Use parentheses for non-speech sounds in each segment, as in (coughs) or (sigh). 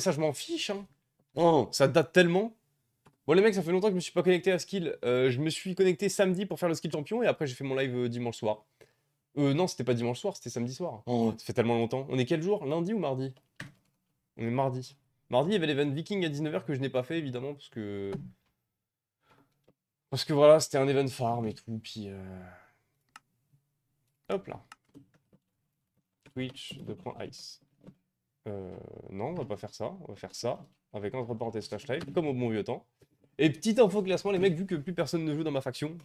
ça, je m'en fiche. Hein. Oh, ça date tellement. Bon, les mecs, ça fait longtemps que je me suis pas connecté à Skill. Euh, je me suis connecté samedi pour faire le Skill Champion et après, j'ai fait mon live euh, dimanche soir. Euh, non, c'était pas dimanche soir, c'était samedi soir. Oh, ça fait tellement longtemps. On est quel jour Lundi ou mardi On est mardi. Mardi, il y avait l'event Viking à 19h que je n'ai pas fait, évidemment, parce que. Parce que voilà, c'était un event farm et tout, puis. Euh, hop là. Twitch ice. Euh, non, on va pas faire ça. On va faire ça, avec entre parenthèses slash live, comme au bon vieux temps. Et petite info classement, les mecs, vu que plus personne ne joue dans ma faction,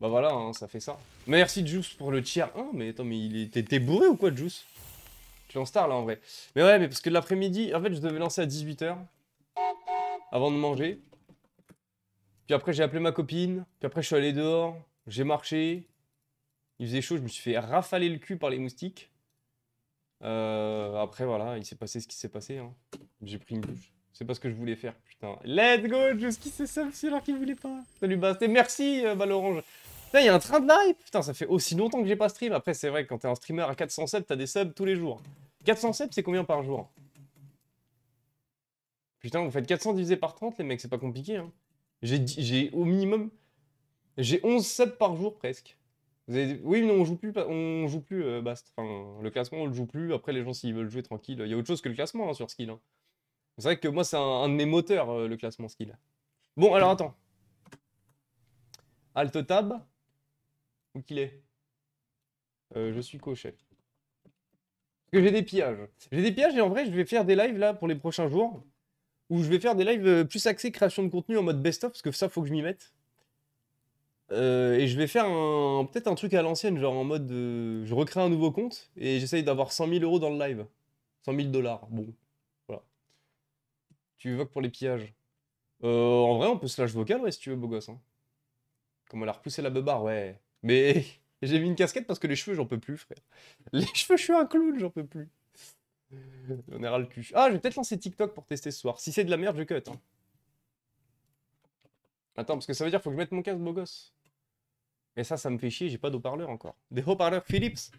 bah voilà, hein, ça fait ça. Merci Juice pour le tier 1, mais attends, mais il était t'es bourré ou quoi, Juice Tu es en star là en vrai. Mais ouais, mais parce que l'après-midi, en fait, je devais lancer à 18h avant de manger. Puis après, j'ai appelé ma copine. Puis après, je suis allé dehors. J'ai marché. Il faisait chaud, je me suis fait rafaler le cul par les moustiques. Euh, après, voilà, il s'est passé ce qui s'est passé. Hein. J'ai pris une douche. C'est pas ce que je voulais faire, putain. Let's go, juste qui c'est ça, c'est alors qu'il voulait pas. Salut Basté, merci euh, Ballorange. Balorange. il y a un train de live. Putain, ça fait aussi longtemps que j'ai pas stream. Après, c'est vrai que quand t'es un streamer à 400 subs, t'as des subs tous les jours. 400 subs, c'est combien par jour Putain, vous faites 400 divisé par 30, les mecs, c'est pas compliqué. Hein. J'ai au minimum, j'ai 11 subs par jour presque. Oui, mais on joue plus, on joue plus euh, Bast. Enfin, le classement, on le joue plus. Après, les gens, s'ils veulent jouer tranquille, il y a autre chose que le classement hein, sur skill. Hein. C'est vrai que moi, c'est un, de mes moteurs, euh, le classement skill. Bon, alors attends. Alt Tab. Où qu'il est euh, Je suis coché. Parce que j'ai des pillages. J'ai des pillages et en vrai, je vais faire des lives là pour les prochains jours. Où je vais faire des lives plus axés création de contenu en mode best-of, parce que ça, faut que je m'y mette. Euh, et je vais faire un, peut-être un truc à l'ancienne, genre en mode euh, je recrée un nouveau compte et j'essaye d'avoir 100 000 euros dans le live. 100 000 dollars, bon, voilà. Tu évoques pour les pillages. Euh, en vrai, on peut slash vocal, ouais, si tu veux, beau gosse. Comment hein. Comme elle a repoussé la beubare, ouais. Mais (laughs) j'ai vu une casquette parce que les cheveux, j'en peux plus, frère. (laughs) Les cheveux, je suis un clown, j'en peux plus. On est ras le cul. Ah, je vais peut-être lancer TikTok pour tester ce soir. Si c'est de la merde, je cut. Hein. Attends, parce que ça veut dire faut que je mette mon casque beau gosse. Mais ça, ça me fait chier, j'ai pas deau parleur encore. Des haut-parleurs Philips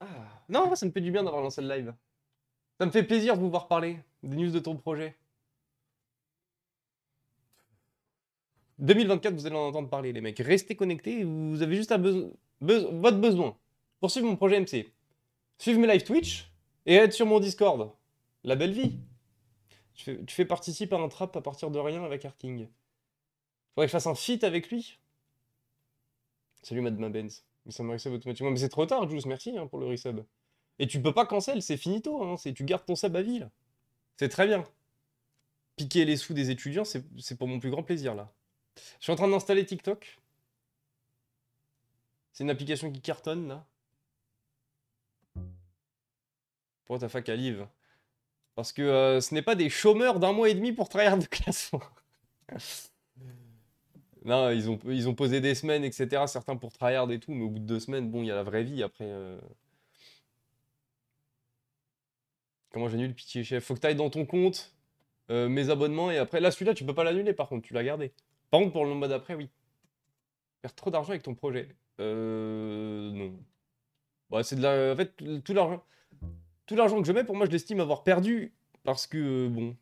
ah. Non, ça me fait du bien d'avoir lancé le live. Ça me fait plaisir de vous voir parler des news de ton projet. 2024, vous allez en entendre parler, les mecs. Restez connectés, vous avez juste un besoin... votre besoin. suivre mon projet MC. Suivez mes live Twitch et être sur mon Discord. La belle vie. Tu fais, participer à un trap à partir de rien avec Arking. Faudrait que je fasse un feat avec lui. Salut Madma Benz. Mais ça me Mais c'est trop tard, Jules, merci hein, pour le resub. Et tu peux pas cancel, c'est finito. Hein. tu gardes ton sub à vie, là. C'est très bien. Piquer les sous des étudiants, c'est pour mon plus grand plaisir, là. Je suis en train d'installer TikTok. C'est une application qui cartonne, là. Pourquoi ta fac à Live parce que euh, ce n'est pas des chômeurs d'un mois et demi pour tryhard de classement. (laughs) non, ils ont, posé des semaines, etc. Certains pour tryhard et tout, mais au bout de deux semaines, bon, il y a la vraie vie après. Comment euh. Comment j'annule pitié chef Faut que tu ailles dans ton compte, euh, mes abonnements, et après. Là, celui-là, tu peux pas l'annuler par contre, tu l'as gardé. Par contre, pour le mois d'après, oui. Faire trop d'argent avec ton projet. Euh. Non. Bah, c'est de la. En fait, tout l'argent tout l'argent que je mets, pour moi, je l'estime avoir perdu. Parce que, euh, bon.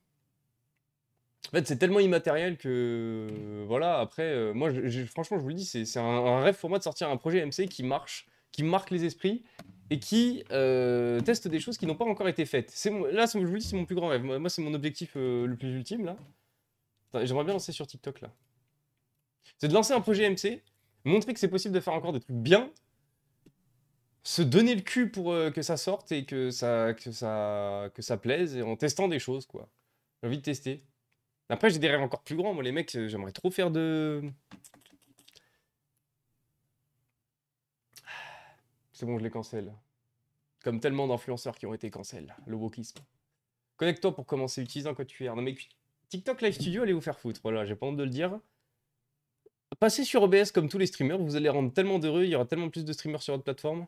En fait, c'est tellement immatériel que. Euh, voilà, après, euh, moi, franchement, je vous le dis, c'est un, rêve pour moi de sortir un projet MC qui marche, qui marque les esprits et qui teste des choses qui n'ont pas encore été faites. là, je vous le dis, c'est mon plus grand rêve. Moi, c'est mon objectif le plus ultime, là. J'aimerais bien lancer sur TikTok, là. C'est de lancer un projet MC, montrer que c'est possible de faire encore des trucs bien se donner le cul pour euh, que ça sorte et que ça, que, ça, que ça plaise, en testant des choses, quoi. J'ai envie de tester. Après, j'ai des rêves encore plus grands. Moi, les mecs, euh, j'aimerais trop faire de... (sighs) C'est bon, je les cancel Comme tellement d'influenceurs qui ont été cancel. Le wokisme. Connecte-toi pour commencer. Utilise un code QR. Non, mais TikTok Live Studio, allez vous faire foutre. Voilà, j'ai pas honte de le dire. Passez sur OBS comme tous les streamers. Vous allez rendre tellement d'heureux. Il y aura tellement plus de streamers sur votre plateforme.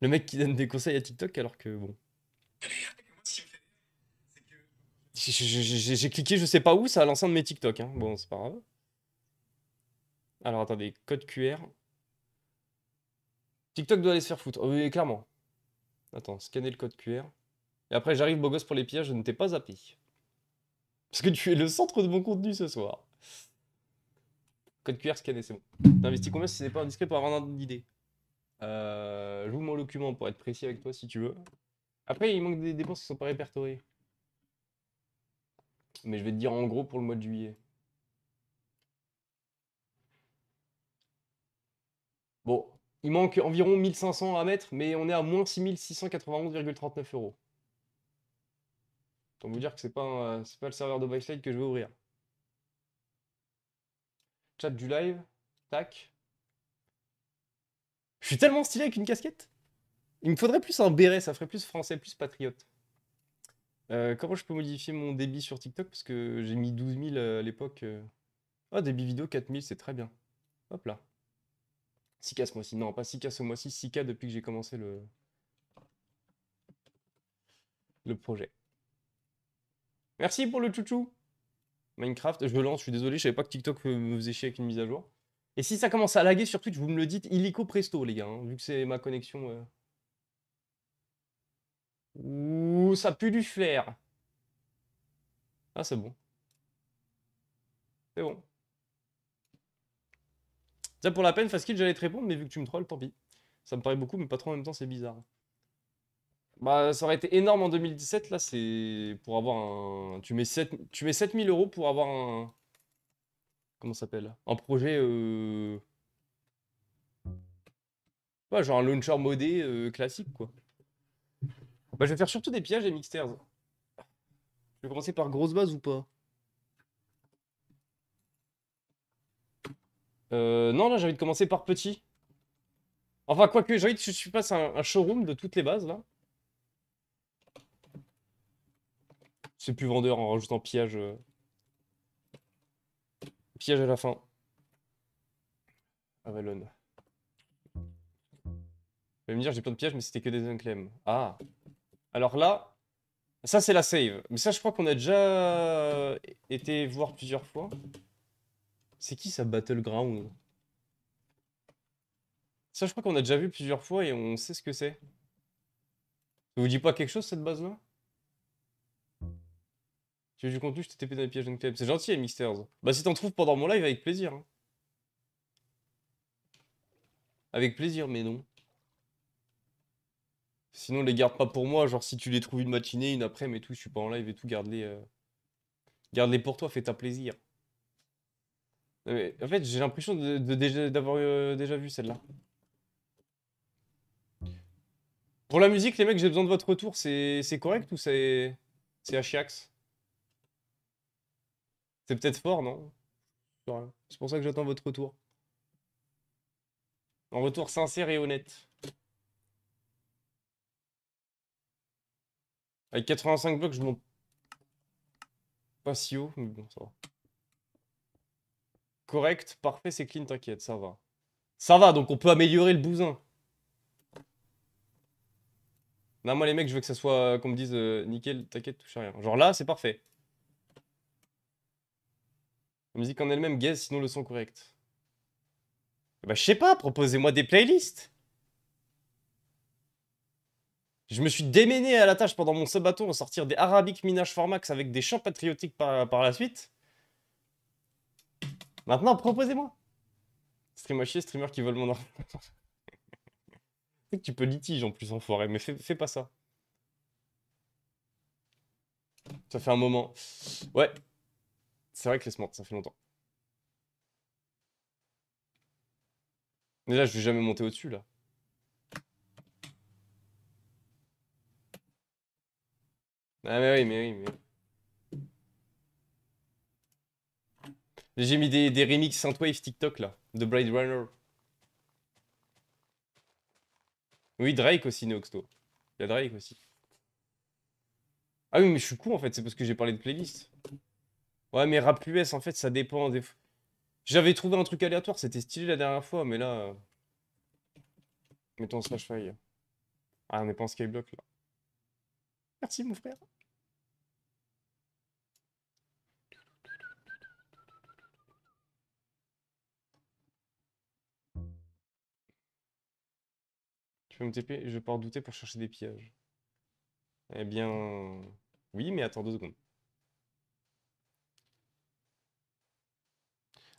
Le mec qui donne des conseils à TikTok alors que bon. J'ai cliqué je sais pas où, ça a lancé de mes TikTok. Hein. Bon, c'est pas grave. Alors attendez, code QR. TikTok doit aller se faire foutre. oui, clairement. Attends, scanner le code QR. Et après, j'arrive beau gosse pour les pillages, je ne t'ai pas zappé. Parce que tu es le centre de mon contenu ce soir. Code QR scanner, c'est bon. T'investis combien si c'est pas indiscret pour avoir une idée vous euh, mets mon document pour être précis avec toi si tu veux. Après, il manque des dépenses qui sont pas répertoriées. Mais je vais te dire en gros pour le mois de juillet. Bon, il manque environ 1500 à mettre, mais on est à moins 6691,39 euros. Pour vous dire que c'est pas, pas le serveur de Byslide que je vais ouvrir. Chat du live, tac. Je suis tellement stylé avec une casquette. Il me faudrait plus un béret, ça ferait plus français, plus patriote. Euh, comment je peux modifier mon débit sur TikTok Parce que j'ai mis 12 000 euh, à l'époque. Euh. Ah, oh, débit vidéo 4000, c'est très bien. Hop là. 6K ce mois-ci. Non, pas 6K ce mois-ci, 6K depuis que j'ai commencé le... le projet. Merci pour le chouchou. Minecraft, je lance, je suis désolé, je savais pas que TikTok me faisait chier avec une mise à jour. Et si ça commence à laguer sur Twitch, vous me le dites illico presto, les gars, hein, vu que c'est ma connexion. Euh. Ouh, ça pue du flair. Ah, c'est bon. C'est bon. Ça, pour la peine, Faskill, j'allais te répondre, mais vu que tu me trolles, tant pis. Ça me paraît beaucoup, mais pas trop en même temps, c'est bizarre. Bah, ça aurait été énorme en 2017, là, c'est pour avoir un... Tu mets, 7... tu mets 7000 euros pour avoir un... Comment s'appelle Un projet. Euh, ouais, genre un launcher modé euh, classique, quoi. Bah, je vais faire surtout des pièges et mixters. Je vais commencer par grosse base ou pas euh, Non, là, j'ai envie de commencer par petit. Enfin, que, j'ai envie de je passe un, showroom de toutes les bases, là. C'est plus vendeur en rajoutant pillage. Euh. Piège à la fin. Avalon. Ah, vous allez me dire, j'ai plein de pièges, mais c'était que des unclem. Ah. Alors là, ça c'est la save. Mais ça, je crois qu'on a déjà été voir plusieurs fois. C'est qui ça, Battleground Ça, je crois qu'on a déjà vu plusieurs fois et on sait ce que c'est. Ça vous dit pas quelque chose, cette base-là tu veux du contenu, je t'ai TP dans les pièges de club. C'est gentil, les mixters. Bah, si t'en trouves pendant mon live, avec plaisir. Hein. Avec plaisir, mais non. Sinon, les garde pas pour moi. Genre, si tu les trouves une matinée, une après, mais tout, je suis pas en live et tout, garde-les. Euh, garde-les pour toi, fais ta plaisir. en fait, j'ai l'impression d'avoir euh, déjà vu celle-là. Pour la musique, les mecs, j'ai besoin de votre retour. C'est correct ou c'est. C'est c'est peut-être fort, non C'est pour ça que j'attends votre retour. Un retour sincère et honnête. Avec 85 blocs, je monte pas si haut, mais bon, ça va. Correct, parfait, c'est clean, t'inquiète, ça va. Ça va, donc on peut améliorer le bousin. Non, moi les mecs, je veux que ça soit, qu'on me dise euh, nickel, t'inquiète, touche à rien. Genre là, c'est parfait. La musique en elle-même, gaze, sinon le son correct. Bah, je sais pas, proposez-moi des playlists. Je me suis déméné à la tâche pendant mon sabato en sortir des Arabiques Minage Formax avec des chants patriotiques par, la suite. Maintenant, proposez-moi. Stream chier, streamer qui veulent mon argent. (laughs) tu peux litige en plus, enfoiré, mais fais, fais pas ça. Ça fait un moment. Ouais, c'est vrai que les smart, ça fait longtemps. Déjà, là, je vais jamais monter au-dessus, là. Ah mais oui, mais oui, mais oui. J'ai mis des, des remix Synthwave TikTok, là, de Blade Runner. Oui, Drake aussi, Neoxto. Il y a Drake aussi. Ah oui, mais je suis con, en fait, c'est parce que j'ai parlé de playlist. Ouais, mais rap US, en fait, ça dépend des J'avais trouvé un truc aléatoire, c'était stylé la dernière fois, mais là... Euh, mettons slash faille. Ah, on n'est pas en skyblock, là. Merci, mon frère. Tu vais me TP, je vais pas douter pour chercher des pillages. Eh bien... Oui, mais attends deux secondes.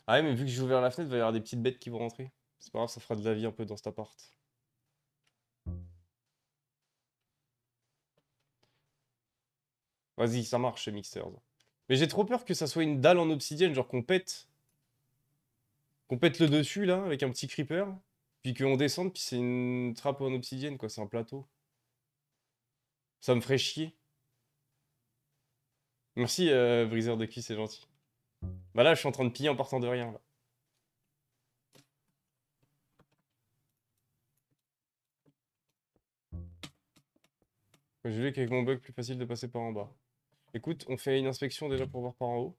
Ah ouais, mais vu que j'ai ouvert la fenêtre, il va y avoir des petites bêtes qui vont rentrer. C'est pas grave, ça fera de la vie un peu dans cet appart. Vas-y, ça marche chez Mixers. Mais j'ai trop peur que ça soit une dalle en obsidienne, genre qu'on pète. Qu'on pète le dessus, là, avec un petit creeper. Puis qu'on descende, puis c'est une trappe en obsidienne, quoi. C'est un plateau. Ça me ferait chier. Merci, euh, briseur de qui, c'est gentil. Bah là, je suis en train de piller en partant de rien. Là. J'ai vu qu'avec mon bug, plus facile de passer par en bas. Écoute, on fait une inspection déjà pour voir par en haut.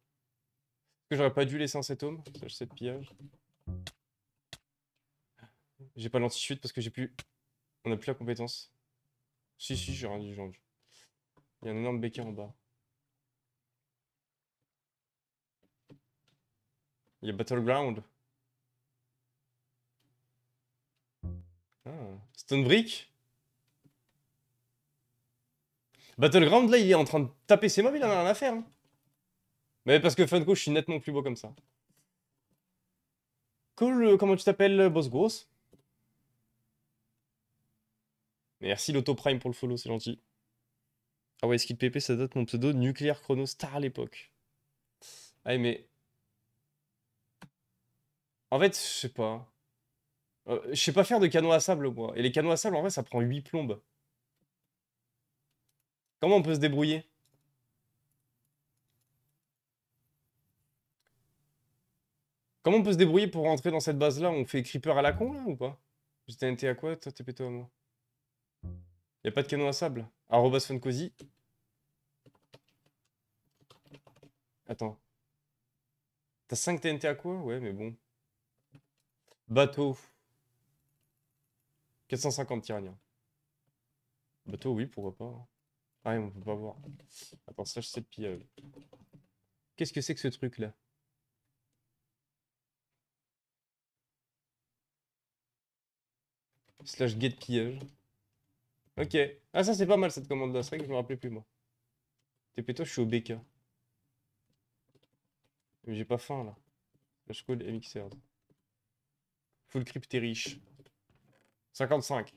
Est-ce que j'aurais pas dû laisser un cet homme. pillage. J'ai pas l'anti-chute parce que j'ai plus. On a plus la compétence. Si, si, j'ai rien dit, Il y a un énorme béquin en bas. Il y a Battleground. Ah. Stonebrick Battleground, là, il est en train de taper ses mobiles, il en a rien à faire. Hein. Mais parce que Funko, je suis nettement plus beau comme ça. Cool, euh, comment tu t'appelles, euh, Boss gross Merci Prime, pour le follow, c'est gentil. Ah ouais, Skid PP, ça date mon pseudo Nuclear Chrono Star à l'époque. Ah mais en fait, je sais pas. Euh, je sais pas faire de canaux à sable, moi. Et les canaux à sable, en vrai, ça prend 8 plombes. Comment on peut se débrouiller Comment on peut se débrouiller pour rentrer dans cette base-là On fait creeper à la con, là, ou pas J'ai TNT à quoi Toi, t'es pété à moi. Y'a pas de canoë à sable Arrobas funcozy. Attends. T'as 5 TNT à quoi Ouais, mais bon. Bateau. 450 tyranniens. Bateau, oui, pourquoi pas. Hein. Ah, on peut pas voir. Attends, slash je pillage. Euh, qu'est-ce que c'est que ce truc-là Slash get pillage. Ok. Ah, ça, c'est pas mal, cette commande-là. C'est vrai que je me rappelais plus, moi. t'es plutôt je suis au BK. Mais j'ai pas faim, là. Slash call MXR. Full crypt est riche. 55.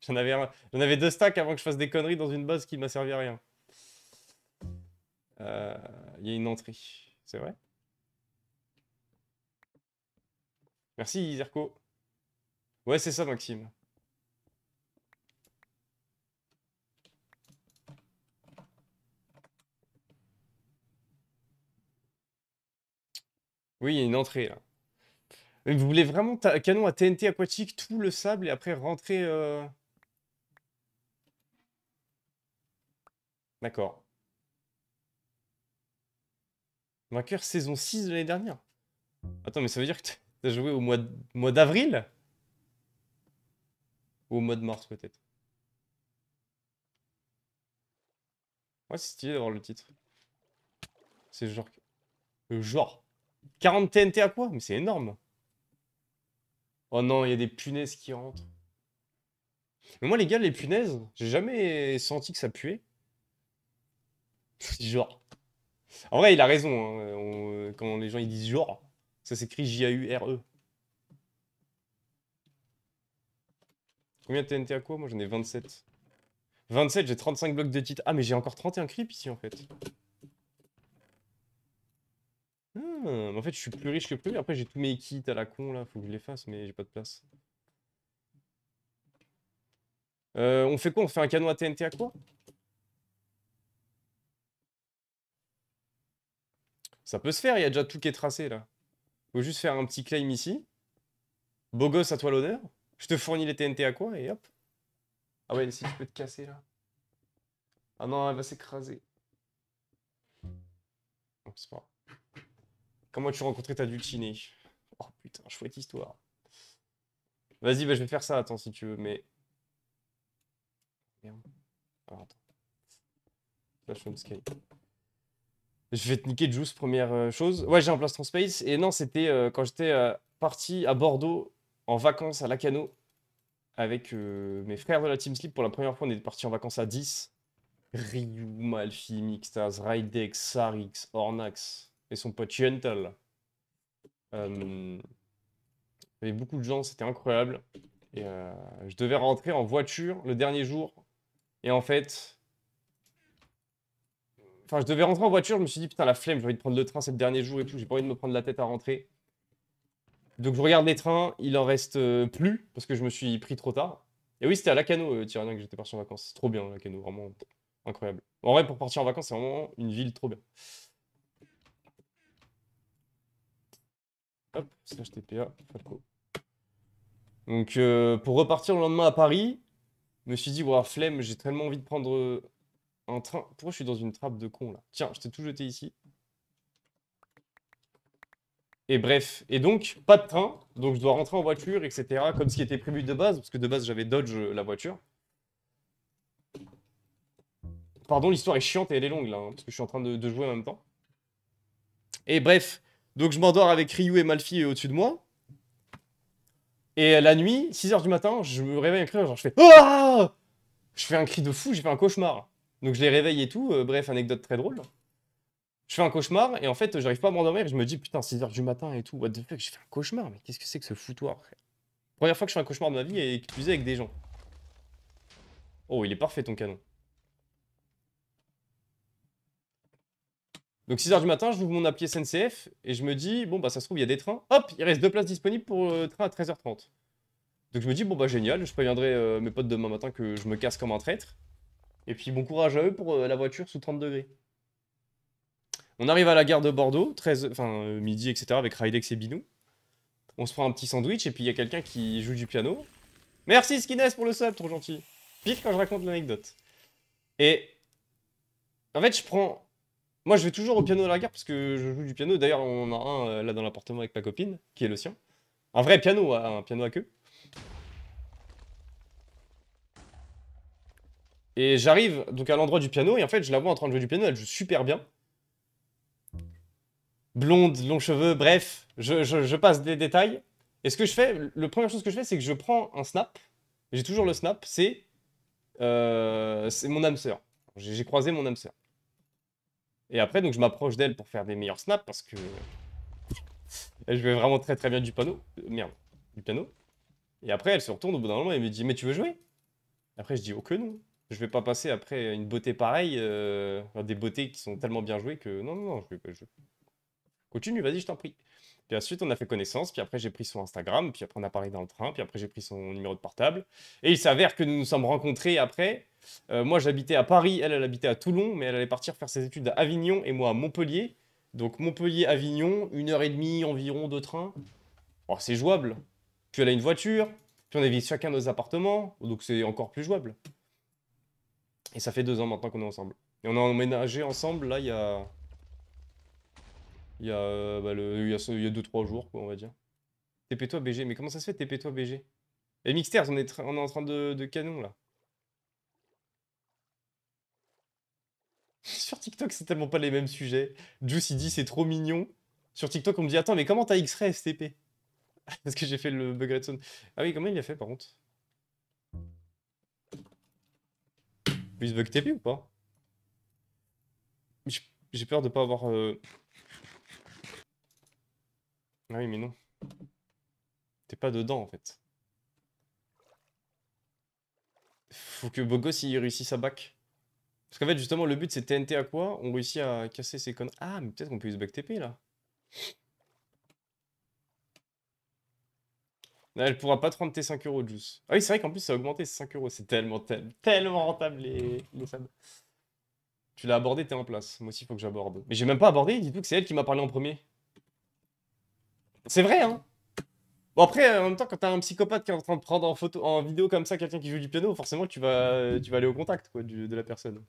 J'en avais, avais deux stacks avant que je fasse des conneries dans une base qui ne m'a servi à rien. Euh, il y a une entrée. C'est vrai Merci Zerko. Ouais, c'est ça Maxime. Oui, il y a une entrée là vous voulez vraiment canon à TNT aquatique, tout le sable, et après rentrer... Euh, D'accord. Vainqueur saison 6 de l'année dernière. Attends, mais ça veut dire que t'as joué au mois, d'avril Ou au mois de mars peut-être Ouais, c'est stylé d'avoir le titre. C'est genre... Le genre. 40 TNT à quoi Mais c'est énorme Oh non, il y a des punaises qui rentrent. Mais moi, les gars, les punaises, j'ai jamais senti que ça puait. (laughs) genre. En vrai, il a raison. quand hein. les gens ils disent genre, ça s'écrit J-A-U-R-E. Combien de TNT à quoi Moi, j'en ai 27. 27, j'ai 35 blocs de titre. Ah, mais j'ai encore 31 clips ici, en fait. Ah, en fait, je suis plus riche que plus. Après, j'ai tous mes kits à la con là. Faut que je les fasse, mais j'ai pas de place. Euh, on fait quoi On fait un canon à TNT à quoi Ça peut se faire, il y a déjà tout qui est tracé là. Faut juste faire un petit claim ici. Beau gosse, à toi l'honneur. Je te fournis les TNT à quoi et hop. Ah ouais, si tu peux te casser là. Ah non, elle va s'écraser. Oh, c'est pas Comment tu rencontrais ta dulcinée Oh putain, chouette histoire. Vas-y, bah, je vais faire ça, attends, si tu veux, mais... attends. Je vais te niquer Juice, première euh, chose. Ouais, j'ai un plastron Space. Et non, c'était euh, quand j'étais euh, parti à Bordeaux en vacances à Lacano avec mes frères de la Team Sleep. Pour la première fois, on est parti en vacances à 10. Ryu, Malfi, Mixtas, Raidex, Sarix, Ornax, et son pote gentle euh, il y avait beaucoup de gens, c'était incroyable. Et euh, je devais rentrer en voiture le dernier jour. Et en fait. Enfin, je devais rentrer en voiture, je me suis dit, putain, la flemme, j'ai envie de prendre le train, c'est dernier jour et tout, j'ai pas envie de me prendre la tête à rentrer. Donc je regarde les trains, il en reste euh, plus, parce que je me suis pris trop tard. Et oui, c'était à Lacano, euh, Tyrannien, que j'étais parti en vacances. C'est trop bien, Lacano, vraiment incroyable. En vrai, pour partir en vacances, c'est vraiment une ville trop bien. Hop, slash TPA, Donc, euh, pour repartir le lendemain à Paris, je me suis dit, voilà, flemme, j'ai tellement envie de prendre un train. Pourquoi je suis dans une trappe de con là Tiens, je t'ai tout jeté ici. Et bref, et donc, pas de train, donc je dois rentrer en voiture, etc., comme ce qui était prévu de base, parce que de base j'avais dodge euh, la voiture. Pardon, l'histoire est chiante et elle est longue là, hein, parce que je suis en train de jouer en même temps. Et bref, donc je m'endors avec Ryu et Malfi au-dessus de moi. Et la nuit, 6h du matin, je me réveille un cri genre je fais ah Je fais un cri de fou, j'ai fait un cauchemar. Donc je les réveille et tout, euh, bref, anecdote très drôle. Je fais un cauchemar et en fait, j'arrive pas à m'endormir et je me dis putain, 6h du matin et tout, what the fuck, j'ai fait un cauchemar, mais qu'est-ce que c'est que ce foutoir frère Première fois que je fais un cauchemar de ma vie et que tu avec des gens. Oh, il est parfait ton canon. Donc 6h du matin, je j'ouvre mon appli SNCF et je me dis, bon, bah ça se trouve, il y a des trains. Hop, il reste deux places disponibles pour le euh, train à 13h30. Donc je me dis, bon, bah génial, je préviendrai euh, mes potes demain matin que je me casse comme un traître. Et puis bon courage à eux pour euh, la voiture sous 30 degrés. On arrive à la gare de Bordeaux, 13, enfin midi, etc., avec Raidex et Binou. On se prend un petit sandwich et puis il y a quelqu'un qui joue du piano. Merci Skinness pour le sub, trop gentil. Pire quand je raconte l'anecdote. Et en fait, je prends moi, je vais toujours au piano de la gare parce que je joue du piano. D'ailleurs, on en a un euh, là dans l'appartement avec ma copine, qui est le sien. Un vrai piano, hein, un piano à queue. Et j'arrive donc à l'endroit du piano et en fait, je la vois en train de jouer du piano. Elle joue super bien. Blonde, longs cheveux, bref, je, passe des détails. Et ce que je fais, la première chose que je fais, c'est que je prends un snap. J'ai toujours le snap, c'est euh, mon âme sœur. J'ai croisé mon âme sœur. Et après, donc je m'approche d'elle pour faire des meilleurs snaps parce que (laughs) je vais vraiment très très bien du panneau. Euh, merde, du piano. Et après, elle se retourne au bout d'un moment et me dit Mais tu veux jouer Après, je dis Oh que non. Je vais pas passer après une beauté pareille, euh, des beautés qui sont tellement bien jouées que non, non, non, je vais pas jouer. Continue, vas-y, je t'en prie. Puis ensuite, on a fait connaissance, puis après, j'ai pris son Instagram, puis après, on a parlé dans le train, puis après, j'ai pris son numéro de portable. Et il s'avère que nous nous sommes rencontrés après. Euh, moi, j'habitais à Paris, elle, elle habitait à Toulon, mais elle allait partir faire ses études à Avignon et moi à Montpellier. Donc, Montpellier-Avignon, une heure et demie environ de train. Oh, c'est jouable. Puis elle a une voiture, puis on vu chacun nos appartements, donc c'est encore plus jouable. Et ça fait deux ans maintenant qu'on est ensemble. Et on a emménagé ensemble, là, il y a il y a, euh, bah, 3 jours, quoi, on va dire. TP-toi BG, mais comment ça se fait TP-toi BG Et eh, Mixters, on est, on est en train de, canon là. Sur TikTok, c'est tellement pas les mêmes sujets. Juice, il dit c'est trop mignon. Sur TikTok, on me dit attends, mais comment t'as X-Ray FTP (laughs) Parce que j'ai fait le bug redstone. Ah oui, comment il a fait par contre Plus bug TP ou pas J'ai peur de pas avoir. Euh, ah oui, mais non. T'es pas dedans, en fait. Faut que Bogos, il réussisse à back. Parce qu'en fait, justement, le but, c'est TNT à quoi On réussit à casser ses connes. Ah, mais peut-être qu'on peut se back TP, là. Elle pourra pas te rendre tes 5 euros, Juice. Ah oui, c'est vrai qu'en plus, ça a augmenté, 5 euros. C'est tellement, tellement, tellement rentable, les, Tu l'as abordé, t'es en place. Moi aussi, faut que j'aborde. Mais j'ai même pas abordé, dis-toi que c'est elle qui m'a parlé en premier. C'est vrai, hein Bon, après, euh, en même temps, quand t'as un psychopathe qui est en train de prendre en photo, en vidéo comme ça, quelqu'un qui joue du piano, forcément, tu vas, euh, tu vas aller au contact, quoi, de la personne.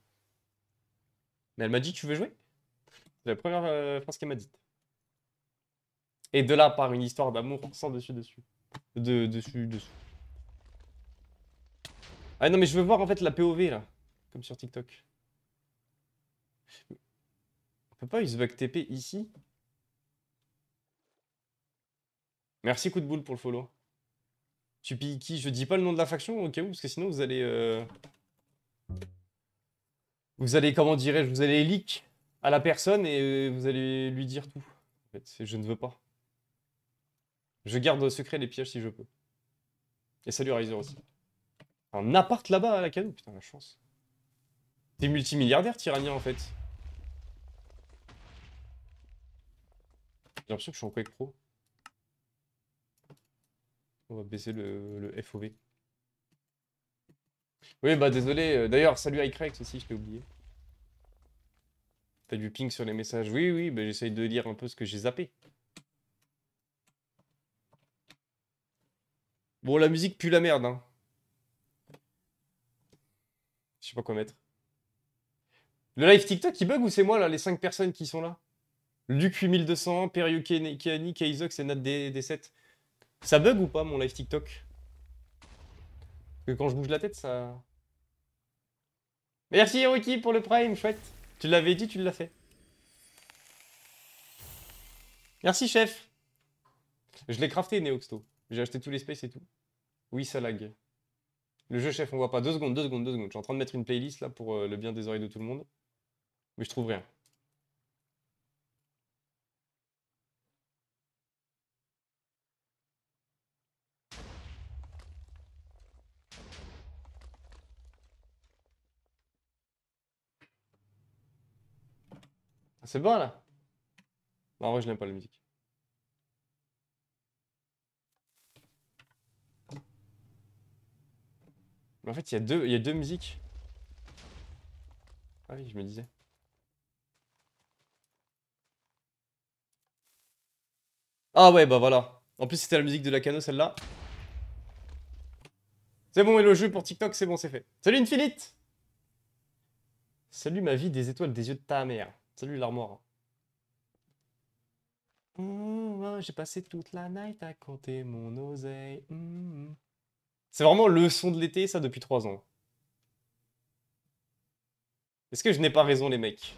Mais elle m'a dit, tu veux jouer C'est la première euh, phrase qu'elle m'a dit. Et de là, par une histoire d'amour sans dessus, dessus. De, dessus, dessous. Ah non, mais je veux voir, en fait, la POV, là. Comme sur TikTok. On peut pas que TP ici Merci coup de boule pour le follow. Tu piques qui Je dis pas le nom de la faction au cas où, parce que sinon vous allez... Euh, vous allez, comment dirais-je, vous allez leak à la personne et euh, vous allez lui dire tout. je ne veux pas. Je garde secret les pièges si je peux. Et salut Riser aussi. Un appart là-bas à la canne Putain, la chance. T'es multimilliardaire, Tyrannien en fait. J'ai l'impression que je suis en Quake Pro. On va baisser le, FOV. Oui, bah désolé. Euh, d'ailleurs, salut iCrex aussi, je l'ai oublié. T'as du ping sur les messages. Oui, oui, bah, j'essaye de lire un peu ce que j'ai zappé. Bon, la musique pue la merde, hein. Je sais pas quoi mettre. Le live TikTok, il bug ou c'est moi, là, les 5 personnes qui sont là Luc8200, Perio Kiani, Kaizox et Nat D7. Ça bug ou pas mon live TikTok que quand je bouge la tête, ça... Merci Ruki pour le prime, chouette. Tu l'avais dit, tu l'as fait. Merci chef. Je l'ai crafté Neoxto. J'ai acheté tous les spaces et tout. Oui, ça lag. Le jeu chef, on voit pas. Deux secondes, deux secondes, deux secondes. Je suis en train de mettre une playlist là pour euh, le bien des oreilles de tout le monde. Mais je trouve rien. C'est bon là Non, en vrai, je n'aime pas la musique. en fait, il y, a deux, y a deux musiques. Ah oui, je me disais. Ah ouais, bah voilà. En plus, c'était la musique de la cano, celle-là. C'est bon, et le jeu pour TikTok, c'est bon, c'est fait. Salut Infinite Salut ma vie des étoiles des yeux de ta mère. Salut l'armoire. Oh, j'ai passé toute la night à compter mon oseille. Mmh. C'est vraiment le son de l'été, ça, depuis trois ans. Est-ce que je n'ai pas raison, les mecs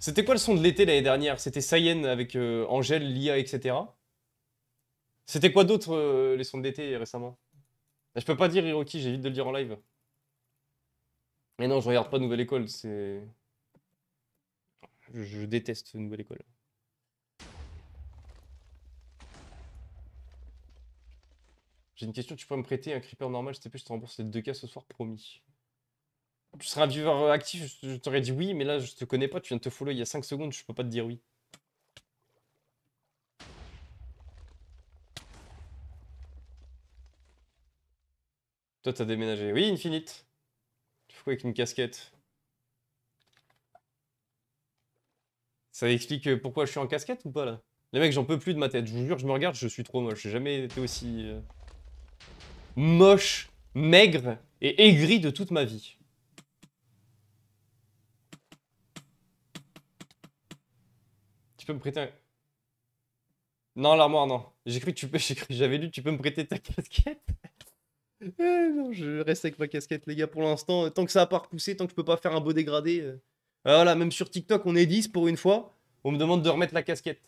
C'était quoi le son de l'été l'année dernière C'était Sayen avec euh, Angèle, Lia, etc. C'était quoi d'autre euh, les sons de l'été récemment Je peux pas dire Hiroki, j'évite de le dire en live. Mais non, je regarde pas Nouvelle École, c'est... Je, déteste ce nouvelle école. J'ai une question, tu pourrais me prêter un creeper normal, Je sais plus, je te rembourse les deux cas ce soir, promis. Tu seras un viewer actif, je t'aurais dit oui, mais là je te connais pas, tu viens de te follow il y a 5 secondes, je peux pas te dire oui. Toi t'as déménagé. Oui, Infinite. Tu fais quoi avec une casquette Ça explique euh, pourquoi je suis en casquette ou pas là Les mecs, j'en peux plus de ma tête. Je vous jure, je me regarde, je suis trop moche. J'ai jamais été aussi euh, moche, maigre et aigri de toute ma vie. Tu peux me prêter un... Non, l'armoire, non. J'ai cru que tu peux... (laughs) J'avais lu, tu peux me prêter ta casquette euh, non, je reste avec ma casquette, les gars, pour l'instant. Tant que ça a pas repoussé, tant que je peux pas faire un beau dégradé... Ah, voilà, même sur TikTok, on est 10 pour une fois. On me demande de remettre la casquette.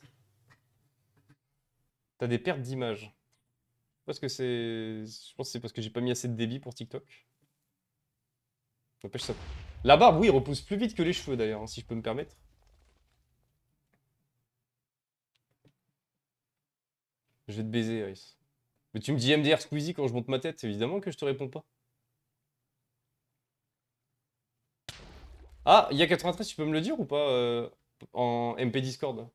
T'as des pertes d'image. Parce que c'est. Je pense que c'est parce que j'ai pas mis assez de débit pour TikTok. N'empêche ça. La barbe, oui, repousse plus vite que les cheveux d'ailleurs, hein, si je peux me permettre. Je vais te baiser, Ice. Mais tu me dis MDR Squeezie quand je monte ma tête, évidemment que je te réponds pas. Ah, il y a 93, tu peux me le dire ou pas euh, en MP Discord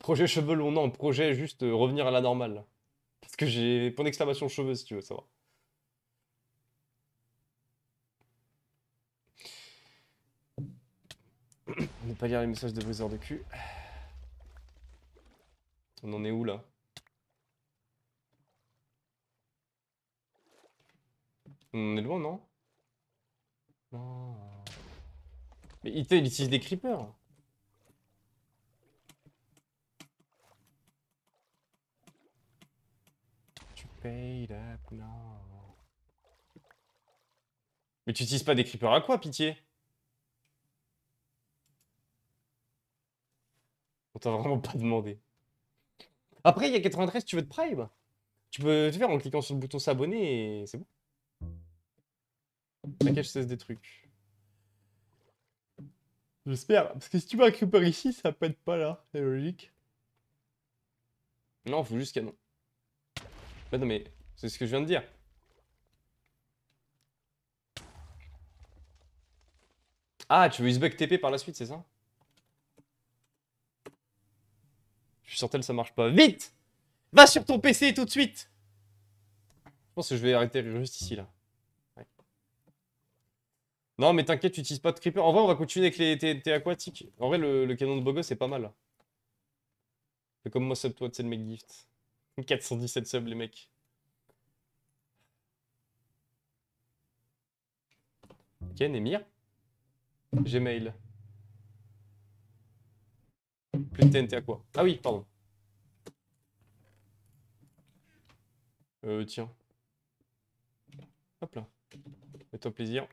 Projet cheveux longs, non, projet juste euh, revenir à la normale. Parce que j'ai point d'exclamation cheveux si tu veux savoir. (coughs) Ne pas lire les messages de vos heures de cul. On en est où là On en est loin, non mais il, utilise des creepers. Tu payes la... Mais tu utilises pas des creepers à quoi, pitié On t'a vraiment pas demandé. Après, il y a 93, tu veux de Prime Tu peux te faire en cliquant sur le bouton s'abonner et c'est bon. Package 16 des trucs. J'espère, parce que si tu me récupères ici, ça peut être pas là, c'est logique. Non, faut juste canon. Bah non mais, c'est ce que je viens de dire. Ah, tu veux bug TP par la suite, c'est ça Je suis sur tel, ça marche pas. Vite Va sur ton PC tout de suite Je pense que je vais arrêter juste ici, là. Non, mais t'inquiète, tu utilises pas de creeper. En vrai, on va continuer avec les TNT aquatiques. En vrai, le, canon de Bogo, c'est pas mal. Fais comme moi, sub toi, c'est le mec gift. 417 (laughs) subs, les mecs. Ok, Némir. Gmail. Plus de TNT à quoi Ah oui, pardon. Euh, tiens. Hop là. Fais-toi plaisir.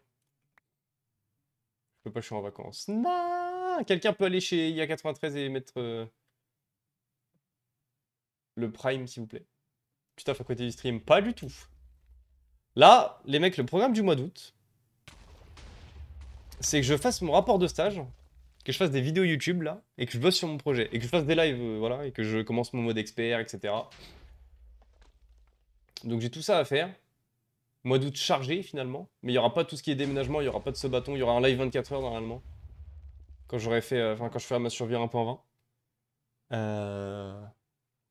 Je peux pas, je suis en vacances. Non Quelqu'un peut aller chez IA93 et mettre euh, le Prime, s'il vous plaît. Putain, à côté du stream. Pas du tout. Là, les mecs, le programme du mois d'août, c'est que je fasse mon rapport de stage, que je fasse des vidéos YouTube, là, et que je bosse sur mon projet, et que je fasse des lives, euh, voilà, et que je commence mon mode expert, etc. Donc j'ai tout ça à faire mois d'août chargé finalement. Mais il y aura pas tout ce qui est déménagement, il y aura pas de ce bâton, il y aura un live 24 heures normalement. Quand j'aurai fait, euh, enfin quand je ferai ma survie 1.20. Euh...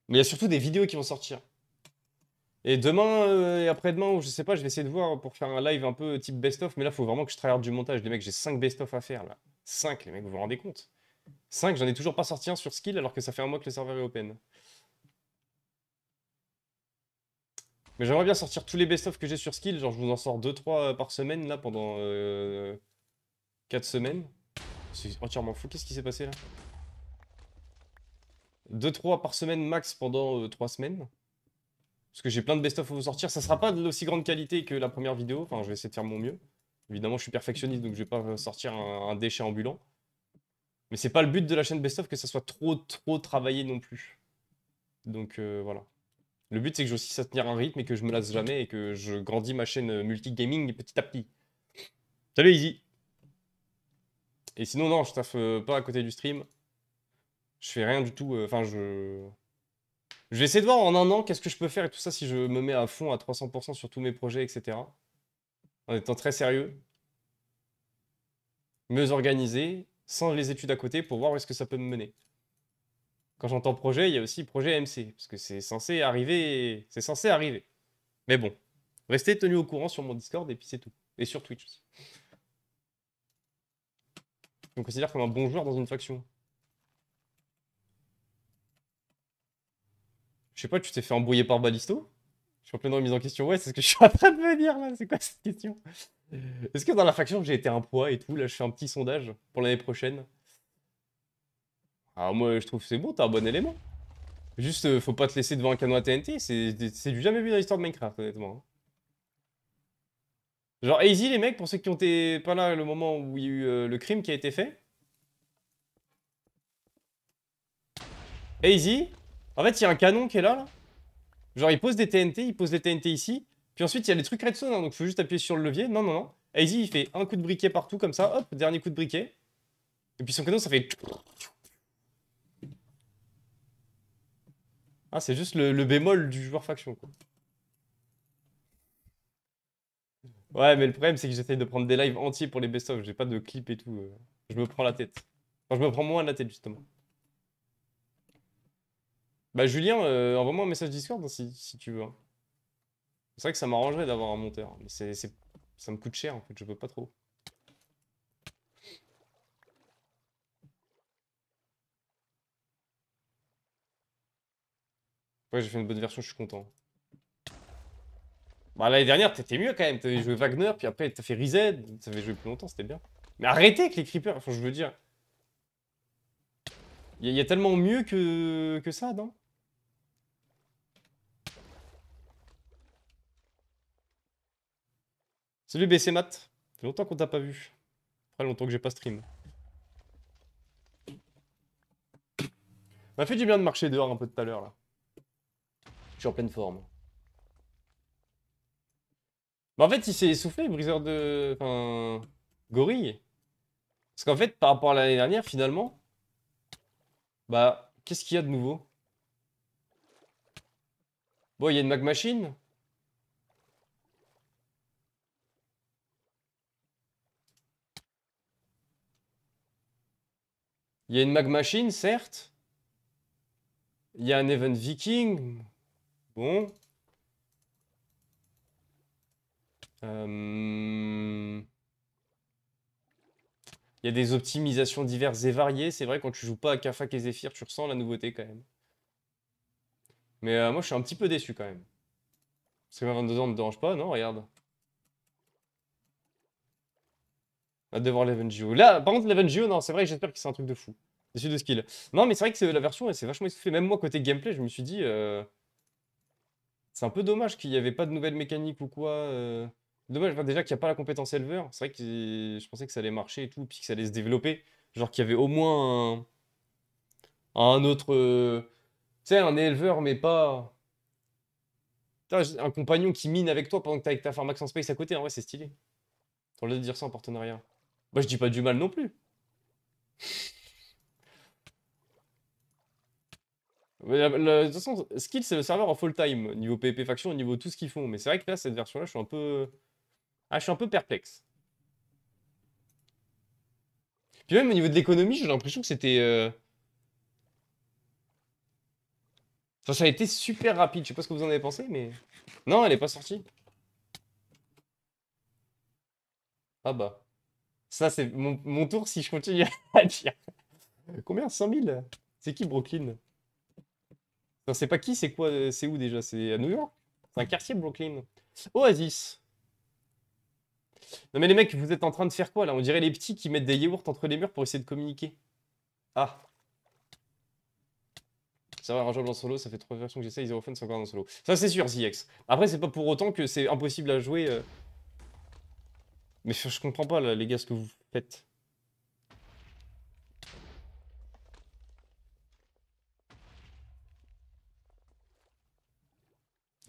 Mais il y a surtout des vidéos qui vont sortir. Et demain euh, et après-demain, ou je sais pas, je vais essayer de voir pour faire un live un peu type best-of. Mais là, il faut vraiment que je travaille du montage. Les mecs, j'ai 5 best-of à faire là. 5, les mecs, vous vous rendez compte 5, j'en ai toujours pas sorti un sur skill alors que ça fait un mois que le serveur est open. Mais j'aimerais bien sortir tous les best-of que j'ai sur Skill. Genre, je vous en sors 2-3 euh, par semaine, là, pendant 4 euh, semaines. C'est entièrement fou. Qu'est-ce qui s'est passé, là 2-3 par semaine max pendant 3 euh, semaines. Parce que j'ai plein de best-of à vous sortir. Ça sera pas de l'aussi grande qualité que la première vidéo. Enfin, je vais essayer de faire mon mieux. Évidemment, je suis perfectionniste, donc je vais pas sortir un, déchet ambulant. Mais c'est pas le but de la chaîne best-of que ça soit trop, trop travaillé non plus. Donc, voilà. Le but, c'est que je aussi à tenir un rythme et que je me lasse jamais et que je grandis ma chaîne euh, multigaming petit à petit. Salut Easy Et sinon, non, je taffe euh, pas à côté du stream. Je fais rien du tout. Euh, enfin, je... Je vais essayer de voir en un an qu'est-ce que je peux faire et tout ça si je me mets à fond à 300% sur tous mes projets, etc. En étant très sérieux. Mieux organiser sans les études à côté, pour voir où est-ce que ça peut me mener quand j'entends projet, il y a aussi projet MC, parce que c'est censé arriver, c'est censé arriver. Mais bon, restez tenus au courant sur mon Discord et puis c'est tout. Et sur Twitch aussi. Je me considère comme un bon joueur dans une faction. Je sais pas, tu t'es fait embrouiller par Balisto Je suis en pleine remise en question. Ouais, c'est ce que (laughs) je suis en train de me dire là. C'est quoi cette question Est-ce que dans la faction j'ai été un poids et tout Là, je fais un petit sondage pour l'année prochaine. Alors moi, je trouve c'est bon, t'as un bon élément. Juste, euh, faut pas te laisser devant un canon à TNT, c'est du jamais vu dans l'histoire de Minecraft, honnêtement. Hein. Genre, easy les mecs, pour ceux qui ont été pas là le moment où il y a eu euh, le crime qui a été fait. Easy, en fait, il y a un canon qui est là, là. Genre, il pose des TNT, il pose des TNT ici. Puis ensuite, il y a les trucs redstone, donc hein, donc faut juste appuyer sur le levier. Non, non, non. Easy, il fait un coup de briquet partout, comme ça, hop, dernier coup de briquet. Et puis son canon, ça fait... Ah, c'est juste le, bémol du joueur faction. Quoi. Ouais, mais le problème, c'est que j'essaye de prendre des lives entiers pour les best-of. J'ai pas de clips et tout. Euh. Je me prends la tête. Enfin, je me prends moins la tête, justement. Bah, Julien, euh, envoie-moi un message Discord hein, si, tu veux. Hein. C'est vrai que ça m'arrangerait d'avoir un monteur. Mais c'est, ça me coûte cher, en fait. Je peux pas trop. Ouais, j'ai fait une bonne version, je suis content. Bah, l'année dernière, t'étais mieux quand même. T'avais joué Wagner, puis après, t'as fait Reset. T'avais joué plus longtemps, c'était bien. Mais arrêtez avec les creepers, enfin, je veux dire. Il y, a tellement mieux que, ça, non Salut BC Matt, fait longtemps qu'on t'a pas vu. Après longtemps que j'ai pas stream. M'a fait du bien de marcher dehors un peu tout à l'heure là. Je suis en pleine forme. en fait, il s'est essoufflé, briseur de... Enfin... Gorille. Parce qu'en fait, par rapport à l'année dernière, finalement... Bah, qu'est-ce qu'il y a de nouveau Bon, il y a une mag machine. Il y a une mag machine, certes. Il y a un event viking. Bon. Il euh, y a des optimisations diverses et variées. C'est vrai, quand tu joues pas à Kafak et Zephyr, tu ressens la nouveauté quand même. Mais euh, moi, je suis un petit peu déçu quand même. Parce que 22 ans ne dérange pas, non Regarde. À devoir l'Evengeo. Là, par contre, l'Evengeo, non, c'est vrai j'espère que c'est un truc de fou. Déçu de skill. Non, mais c'est vrai que c'est la version, et c'est vachement essoufflé. Même moi, côté gameplay, je me suis dit... Euh, c'est un peu dommage qu'il n'y avait pas de nouvelles mécaniques ou quoi. Euh. Dommage, déjà qu'il n'y a pas la compétence éleveur. C'est vrai que je pensais que ça allait marcher et tout, puis que ça allait se développer. Genre qu'il y avait au moins un, autre. Euh, tu sais, un éleveur, mais pas. un compagnon qui mine avec toi pendant que t'es avec ta Pharmax en Space à côté. En vrai, c'est stylé. T'as le de dire ça en partenariat. Moi, je dis pas du mal non plus. de toute façon, Skill, c'est le serveur en full time, niveau PvP faction, niveau tout ce qu'ils font. Mais c'est vrai que là, cette version-là, je suis un peu. Ah, je suis un peu perplexe. Puis même au niveau de l'économie, j'ai l'impression que c'était. Euh, ça a été super rapide. Je sais pas ce que vous en avez pensé, mais. Non, elle est pas sortie. Ah bah. Ça, c'est mon, tour si je continue (laughs) à dire. Combien 100 000 C'est qui Brooklyn c'est pas qui, c'est quoi, euh, c'est où déjà C'est à New York C'est un quartier Brooklyn. Oasis. Non mais les mecs, vous êtes en train de faire quoi là On dirait les petits qui mettent des yaourts entre les murs pour essayer de communiquer. Ah. Ça va, un job en solo, ça fait trois versions que j'essaie. Zero Fun, c'est encore en solo. Ça c'est sûr, ZX. Après, c'est pas pour autant que c'est impossible à jouer. Euh. Mais je comprends pas les gars, ce que vous faites.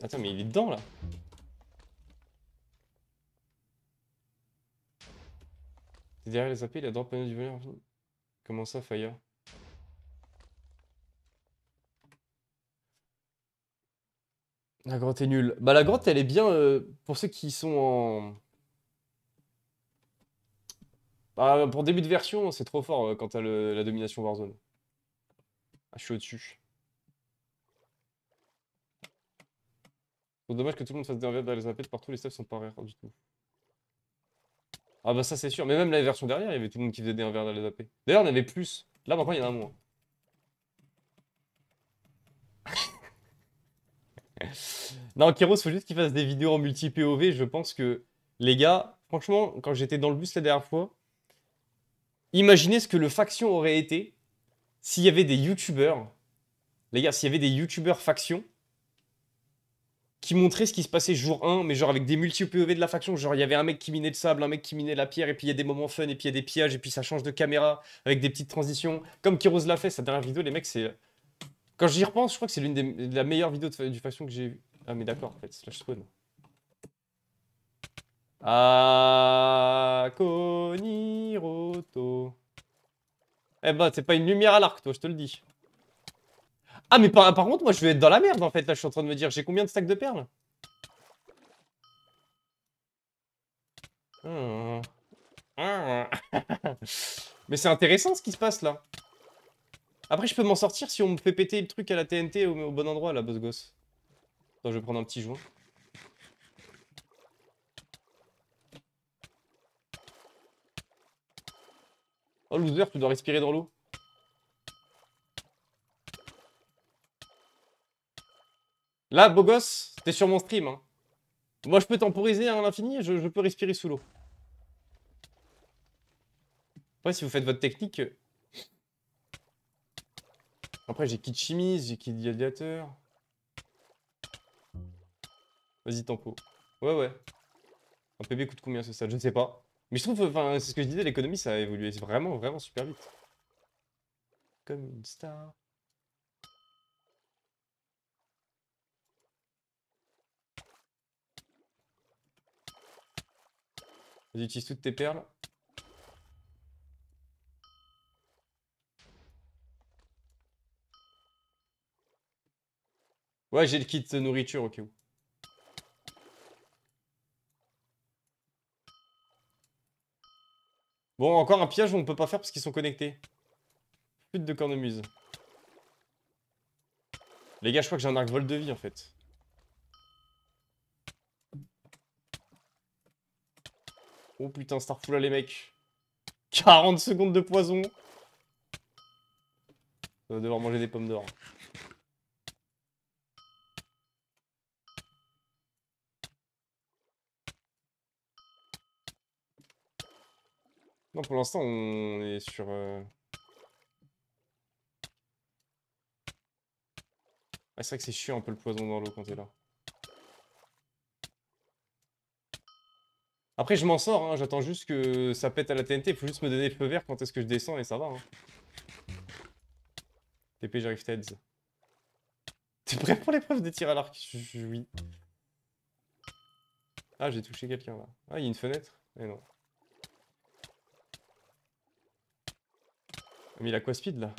Attends, mais il est dedans là C'est derrière les AP, il a drop panneau du voleur. Comment ça, Fire La grotte est nulle. Bah la grotte elle est bien euh, pour ceux qui sont en... Bah pour début de version c'est trop fort euh, quand t'as la domination Warzone. Ah, je suis au-dessus. C'est dommage que tout le monde fasse des les de partout, les staffs sont pas rares du tout. Ah bah ça c'est sûr, mais même la version dernière, il y avait tout le monde qui faisait des envers AP. D'ailleurs, on avait plus. Là maintenant, il y en a moins. (laughs) non, il faut juste qu'il fasse des vidéos en multi POV. Je pense que les gars, franchement, quand j'étais dans le bus la dernière fois, imaginez ce que le faction aurait été s'il y avait des youtubeurs. Les gars, s'il y avait des youtubeurs faction qui montrait ce qui se passait jour 1, mais genre avec des multi POV de la faction. Genre, il y avait un mec qui minait le sable, un mec qui minait la pierre, et puis il y a des moments fun, et puis il y a des pillages, et puis ça change de caméra avec des petites transitions. Comme Kiroz l'a fait, sa dernière vidéo, les mecs, c'est. Quand j'y repense, je crois que c'est l'une des meilleures la meilleure vidéo de... du faction que j'ai vu... Ah, mais d'accord, en fait, slash spawn. Ah, Eh ben, c'est pas une lumière à l'arc, toi, je te le dis. Ah, mais par, contre, moi, je vais être dans la merde, en fait. Là, je suis en train de me dire, j'ai combien de stacks de perles hmm. (laughs) Mais c'est intéressant, ce qui se passe, là. Après, je peux m'en sortir si on me fait péter le truc à la TNT au, au bon endroit, là, boss gosse. Attends, je vais prendre un petit joint. Oh, loser, tu dois respirer dans l'eau. Là, beau gosse, t'es sur mon stream. Hein. Moi, je peux temporiser à hein, l'infini, je, peux respirer sous l'eau. Après, si vous faites votre technique... Euh, après, j'ai kit chimise, j'ai kit gladiateur. Vas-y, tempo. Ouais, ouais. Un PB coûte combien ce stade Je ne sais pas. Mais je trouve, enfin, c'est ce que je disais, l'économie, ça a évolué vraiment, vraiment super vite. Comme une star. Vas-y, utilise toutes tes perles. Ouais, j'ai le kit de nourriture au où. Bon, encore un piège où on peut pas faire parce qu'ils sont connectés. Putain de cornemuse. Les gars, je crois que j'ai un arc vol de vie en fait. Oh putain, là les mecs. 40 secondes de poison. On va devoir manger des pommes d'or. Non, pour l'instant, on est sur... Euh... Ah, c'est vrai que c'est chiant un peu le poison dans l'eau quand t'es là. Après, je m'en sors, hein. j'attends juste que ça pète à la TNT. Il faut juste me donner le feu vert quand est-ce que je descends et ça va. Hein. TP, j'arrive Teds. T'es prêt pour l'épreuve des tirs à l'arc Oui. Ah, j'ai touché quelqu'un là. Ah, il y a une fenêtre Mais eh non. Ah, mais il a quoi speed là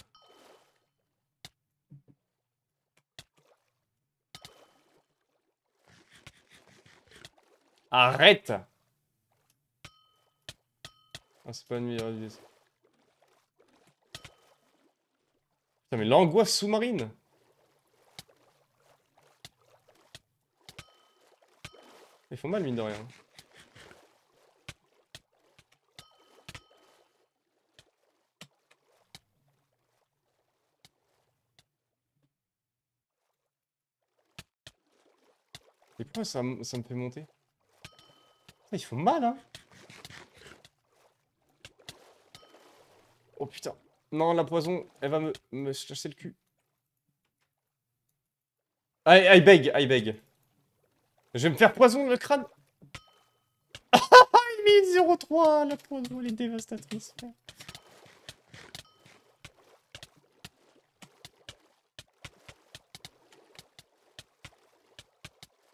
Arrête ah, c'est pas une meilleure idée, ça. Putain, mais l'angoisse sous-marine Ils font mal, mine de rien. Et pourquoi ça, ça me fait monter Ils font mal, hein Oh putain. Non, la poison, elle va me, me le cul. Ah, I, I beg, I beg. Je vais me faire poison le crâne. (laughs) Ah, il 0,3 La poison, elle est dévastatrice.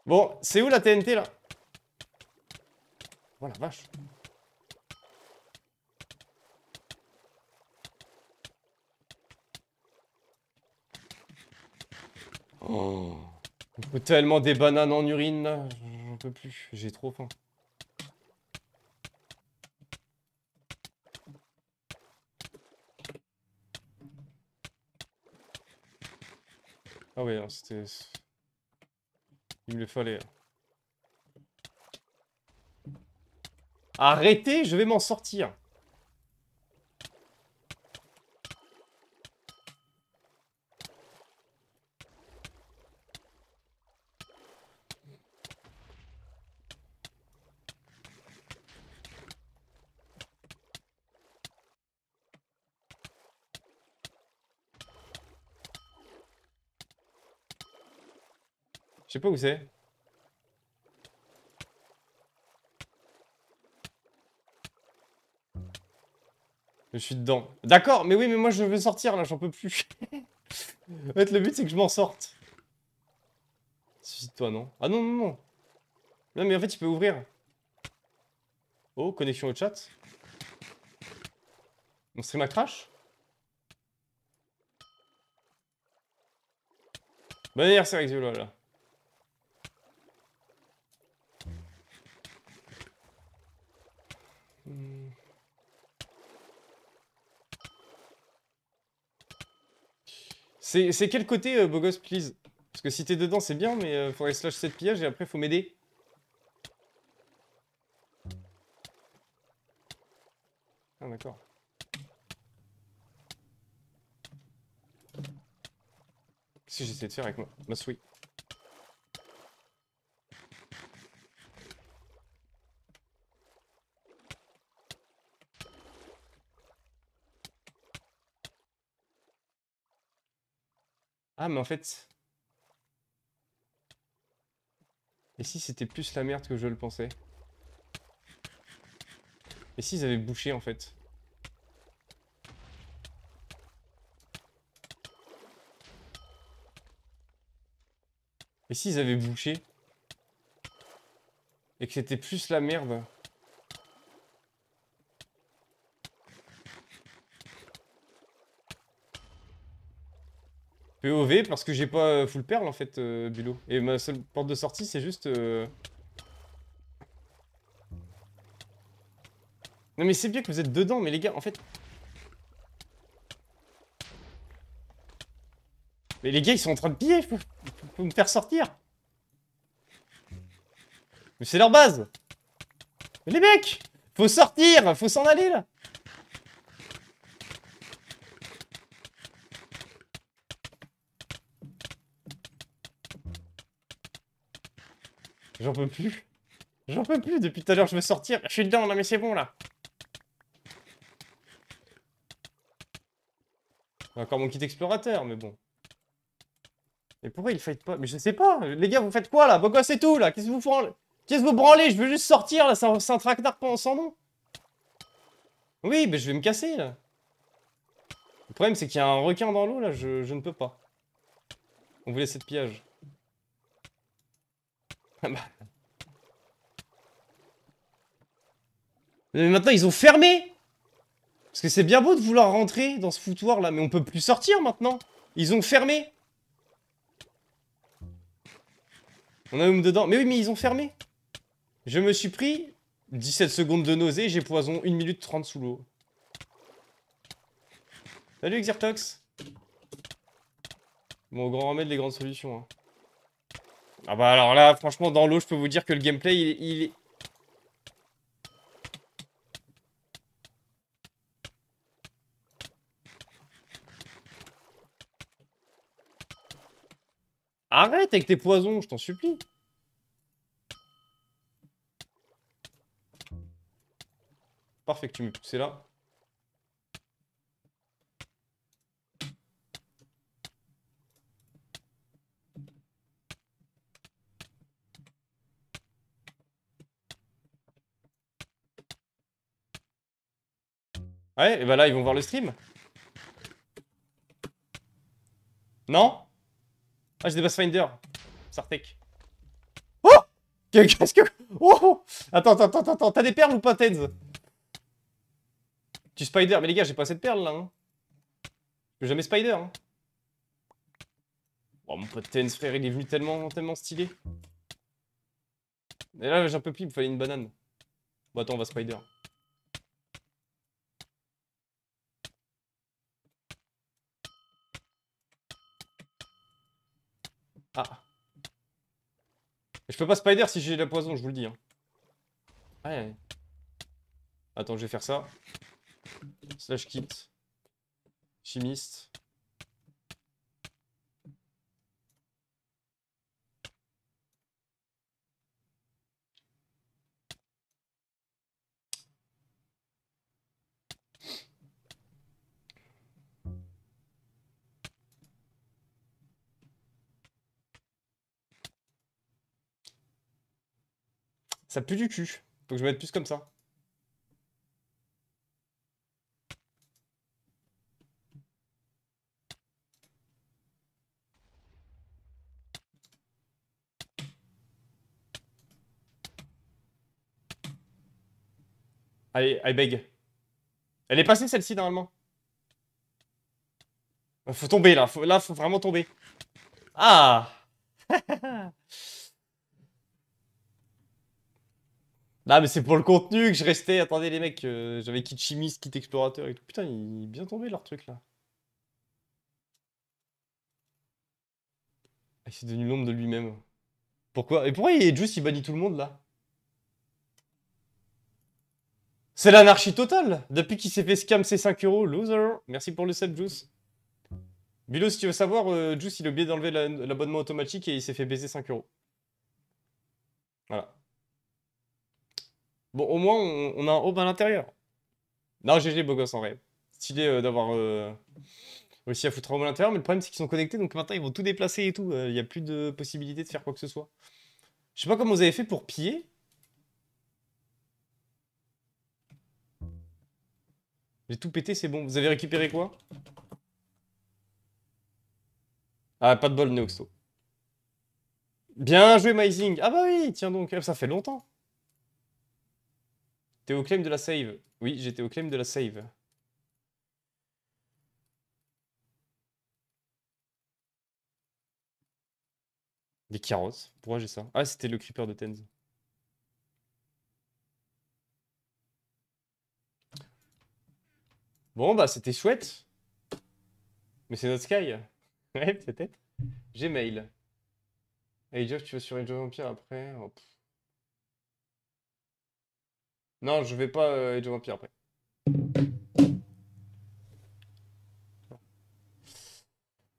Bon, c'est où la TNT là Voilà, vache Oh. tellement des bananes en urine J'en peux plus. J'ai trop faim. Ah oui, hein, c'était... Il me le fallait. Hein. Arrêtez, je vais m'en sortir. sais pas où c'est. Je suis dedans. D'accord, mais oui, mais moi je veux sortir là, j'en peux plus. (laughs) en fait, le but c'est que je m'en sorte. Suicide-toi, non Ah non, non, non. Non, mais en fait, tu peux ouvrir. Oh, connexion au chat. Mon stream a crash c'est anniversaire, là. C'est quel côté, Bogos, euh, beau gosse, please Parce que si t'es dedans, c'est bien, mais faut aller slash 7 pillage et après, faut m'aider. Ah, d'accord. Qu'est-ce que j'essaie de faire avec moi, ma souris Ah, mais en fait... Et si c'était plus la merde que je le pensais Et s'ils avaient bouché, en fait Et s'ils avaient bouché Et que c'était plus la merde POV parce que j'ai pas full perle en fait, euh, Et ma seule porte de sortie, c'est juste... Euh, non mais c'est bien que vous êtes dedans, mais les gars, en fait... Mais les gars, ils sont en train de piller, faut, faut me faire sortir Mais c'est leur base Mais les mecs Faut sortir Faut s'en aller, là J'en peux plus. J'en peux plus, depuis tout à l'heure je veux sortir. Je suis dedans, là, mais c'est bon, là. Encore mon kit explorateur, mais bon. Mais pourquoi il fight pas Mais je sais pas. Les gars, vous faites quoi, là Pourquoi c'est tout, là Qu'est-ce que vous branlez Qu'est-ce vous branlez Je veux juste sortir, là. C'est un, traquenard pendant sans nom. Oui, mais je vais me casser, là. Le problème, c'est qu'il y a un requin dans l'eau, là. Je, ne peux pas. On voulait laisse de pillage. Ah bah. mais maintenant, ils ont fermé Parce que c'est bien beau de vouloir rentrer dans ce foutoir, là, mais on peut plus sortir, maintenant Ils ont fermé On a même dedans. Mais oui, mais ils ont fermé Je me suis pris 17 secondes de nausée, j'ai poison 1 minute 30 sous l'eau. Salut Exertox Bon, grand remède, les grandes solutions, hein. Ah bah alors là, franchement, dans l'eau, je peux vous dire que le gameplay, il, est Arrête avec tes poisons, je t'en supplie. Parfait que tu me pousses là. Ouais, et bah là, ils vont voir le stream. Non Ah, j'ai des Pathfinder. Sartek. Oh Qu'est-ce que... Oh Attends, attends, attends, attends. T'as des perles ou pas, Tenz Tu Spider. Mais les gars, j'ai pas assez de perles, là. Hein. Je jamais Spider. Hein. Oh, mon pote Tens, frère, il est venu tellement, tellement stylé. Et là, j'ai un peu plus, il me fallait une banane. Bon, attends, on va Spider. Je peux pas spider si j'ai la poison, je vous le dis. Hein. Ah, Attends, je vais faire ça. Slash kit. Chimiste. Ça pue du cul. donc je vais être plus comme ça. Allez, I beg. Elle est passée celle-ci normalement. Faut tomber là, faut, là faut vraiment tomber. Ah (laughs) Non, mais c'est pour le contenu que je restais. Attendez, les mecs, euh, j'avais kit chimiste, kit explorateur et tout. Putain, il est bien tombé leur truc là. il ah, s'est devenu l'ombre de lui-même. Pourquoi Et pourquoi il est juste, il bannit tout le monde là C'est l'anarchie totale Depuis qu'il s'est fait scam ses 5 euros, loser Merci pour le set, Juice. Bilo, si tu veux savoir, euh, Juice, il a oublié d'enlever l'abonnement automatique et il s'est fait baiser 5 euros. Voilà. Bon, au moins, on, a un aube à l'intérieur. Non, GG, beau gosse en vrai. Stylé euh, d'avoir aussi euh, réussi à foutre un aube à l'intérieur, mais le problème, c'est qu'ils sont connectés, donc maintenant, ils vont tout déplacer et tout. Il euh, n'y a plus de possibilité de faire quoi que ce soit. Je sais pas comment vous avez fait pour piller. J'ai tout pété, c'est bon. Vous avez récupéré quoi Ah, pas de bol, Neoxto. Bien joué, Amazing. Ah bah oui, tiens donc, eh, ça fait longtemps. T'es au claim de la save. Oui, j'étais au claim de la save. Des carottes. Pourquoi j'ai ça Ah, c'était le creeper de Tenz. Bon, bah, c'était chouette. Mais c'est notre Sky. ouais, peut-être. Gmail. Hey of, tu vas sur Age of après. Oh, non, je vais pas euh, être vampire après.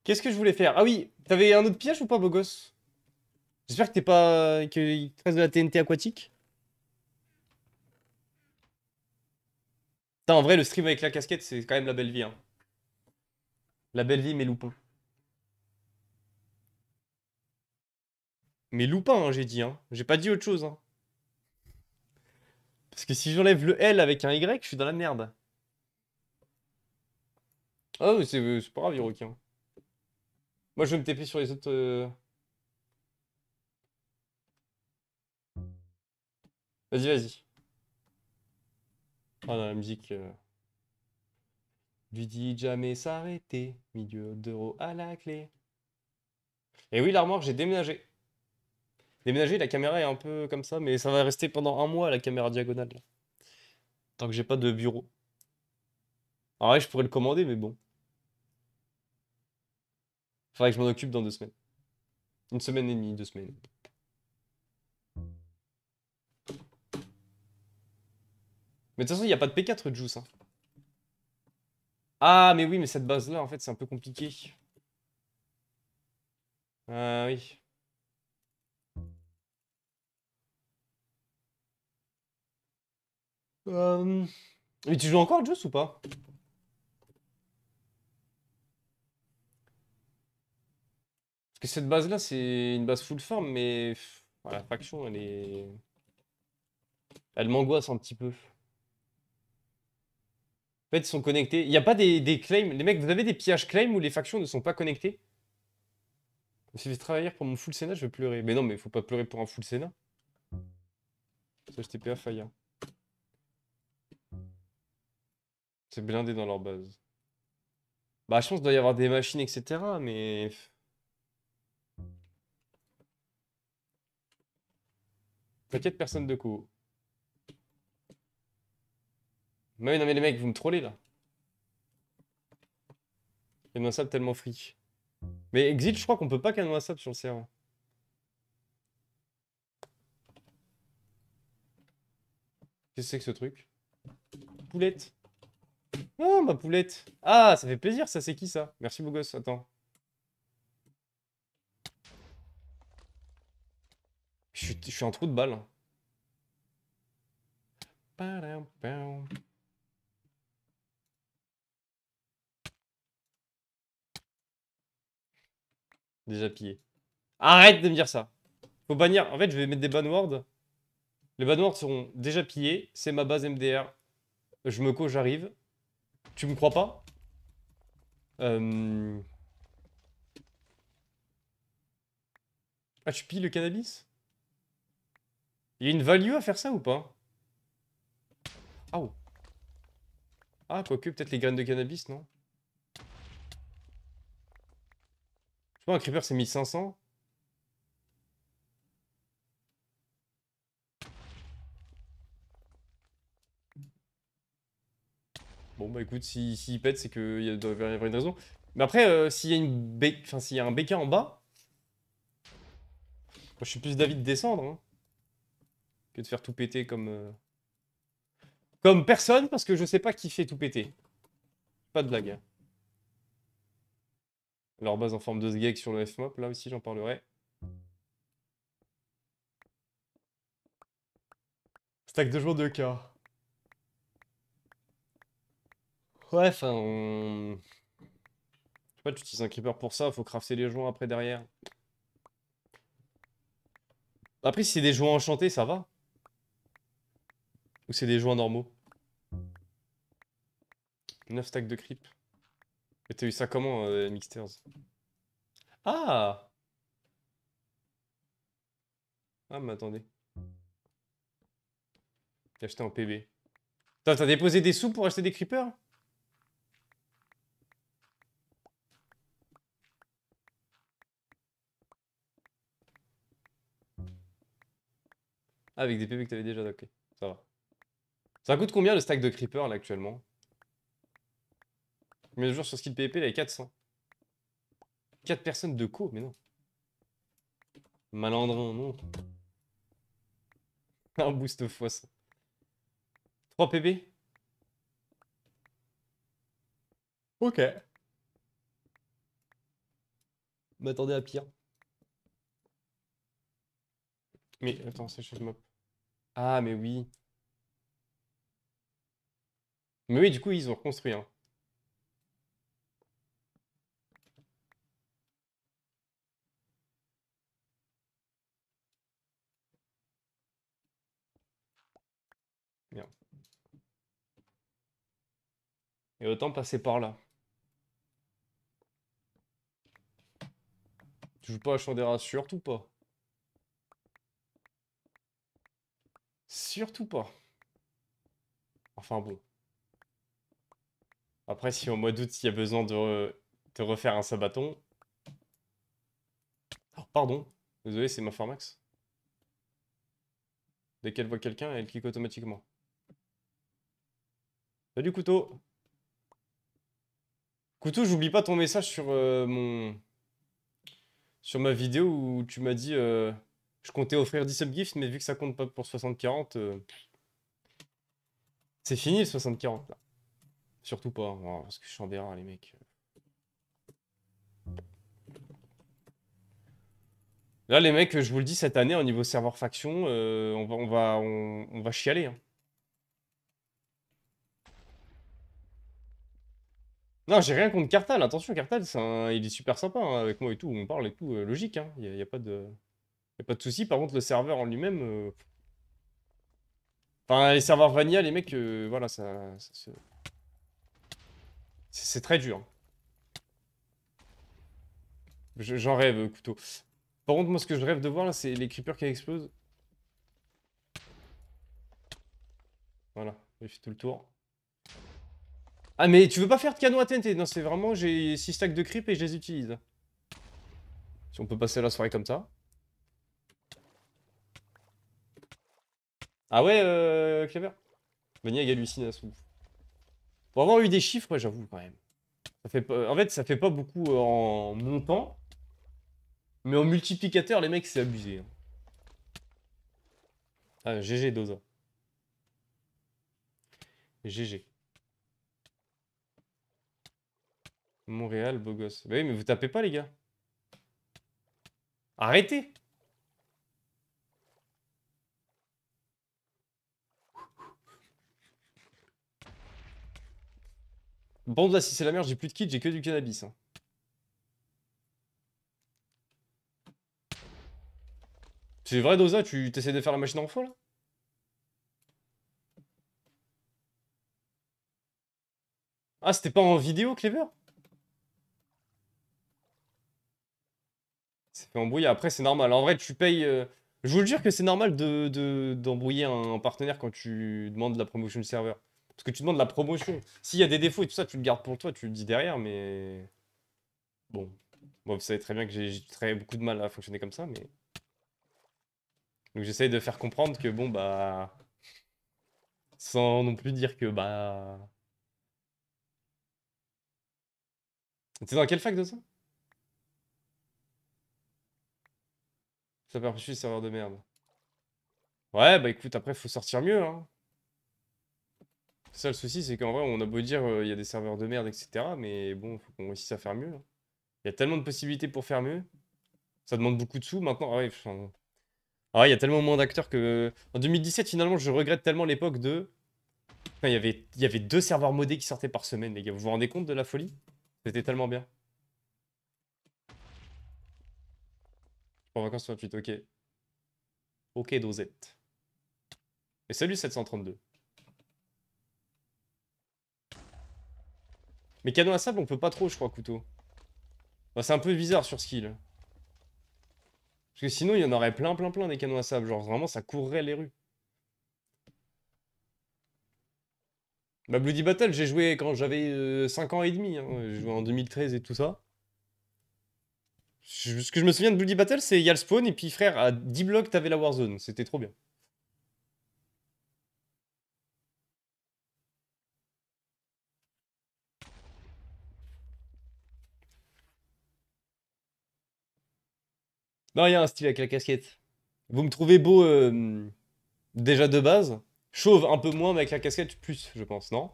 Qu'est-ce que je voulais faire Ah oui, t'avais un autre piège ou pas, beau gosse J'espère que t'es pas. qu'il te reste de la TNT aquatique. Putain, en vrai, le stream avec la casquette, c'est quand même la belle vie. Hein. La belle vie, mais loupin. Mais loupin, hein, j'ai dit. Hein. J'ai pas dit autre chose. Hein. Parce que si j'enlève le L avec un Y, je suis dans la merde. oh, c'est pas grave, Hiroki. Hein. Moi, je vais me taper sur les autres... Euh. Vas-y, vas-y. Ah, non la musique... Lui euh. dit jamais s'arrêter, milieu d'euros à la clé. Et oui, l'armoire, j'ai déménagé. Déménager, la caméra est un peu comme ça, mais ça va rester pendant un mois la caméra diagonale. Tant que j'ai pas de bureau. En vrai, je pourrais le commander, mais bon. Faudrait que je m'en occupe dans deux semaines. Une semaine et demie, deux semaines. Mais de toute façon, il n'y a pas de P4 de Juice. Hein. Ah, mais oui, mais cette base-là, en fait, c'est un peu compliqué. Ah oui. Euh... Mais tu joues encore Just ou pas Parce que cette base-là, c'est une base full farm, mais la faction, elle est... Elle m'angoisse un petit peu. En fait, ils sont connectés. Il n'y a pas des, claims. Les mecs, vous avez des pillages claims où les factions ne sont pas connectées Si je vais travailler pour mon full Sénat, je vais pleurer. Mais non, mais il faut pas pleurer pour un full Sénat. Ça, je à C'est blindé dans leur base. Bah, je pense doit y avoir des machines, etc. Mais. Peut-être personne de coup. Mais bah non, mais les mecs, vous me trollez là. ça tellement fric Mais Exit, je crois qu'on peut pas ça sur le serveur. Qu'est-ce que c'est que ce truc Poulette Oh, ma poulette. Ah, ça fait plaisir, ça, c'est qui, ça Merci, beau gosse. Attends. Je suis, en trou de balle. Hein. Déjà pillé. Arrête de me dire ça. Faut bannir. En fait, je vais mettre des banwards. Les banwards seront déjà pillés. C'est ma base MDR. Je me co, j'arrive. Tu me crois pas euh, Ah, tu pilles le cannabis Il y a une value à faire ça ou pas Ah, Ah, quoique, peut-être les graines de cannabis, non Je sais pas, un creeper c'est 1500 Bon, bah écoute, s'il si, pète, c'est qu'il doit y avoir une raison. Mais après, euh, s'il y, a un béquin en bas, moi, je suis plus d'avis de descendre hein, que de faire tout péter comme. Euh, comme personne, parce que je sais pas qui fait tout péter. Pas de blague. Hein. Alors, Leur base en forme de sgeg sur le fmop, là aussi j'en parlerai. Stack de jour de cas. Ouais, enfin... On... Je sais pas, tu utilises un creeper pour ça, faut crafter les joints après derrière. Après, si c'est des joints enchantés, ça va. Ou c'est des joints normaux. 9 stacks de creep. Mais t'as eu ça comment, euh, Mixters Ah Ah, mais attendez. J'ai acheté en PB. T'as déposé des sous pour acheter des creepers Ah, avec des PV que t'avais déjà, ok. Ça va. Ça coûte combien le stack de creeper là actuellement Mais le jure, sur ce skill PvP là 400. 4 personnes de co, mais non. Malandrin, non. (laughs) Un boost x 3 PB Ok. M'attendais à pire. Mais attends, c'est chez moi. Ah, mais oui. Mais oui, du coup, ils ont reconstruit. Bien. Hein. Et autant passer par là. Tu joues pas à Chandera, surtout pas. Surtout pas. Enfin bon. Après, si au mois d'août, il y a besoin de, te refaire un sabaton. Alors oh, pardon. Désolé, c'est ma Formax. Dès qu'elle voit quelqu'un, elle clique automatiquement. Salut couteau Couteau, j'oublie pas ton message sur euh, mon... Sur ma vidéo où tu m'as dit... Euh, je comptais offrir 10 subgifts, mais vu que ça compte pas pour 60-40, euh, c'est fini le 60-40 Surtout pas, hein, parce que je suis en les mecs. Là, les mecs, je vous le dis, cette année, au niveau serveur faction, euh, on, va, on, va, on, va chialer. Hein. Non, j'ai rien contre Cartal. Attention, Cartal, il est super sympa hein, avec moi et tout. On parle et tout, euh, logique. Il n'y a, pas de pas de souci. Par contre, le serveur en lui-même. Euh, enfin, les serveurs Vanilla, les mecs, euh, voilà, ça. C'est très dur. J'en rêve, euh, couteau. Par contre, moi, ce que je rêve de voir, là, c'est les creepers qui explosent. Voilà, j'ai fait tout le tour. Ah, mais tu veux pas faire de canot à TNT Non, c'est vraiment, j'ai 6 stacks de creep et je les utilise. Si on peut passer la soirée comme ça. Ah ouais, euh, Claver à soupe. Pour avoir eu des chiffres, j'avoue quand même. Ça fait En fait, ça fait pas beaucoup euh, en montant. Mais en multiplicateur, les mecs, c'est abusé. Hein. Ah, GG Doza. GG. Montréal, beau gosse. Bah oui, mais vous tapez pas, les gars. Arrêtez Bon, là, si c'est la merde, j'ai plus de kit, j'ai que du cannabis. Hein. C'est vrai, Dosa, tu t'essayes de faire la machine en faux là Ah, c'était pas en vidéo, Clever C'est fait Après, c'est normal. En vrai, tu payes. Euh, je vous le jure que c'est normal d'embrouiller de, d'embrouiller un partenaire quand tu demandes la promotion de serveur. Parce que tu demandes la promotion. S'il y a des défauts et tout ça, tu le gardes pour toi, tu le dis derrière, mais. Bon. Moi, vous savez très bien que j'ai très beaucoup de mal à fonctionner comme ça, mais. Donc j'essaye de faire comprendre que bon, bah. Sans non plus dire que bah. T'es dans quel fac de ça Ça perpétue serveur de merde. Ouais, bah écoute, après, faut sortir mieux, hein. Le seul souci, c'est qu'en vrai, on a beau dire euh, il y a des serveurs de merde, etc. Mais bon, faut qu'on réussisse à faire mieux. Hein. Il y a tellement de possibilités pour faire mieux. Ça demande beaucoup de sous maintenant. Ah ouais, ah il ah, y a tellement moins d'acteurs que. En 2017, finalement, je regrette tellement l'époque de. Il y, avait, y avait deux serveurs modés qui sortaient par semaine, les gars. Vous vous rendez compte de la folie C'était tellement bien. En vacances 28, ok. Ok, dosette. Et salut 732. Mais canons à sable, on peut pas trop, je crois, couteau. c'est un peu bizarre sur skill. Parce que sinon, il y en aurait plein, plein, plein des canons à sable. Genre, vraiment, ça courrait les rues. Bah, Bloody Battle, j'ai joué quand j'avais 5 euh, ans et demi. Hein. J'ai joué en 2013 et tout ça. ce que je me souviens de Bloody Battle, c'est il le spawn, et puis frère, à 10 blocs, t'avais la Warzone. C'était trop bien. Non, il un style avec la casquette. Vous me trouvez beau euh, déjà de base. Chauve un peu moins, mais avec la casquette plus, je pense, non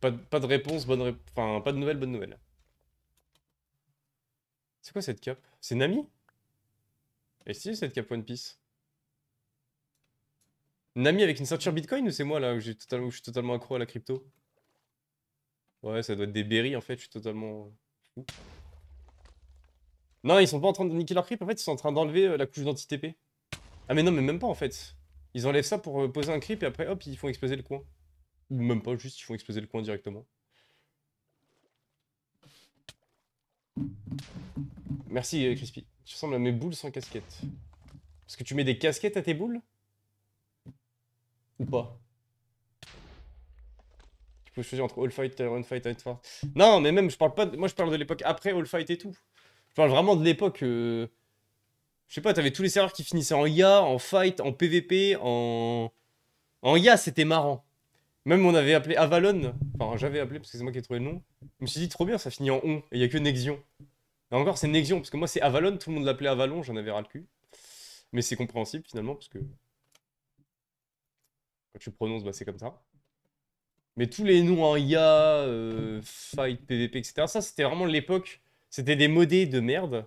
Pas de, réponse, bonne réponse enfin pas de nouvelle, bonne nouvelle. C'est quoi cette cape C'est Nami Et si cette cape One Piece Nami avec une ceinture Bitcoin ou c'est moi là où, je suis totalement accro à la crypto Ouais, ça doit être des berries en fait, je suis totalement Non, ils sont pas en train de niquer leur creep, en fait, ils sont en train d'enlever euh, la couche d'anti-TP. Ah mais non, mais même pas en fait. Ils enlèvent ça pour euh, poser un creep et après, hop, ils font exploser le coin. Ou même pas, juste ils font exploser le coin directement. Merci euh, Crispy. Tu ressembles à mes boules sans casquette. Parce que tu mets des casquettes à tes boules ou pas. Tu peux choisir entre All Fight, euh, Run Fight, Non, mais même, je parle pas. De... Moi, je parle de l'époque après All Fight et tout. Je parle vraiment de l'époque. Euh, je sais pas, t'avais tous les serveurs qui finissaient en IA, en Fight, en PVP, en. En IA, c'était marrant. Même on avait appelé Avalon, enfin j'avais appelé parce que c'est moi qui ai trouvé le nom. Je me suis dit trop bien, ça finit en on, et il y a que Nexion. Et encore c'est Nexion, parce que moi c'est Avalon, tout le monde l'appelait Avalon, j'en avais ras le cul. Mais c'est compréhensible finalement, parce que quand tu prononces, bah, c'est comme ça. Mais tous les noms en IA, euh, Fight, PVP, etc., ça, c'était vraiment l'époque. C'était des modés de merde.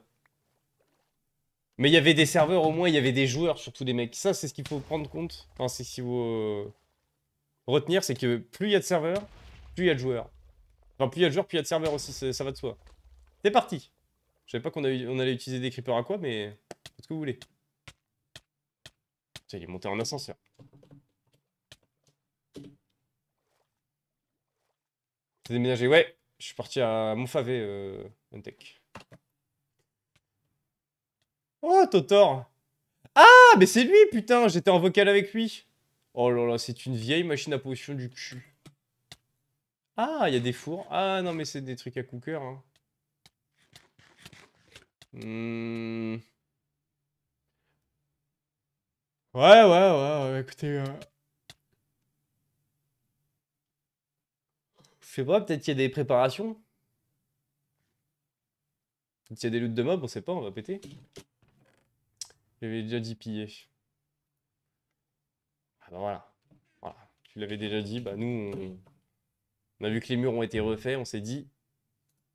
Mais il y avait des serveurs au moins, il y avait des joueurs, surtout des mecs. Ça, c'est ce qu'il faut prendre compte. Enfin, c'est ce qu'il euh, retenir, c'est que plus il y a de serveurs, plus il y a de joueurs. Enfin, plus il y a de joueurs, plus il y a de serveurs aussi, ça va de soi. C'est parti Je savais pas qu'on on allait utiliser des creepers à quoi, mais... Faites ce que vous voulez. Tiens, il est monté en ascenseur. C'est déménagé Ouais, je suis parti à Montfavet, euh, e Oh, Totor Ah, mais c'est lui, putain J'étais en vocal avec lui Oh là là, c'est une vieille machine à potion du cul. Ah, il y a des fours. Ah non, mais c'est des trucs à cooker. Hein. Hmm. Ouais, ouais, ouais, écoutez... Euh, Je sais pas, peut-être qu'il y a des préparations. peut y a des loots de mobs, on sait pas, on va péter. J'avais déjà dit piller. Ah bah voilà. Tu l'avais déjà dit, bah nous, on... a vu que les murs ont été refaits, on s'est dit...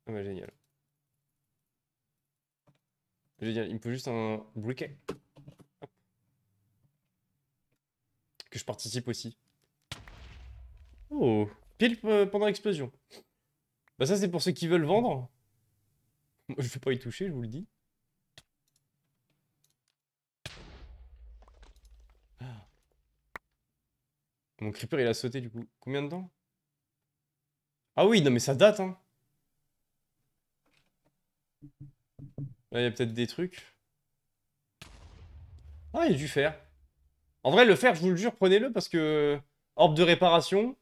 Ah bah génial. Génial, il me faut juste un briquet. Que je participe aussi. Oh Pile euh, pendant l'explosion. Bah ça c'est pour ceux qui veulent vendre. Moi, je vais pas y toucher, je vous le dis. Ah. Mon creeper il a sauté du coup. Combien de temps Ah oui, non mais ça date hein. Là il y a peut-être des trucs. Ah il y a du fer. En vrai le fer je vous le jure prenez-le parce que... Orbe de réparation,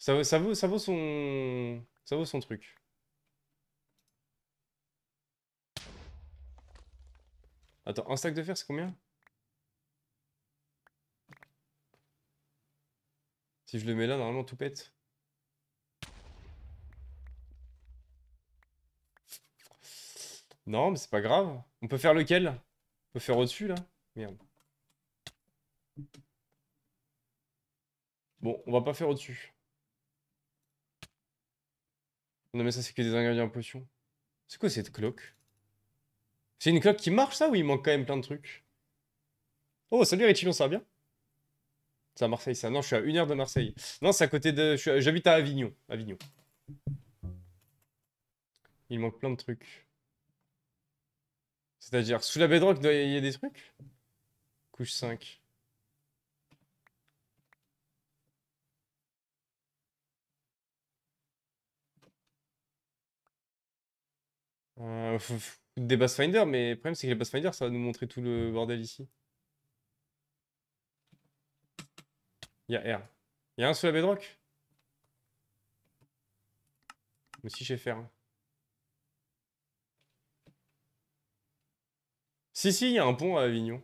ça, vaut, ça, vaut son... ça vaut son truc. Attends, un sac de fer, c'est combien Si je le mets là, normalement, tout pète. Non, mais c'est pas grave. On peut faire lequel On peut faire au-dessus, là Merde. Bon, on va pas faire au-dessus. Non, mais ça, c'est que des ingrédients en potion. C'est quoi cette cloque C'est une cloque qui marche, ça, ou il manque quand même plein de trucs Oh, salut Richillon, ça va bien C'est à Marseille, ça. Non, je suis à une heure de Marseille. Non, c'est à côté de... J'habite à Avignon. Avignon. Il manque plein de trucs. C'est-à-dire, sous la bedrock, il y a des trucs Couche 5. Euh, des Bassfinder, mais le problème c'est que les Bassfinder, ça va nous montrer tout le bordel ici. Il y a R. Il y a un sous la bedrock Mais si je sais Si, si, il y a un pont à Avignon.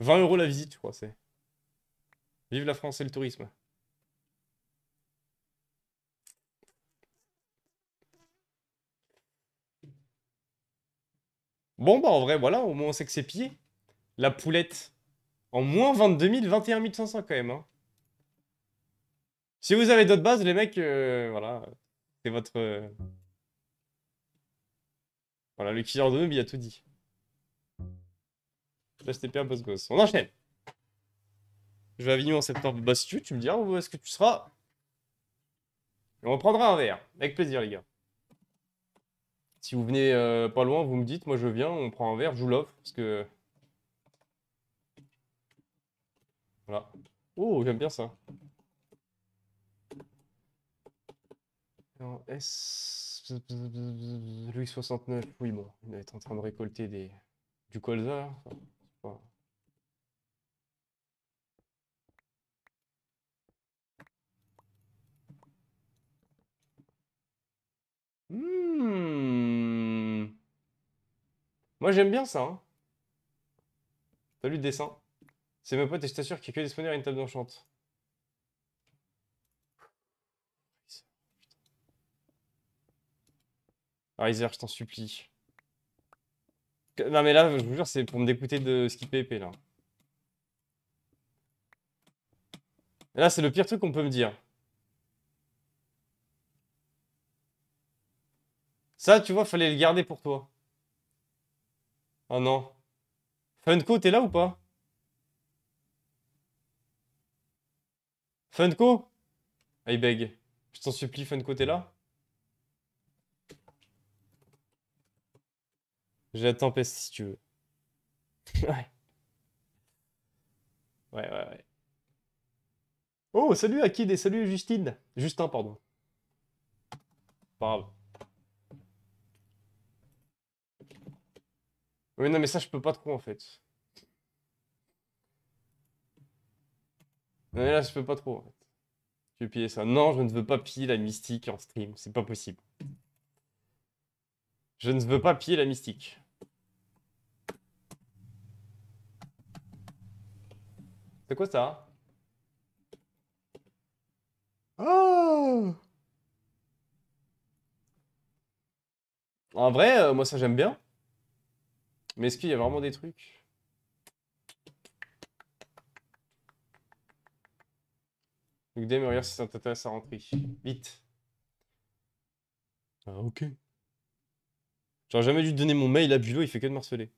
20 euros la visite, je crois, c'est. Vive la France et le tourisme. Bon, bah en vrai, voilà, au moins on sait que c'est pillé. La poulette, en moins 22 000, 21 500 quand même. Hein. Si vous avez d'autres bases, les mecs, euh, voilà, c'est votre... Euh, voilà, le killer de nous, il a tout dit. bien boss On enchaîne Je vais venir en septembre. Bastu tu me diras où est-ce que tu seras. on reprendra un verre. Avec plaisir, les gars. Si vous venez euh, pas loin, vous me dites, moi je viens, on prend un verre, je vous l'offre, parce que... Voilà. Oh, j'aime bien ça. Lui, S... Louis 69, oui bon, il est en train de récolter des... du colza. Hmm. Moi, j'aime bien ça. Salut hein. T'as dessin C'est ma pote et je t'assure qu'il n'y a que disponible une table d'enchant. Riser, je t'en supplie. Non mais là, je vous jure, c'est pour me dégoûter de skipper pépé là. Là, c'est le pire truc qu'on peut me dire. Ça, tu vois, fallait le garder pour toi. Oh non. Funko, t'es là ou pas Funko ah, I beg. Je t'en supplie, Funko, t'es là J'ai la tempête si tu veux. (laughs) ouais. Ouais, ouais, ouais. Oh, salut Akide et salut Justine. Justin, pardon. Pas Oui, non, mais ça, je peux pas trop, en fait. Non, mais là, je peux pas trop, en fait. Je vais piller ça. Non, je ne veux pas piller la mystique en stream. C'est pas possible. Je ne veux pas piller la mystique. C'est quoi ça Oh En vrai, euh, moi ça j'aime bien. Mais est-ce qu'il y a vraiment des trucs Donc, me regarde si ça t'intéresse rentrer. Vite. Ah, ok. J'aurais jamais dû donner mon mail à Bulot, il fait que de marceler.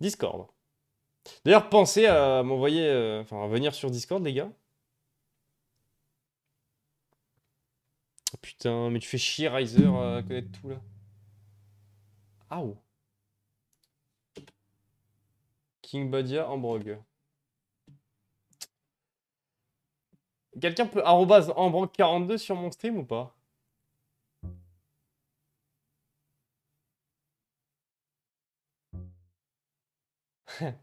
Discord. D'ailleurs, pensez à m'envoyer, euh, enfin à venir sur Discord, les gars. Putain, mais tu fais chier Riser à connaître tout là. Aouh. King Badia brogue. Quelqu'un peut en Ambrogue42 sur mon stream ou pas (laughs)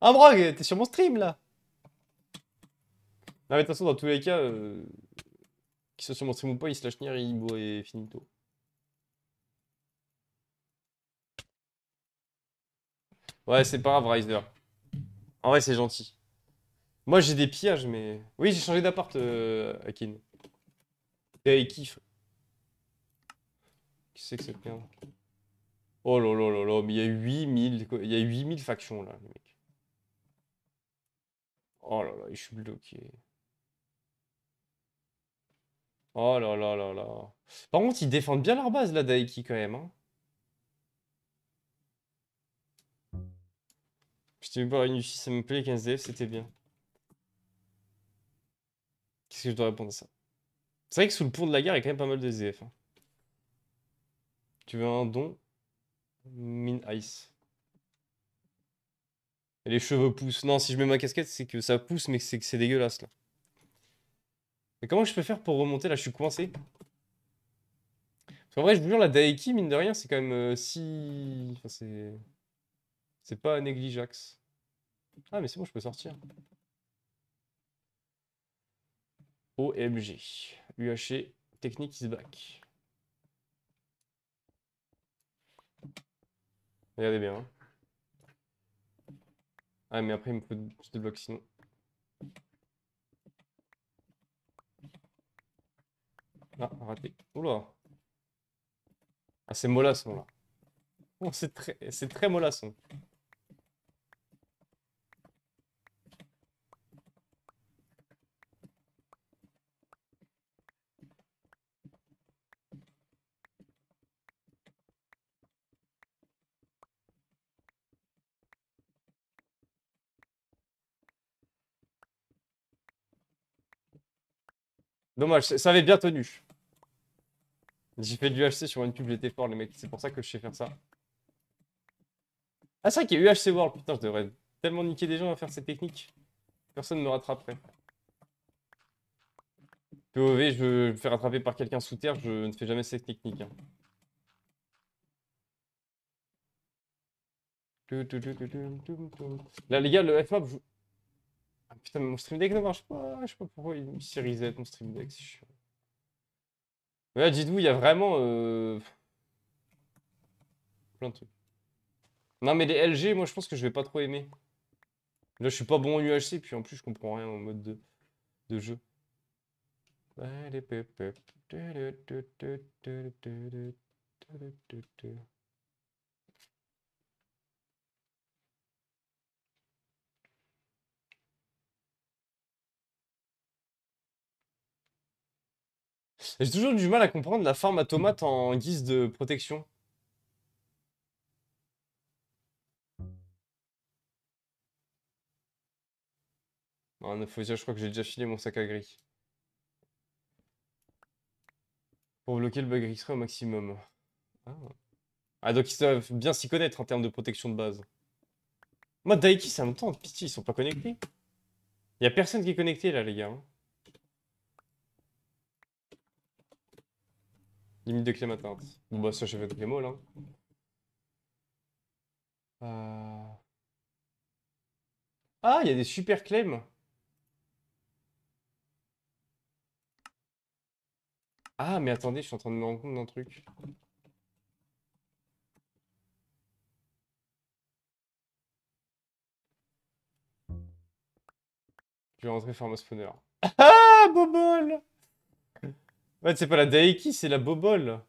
Ambrog, t'es sur mon stream là ah mais de toute façon, dans tous les cas, euh, qu'ils soient sur mon stream ou pas, ils se lâchent et ils finito. Ouais, c'est pas grave, Riser. En vrai, c'est gentil. Moi, j'ai des pillages, mais. Oui, j'ai changé d'appart, euh, Akin. Et eh, il kiffe. Qui que c'est que cette merde Oh là là là là, mais il y a 8000, il y a 8000 factions là, les mecs. Oh là là, je suis bloqué. Oh là là là là. Par contre, ils défendent bien leur base, là, Daiki, quand même. Hein. J'étais pas une ça me plaît, 15 DF, c'était bien. Qu'est-ce que je dois répondre à ça C'est vrai que sous le pont de la gare, il y a quand même pas mal de ZF. Hein. Tu veux un don Min Ice. les cheveux poussent. Non, si je mets ma casquette, c'est que ça pousse, mais c'est que c'est dégueulasse, là. Mais comment je peux faire pour remonter là Je suis coincé. en vrai, je vous jure, la Daiki, mine de rien, c'est quand même euh, si. Enfin, c'est. C'est pas négligeax. Ah, mais c'est bon, je peux sortir. OMG. UHC, e, technique is back. Regardez bien. Hein. Ah, mais après, il me faut des débloque sinon. Ah, raté. Oula. Ah, c'est mollasson, là. Oh, c'est très, très mollasson. Dommage, ça avait bien tenu. J'ai fait du l'UHC sur une pub, j'étais fort, les mecs. C'est pour ça que je sais faire ça. Ah, ça vrai qu'il y a UHC World. Putain, je devrais tellement niquer des gens à faire cette technique. Personne ne me rattraperait. POV, je me faire rattraper par quelqu'un sous terre, je ne fais jamais cette technique. Hein. Là, les gars, le f putain, mais mon stream deck ne marche pas. Je sais pas pourquoi il me reset mon stream deck, Mais là, dites-vous, il y a vraiment plein de trucs. Non, mais les LG, moi, je pense que je vais pas trop aimer. Là, je suis pas bon en UHC, puis en plus, je comprends rien en mode de, de jeu. J'ai toujours du mal à comprendre la farm à tomates en guise de protection. Ah, que je crois que j'ai déjà filé mon sac à gris. Pour bloquer le bug X-Ray au maximum. Ah. ah. donc ils doivent bien s'y connaître en termes de protection de base. Moi, Daiki, ça me tente. Pitié, ils sont pas connectés. Il a personne qui est connecté, là, les gars. Hein. Limite de atteinte. Bon bah ça j'ai fait avec les mots là. Euh. Ah, il y a des super claims. Ah, mais attendez, je suis en train de me rendre compte d'un truc. Je vais rentrer mon Spawner. Ah, bobol Ouais, c'est pas la Daiki, c'est la Bobole.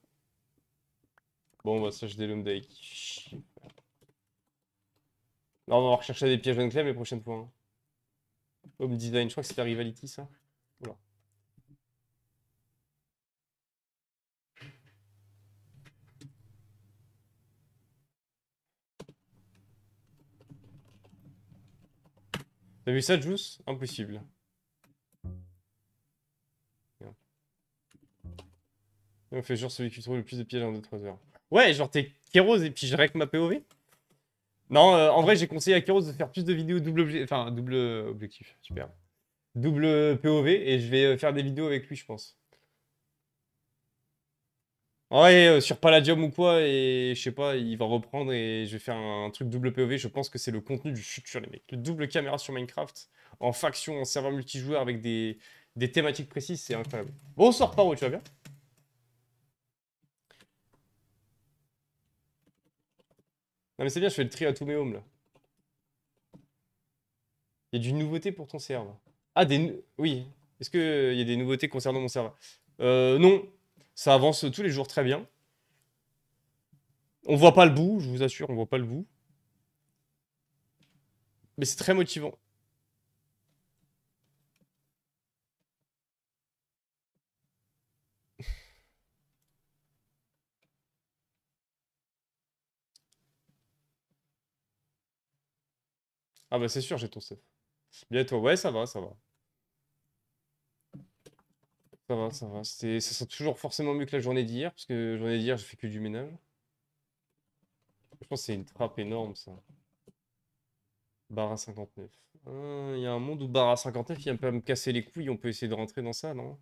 Bon, bah ça, je délume Daiki. Non, on va rechercher des pièges clé les prochaines fois. Hein. Home Design, je crois que c'est la Rivality, ça. T'as vu ça, Juice Impossible. on fait genre celui qui trouve le plus de pièges en 2-3 heures. Ouais, genre t'es Kéros et puis je règle ma POV Non, euh, en vrai, j'ai conseillé à Kéros de faire plus de vidéos double Enfin, double objectif, super. Double POV et je vais euh, faire des vidéos avec lui, je pense. Ouais, euh, sur Palladium ou quoi, et je sais pas, il va reprendre et je vais faire un, truc double POV. Je pense que c'est le contenu du futur, les mecs. Le double caméra sur Minecraft, en faction, en serveur multijoueur, avec des, thématiques précises, c'est incroyable. Bon, sort Bonsoir, où, tu vas bien Non mais c'est bien, je fais le tri à tous mes hommes là. Il y a du nouveauté pour ton serveur. Ah, des... Oui. Est-ce qu'il euh, y a des nouveautés concernant mon serveur euh, Non. Ça avance tous les jours très bien. On voit pas le bout, je vous assure, on voit pas le bout. Mais c'est très motivant. Ah bah c'est sûr, j'ai ton stuff. Bien toi, ouais, ça va, ça va. Ça va, ça va. Ça sent toujours forcément mieux que la journée d'hier, parce que la journée d'hier, j'ai fait que du ménage. Je pense que c'est une trappe énorme, ça. Barre à 59. Hein, il y a un monde où barre à 59, il un peu à me casser les couilles, on peut essayer de rentrer dans ça, non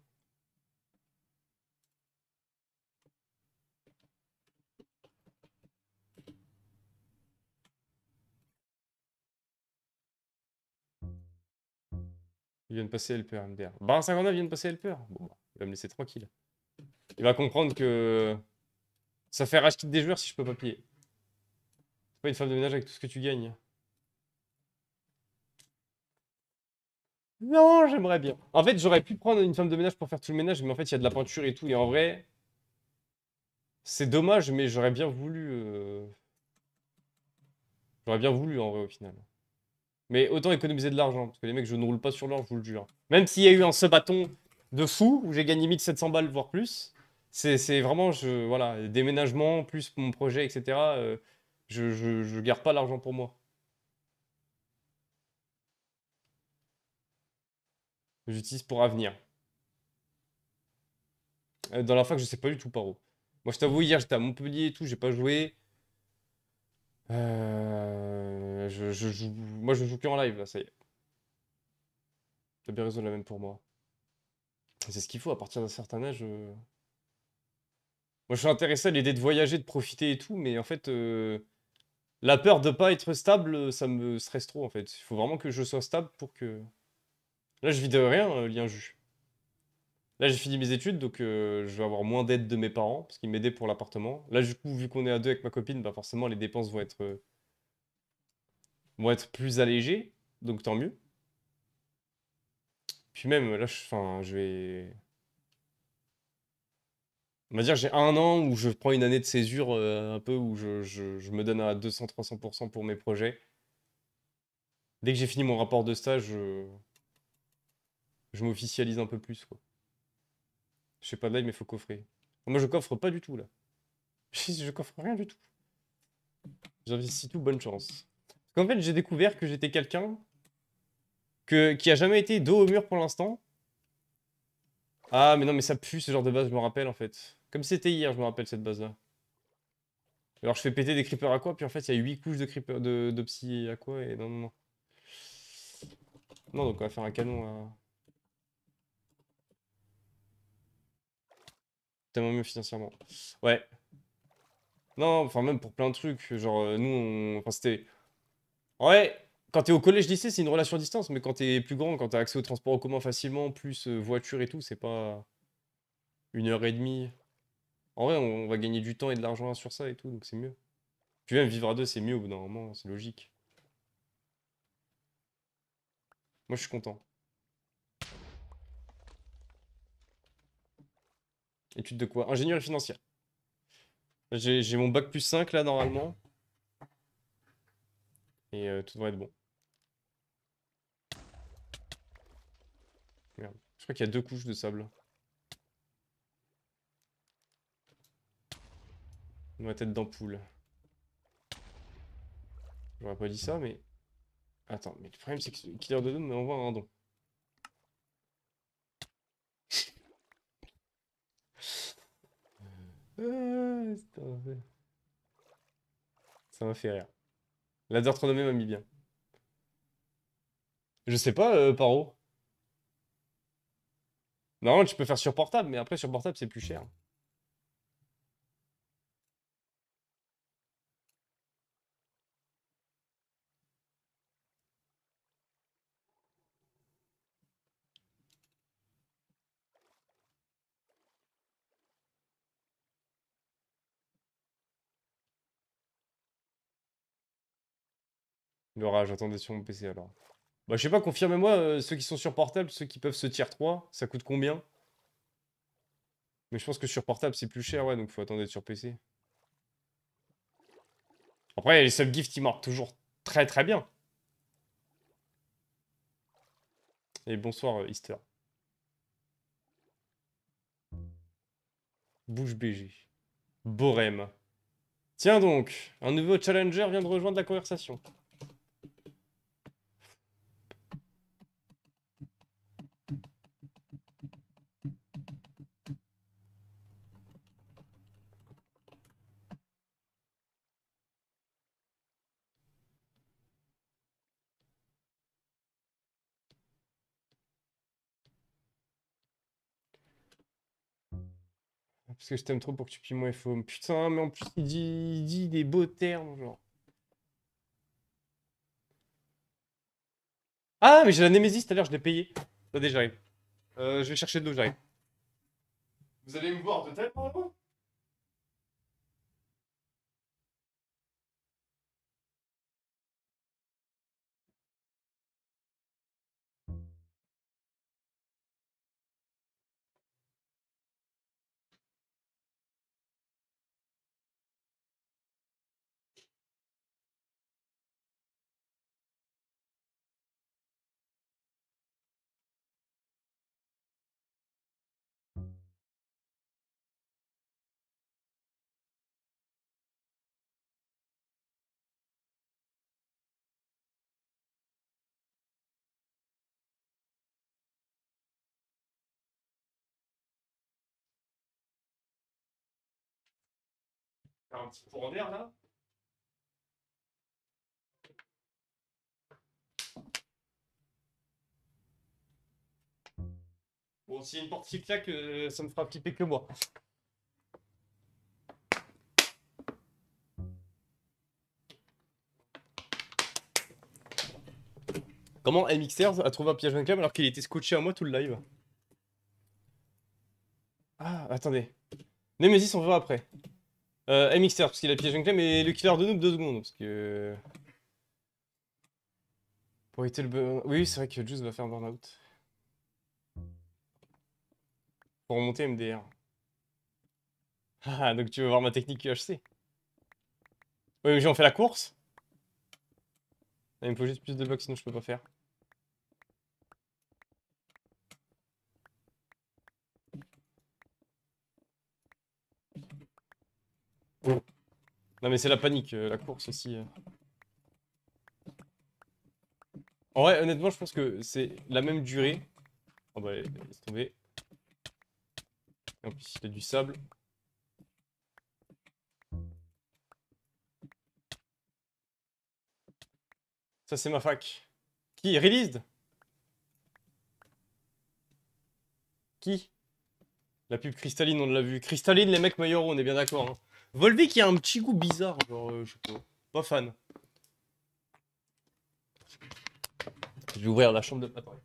vient de passer LPR, MDR. Ben, vient de passer LPR. Bon, bah, il va me laisser tranquille. Il va comprendre que ça fait racheter des joueurs si je peux pas payer. C'est pas une femme de ménage avec tout ce que tu gagnes. Non, j'aimerais bien. En fait, j'aurais pu prendre une femme de ménage pour faire tout le ménage, mais en fait, il y a de la peinture et tout. Et en vrai, c'est dommage, mais j'aurais bien voulu. Euh, j'aurais bien voulu en vrai au final. Mais autant économiser de l'argent, parce que les mecs, je ne roule pas sur l'or, je vous le jure. Même s'il y a eu un ce bâton de fou, où j'ai gagné 1700 balles, voire plus, c'est vraiment, je, voilà, déménagement, plus mon projet, etc. Euh, je, ne garde pas l'argent pour moi. J'utilise pour avenir. Euh, dans la fac, je sais pas du tout par où. Moi, je t'avoue, hier, j'étais à Montpellier et tout, j'ai pas joué. Euh... Euh, je, Moi, je joue que en live, là, ça y est. T'as bien raison, de la même pour moi. C'est ce qu'il faut à partir d'un certain âge. Euh. Moi, je suis intéressé à l'idée de voyager, de profiter et tout, mais en fait, euh, la peur de pas être stable, ça me stresse trop, en fait. Il faut vraiment que je sois stable pour que. Là, je vis de rien, euh, lien jus. Là, j'ai fini mes études, donc je vais avoir moins d'aide de mes parents, parce qu'ils m'aidaient pour l'appartement. Là, du coup, vu qu'on est à deux avec ma copine, bah forcément, les dépenses vont être vont être plus allégés, donc tant mieux. Puis même, là, je, je vais... On va dire, j'ai un an où je prends une année de césure, euh, un peu, où je, me donne à 200-300% pour mes projets. Dès que j'ai fini mon rapport de stage, je, m'officialise un peu plus, quoi. Je sais pas de live, mais faut coffrer. Moi, je coffre pas du tout, là. (laughs) Je coffre rien du tout. J'investis tout, bonne chance. En fait, j'ai découvert que j'étais quelqu'un que, qui a jamais été dos au mur pour l'instant. Ah, mais non, mais ça pue ce genre de base, je me rappelle en fait. Comme c'était hier, je me rappelle cette base-là. Alors je fais péter des creepers quoi puis en fait il y a 8 couches de creeper, de, de psy quoi et non, non, non. Non, donc on va faire un canon à... Tellement mieux financièrement. Ouais. Non, enfin même pour plein de trucs, genre euh, nous on... Enfin c'était... Ouais, quand t'es au collège lycée, c'est une relation à distance, mais quand t'es plus grand, quand t'as accès au transport en commun facilement, plus euh, voiture et tout, c'est pas une heure et demie. En vrai, on, va gagner du temps et de l'argent sur ça et tout, donc c'est mieux. Puis même vivre à deux, c'est mieux au bout d'un moment, c'est logique. Moi, je suis content. Étude de quoi Ingénieur financière. J'ai mon bac plus 5 là, normalement. Et euh, tout devrait être bon. Merde. Je crois qu'il y a deux couches de sable. Ma tête d'ampoule. J'aurais pas dit ça, mais... Attends, mais le problème c'est que Killer de on m'envoie un don. (laughs) Ah, ça m'a fait rire. La Deuteronomie m'a mis bien. Je sais pas, par euh, Paro. Normalement, tu peux faire sur portable, mais après, sur portable, c'est plus cher. L'orage, attendez sur mon PC alors. Bah, je sais pas, confirmez-moi, euh, ceux qui sont sur portable, ceux qui peuvent se tier 3, ça coûte combien Mais je pense que sur portable, c'est plus cher, ouais, donc faut attendre d'être sur PC. Après, les subgifts, qui marquent toujours très très bien. Et bonsoir, euh, Easter. Bouche BG. Borem. Tiens donc, un nouveau challenger vient de rejoindre la conversation. Parce que je t'aime trop pour que tu pilles mon FOM. Putain, mais en plus, il dit, il dit des beaux termes, genre. Ah, mais j'ai la Nemesis, tout à l'heure, je l'ai payée. déjà, j'arrive. Euh, je vais chercher de l'eau, j'arrive. Vous allez me voir de tête par rapport pour en là. Bon, si une porte qui claque, euh, ça me fera flipper que moi. Comment MXR a trouvé un piège club alors qu'il était scotché à moi tout le live Ah, attendez. Nemesis, on verra après. Euh, MXR, parce qu'il a piège une clé, mais le killer de noob, deux secondes, parce que... Pour éviter le... Burn... Oui, c'est vrai que Juice va faire burn-out. Pour remonter MDR. (laughs) Ah, donc tu veux voir ma technique QHC Oui, mais en fait la course Il me faut juste plus de blocs, sinon je peux pas faire. Oh. Non mais c'est la panique, euh, la course aussi. Euh. En vrai, honnêtement, je pense que c'est la même durée. Oh bah, laisse tomber. en plus, il du sable. Ça, c'est ma fac. Qui Released Qui La pub cristalline, on l'a vu. Cristalline, les mecs Mayoro, on est bien d'accord. Hein. Volvic, qui a un petit goût bizarre, genre, euh, je sais pas. Pas fan. Je vais ouvrir la chambre de... Attends.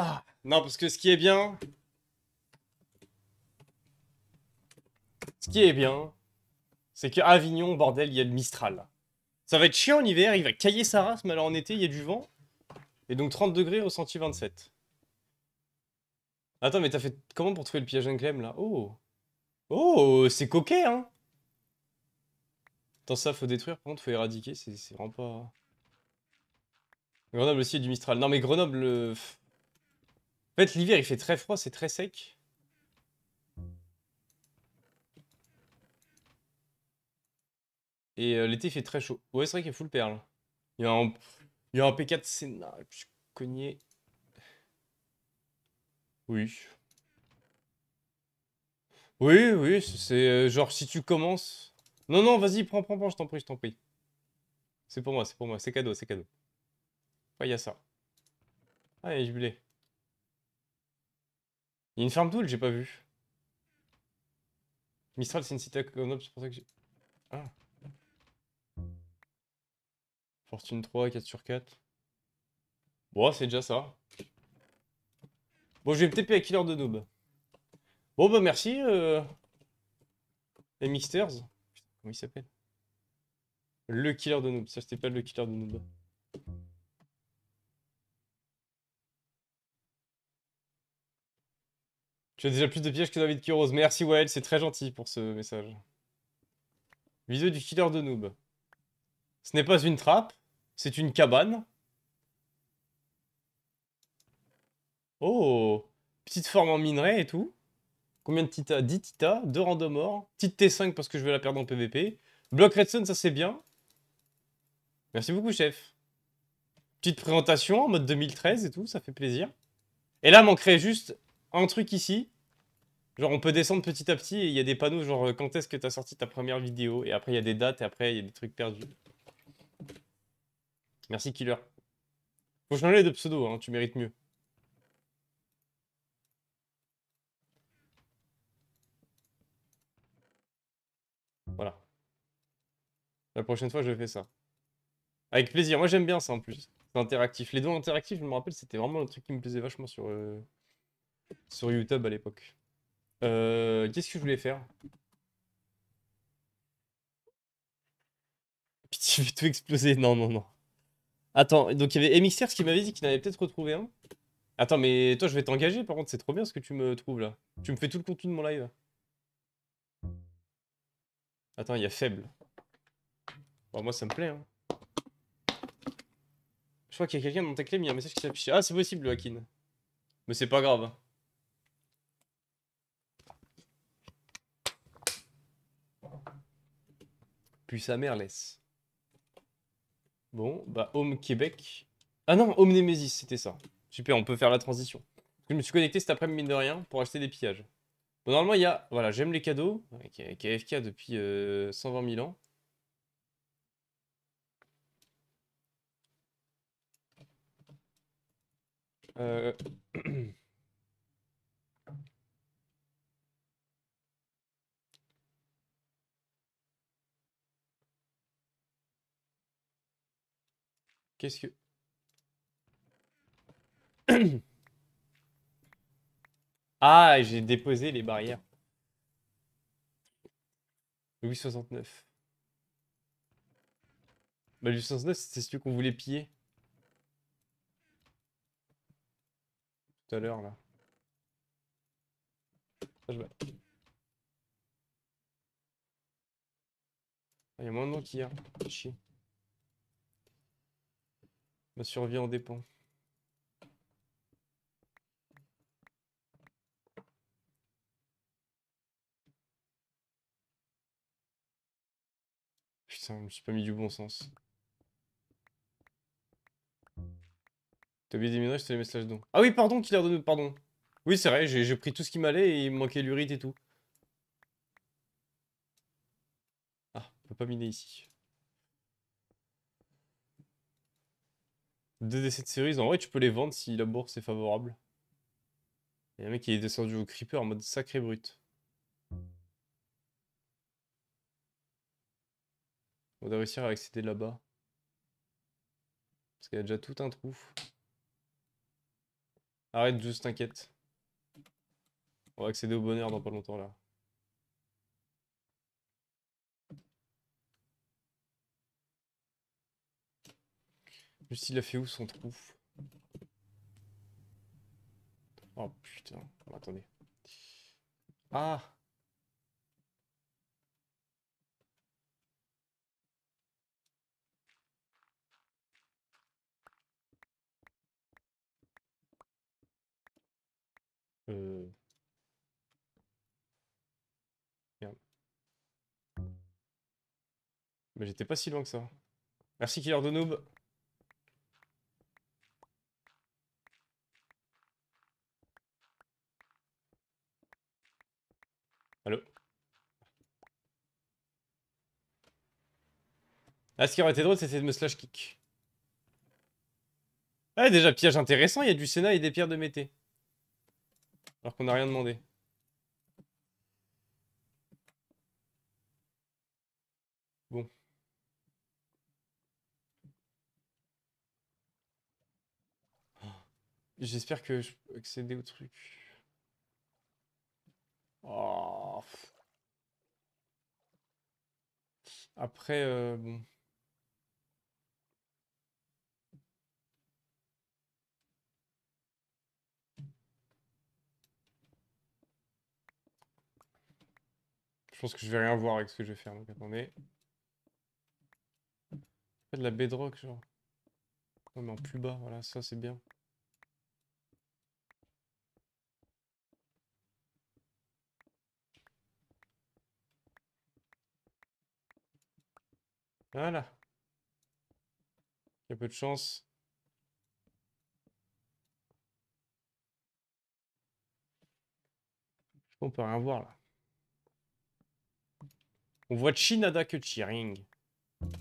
Ah Non, parce que ce qui est bien... Ce qui est bien, c'est que Avignon, bordel, il y a le Mistral. Ça va être chiant en hiver, il va cailler sa race, mais alors en été, il y a du vent. Et donc 30 degrés au 27. Attends, mais t'as fait comment pour trouver le pillage Clem là Oh Oh, c'est coquet, hein Attends, ça, faut détruire, par contre, faut éradiquer, c'est vraiment pas... Grenoble aussi, il y a du Mistral. Non, mais Grenoble... le... En fait, l'hiver, il fait très froid, c'est très sec. Et euh, l'été, il fait très chaud. Ouais, c'est vrai qu'il y a full perle. Il y a un, il y a un P4 Sénat. Je cognais. Oui. Oui, oui, c'est euh, genre si tu commences. Non, non, vas-y, prends, prends, prends, je t'en prie, je t'en prie. C'est pour moi, c'est pour moi, c'est cadeau, c'est cadeau. il y a ça. Ah, il y il y a une ferme j'ai pas vu. Mistral, c'est une cité à Grenoble, c'est pour ça que j'ai. Ah. Fortune 3, 4 sur 4. Bon, c'est déjà ça. Bon, je vais me TP à Killer de Noob. Bon, bah merci, euh... les Mister's... comment il s'appelle Le Killer de Noob. Ça, c'était pas le Killer de Noob. Tu as déjà plus de pièges que David Kiroz. Merci Wael, c'est très gentil pour ce message. Vidéo du killer de noob. Ce n'est pas une trappe, c'est une cabane. Oh Petite forme en minerai et tout. Combien de Tita 10 Tita, 2 morts. Petite T5 parce que je vais la perdre en PVP. Bloc Redstone, ça c'est bien. Merci beaucoup, chef. Petite présentation en mode 2013 et tout, ça fait plaisir. Et là, manquerait juste un truc ici. Genre, on peut descendre petit à petit et il y a des panneaux, genre, euh, quand est-ce que t'as sorti ta première vidéo Et après, il y a des dates et après, il y a des trucs perdus. Merci, Killer. Faut changer de pseudo, hein, tu mérites mieux. Voilà. La prochaine fois, je fais ça. Avec plaisir. Moi, j'aime bien ça en plus. C'est interactif. Les dons interactifs, je me rappelle, c'était vraiment le truc qui me plaisait vachement sur. Euh, sur YouTube à l'époque. Euh, Qu'est-ce que je voulais faire (laughs) Putain tu tout exploser. Non, non, non. Attends, donc il y avait MXR qui m'avait dit qu'il avait peut-être retrouvé un. Attends, mais toi, je vais t'engager, par contre, c'est trop bien ce que tu me trouves là. Tu me fais tout le contenu de mon live. Attends, il y a faible. Bon, moi, ça me plaît. Hein. Je crois qu'il y a quelqu'un dans ta clé, mais il y a un message qui s'affiche. Ah, c'est possible, le Mais c'est pas grave. Hein. Puis sa mère laisse. Bon, bah Home Québec. Ah non, Home Nemesis, c'était ça. Super, on peut faire la transition. Je me suis connecté cet après-midi, de rien, pour acheter des pillages. Bon, normalement, il y a. Voilà, j'aime les cadeaux, Avec AFK depuis 120 euh, 000 ans. Euh... (clears throat) Qu'est-ce que... (coughs) ah, j'ai déposé les barrières. Louis 69. Bah, Louis 69, c'est celui qu'on voulait piller. Tout à l'heure, là. Ah, je Il y a moins de monde qu'hier. Chier. Ma survie en dépend. Putain, je me suis pas mis du bon sens. T'as oublié des je te les messages donc. Ah oui, pardon, tu leur de pardon. Oui, c'est vrai, j'ai pris tout ce qui m'allait et il me manquait l'urite et tout. Ah, on peut pas miner ici. Deux décès de série en vrai, tu peux les vendre si la bourse est favorable. Il y a un mec qui est descendu au creeper en mode sacré brut. On doit réussir à accéder là-bas. Parce qu'il y a déjà tout un trou. Arrête, juste t'inquiète. On va accéder au bonheur dans pas longtemps là. Juste, il a fait où son trou Oh putain, attendez. Ah euh. Mais j'étais pas si loin que ça. Merci Killer de Noob. Là, ah, ce qui aurait été drôle, c'était de me slash kick. Ah, déjà, piège intéressant, il y a du Sénat et des pierres de Mété. Alors qu'on n'a rien demandé. Bon. J'espère que je peux accéder au truc. Oh. Après, euh, bon. Je pense que je vais rien voir avec ce que je vais faire, donc attendez. Pas de la bedrock, genre. On mais en plus bas, voilà, ça c'est bien. Voilà. Il y a peu de chance. Je pense qu'on peut rien voir là. On voit Chinada que Cheering. Je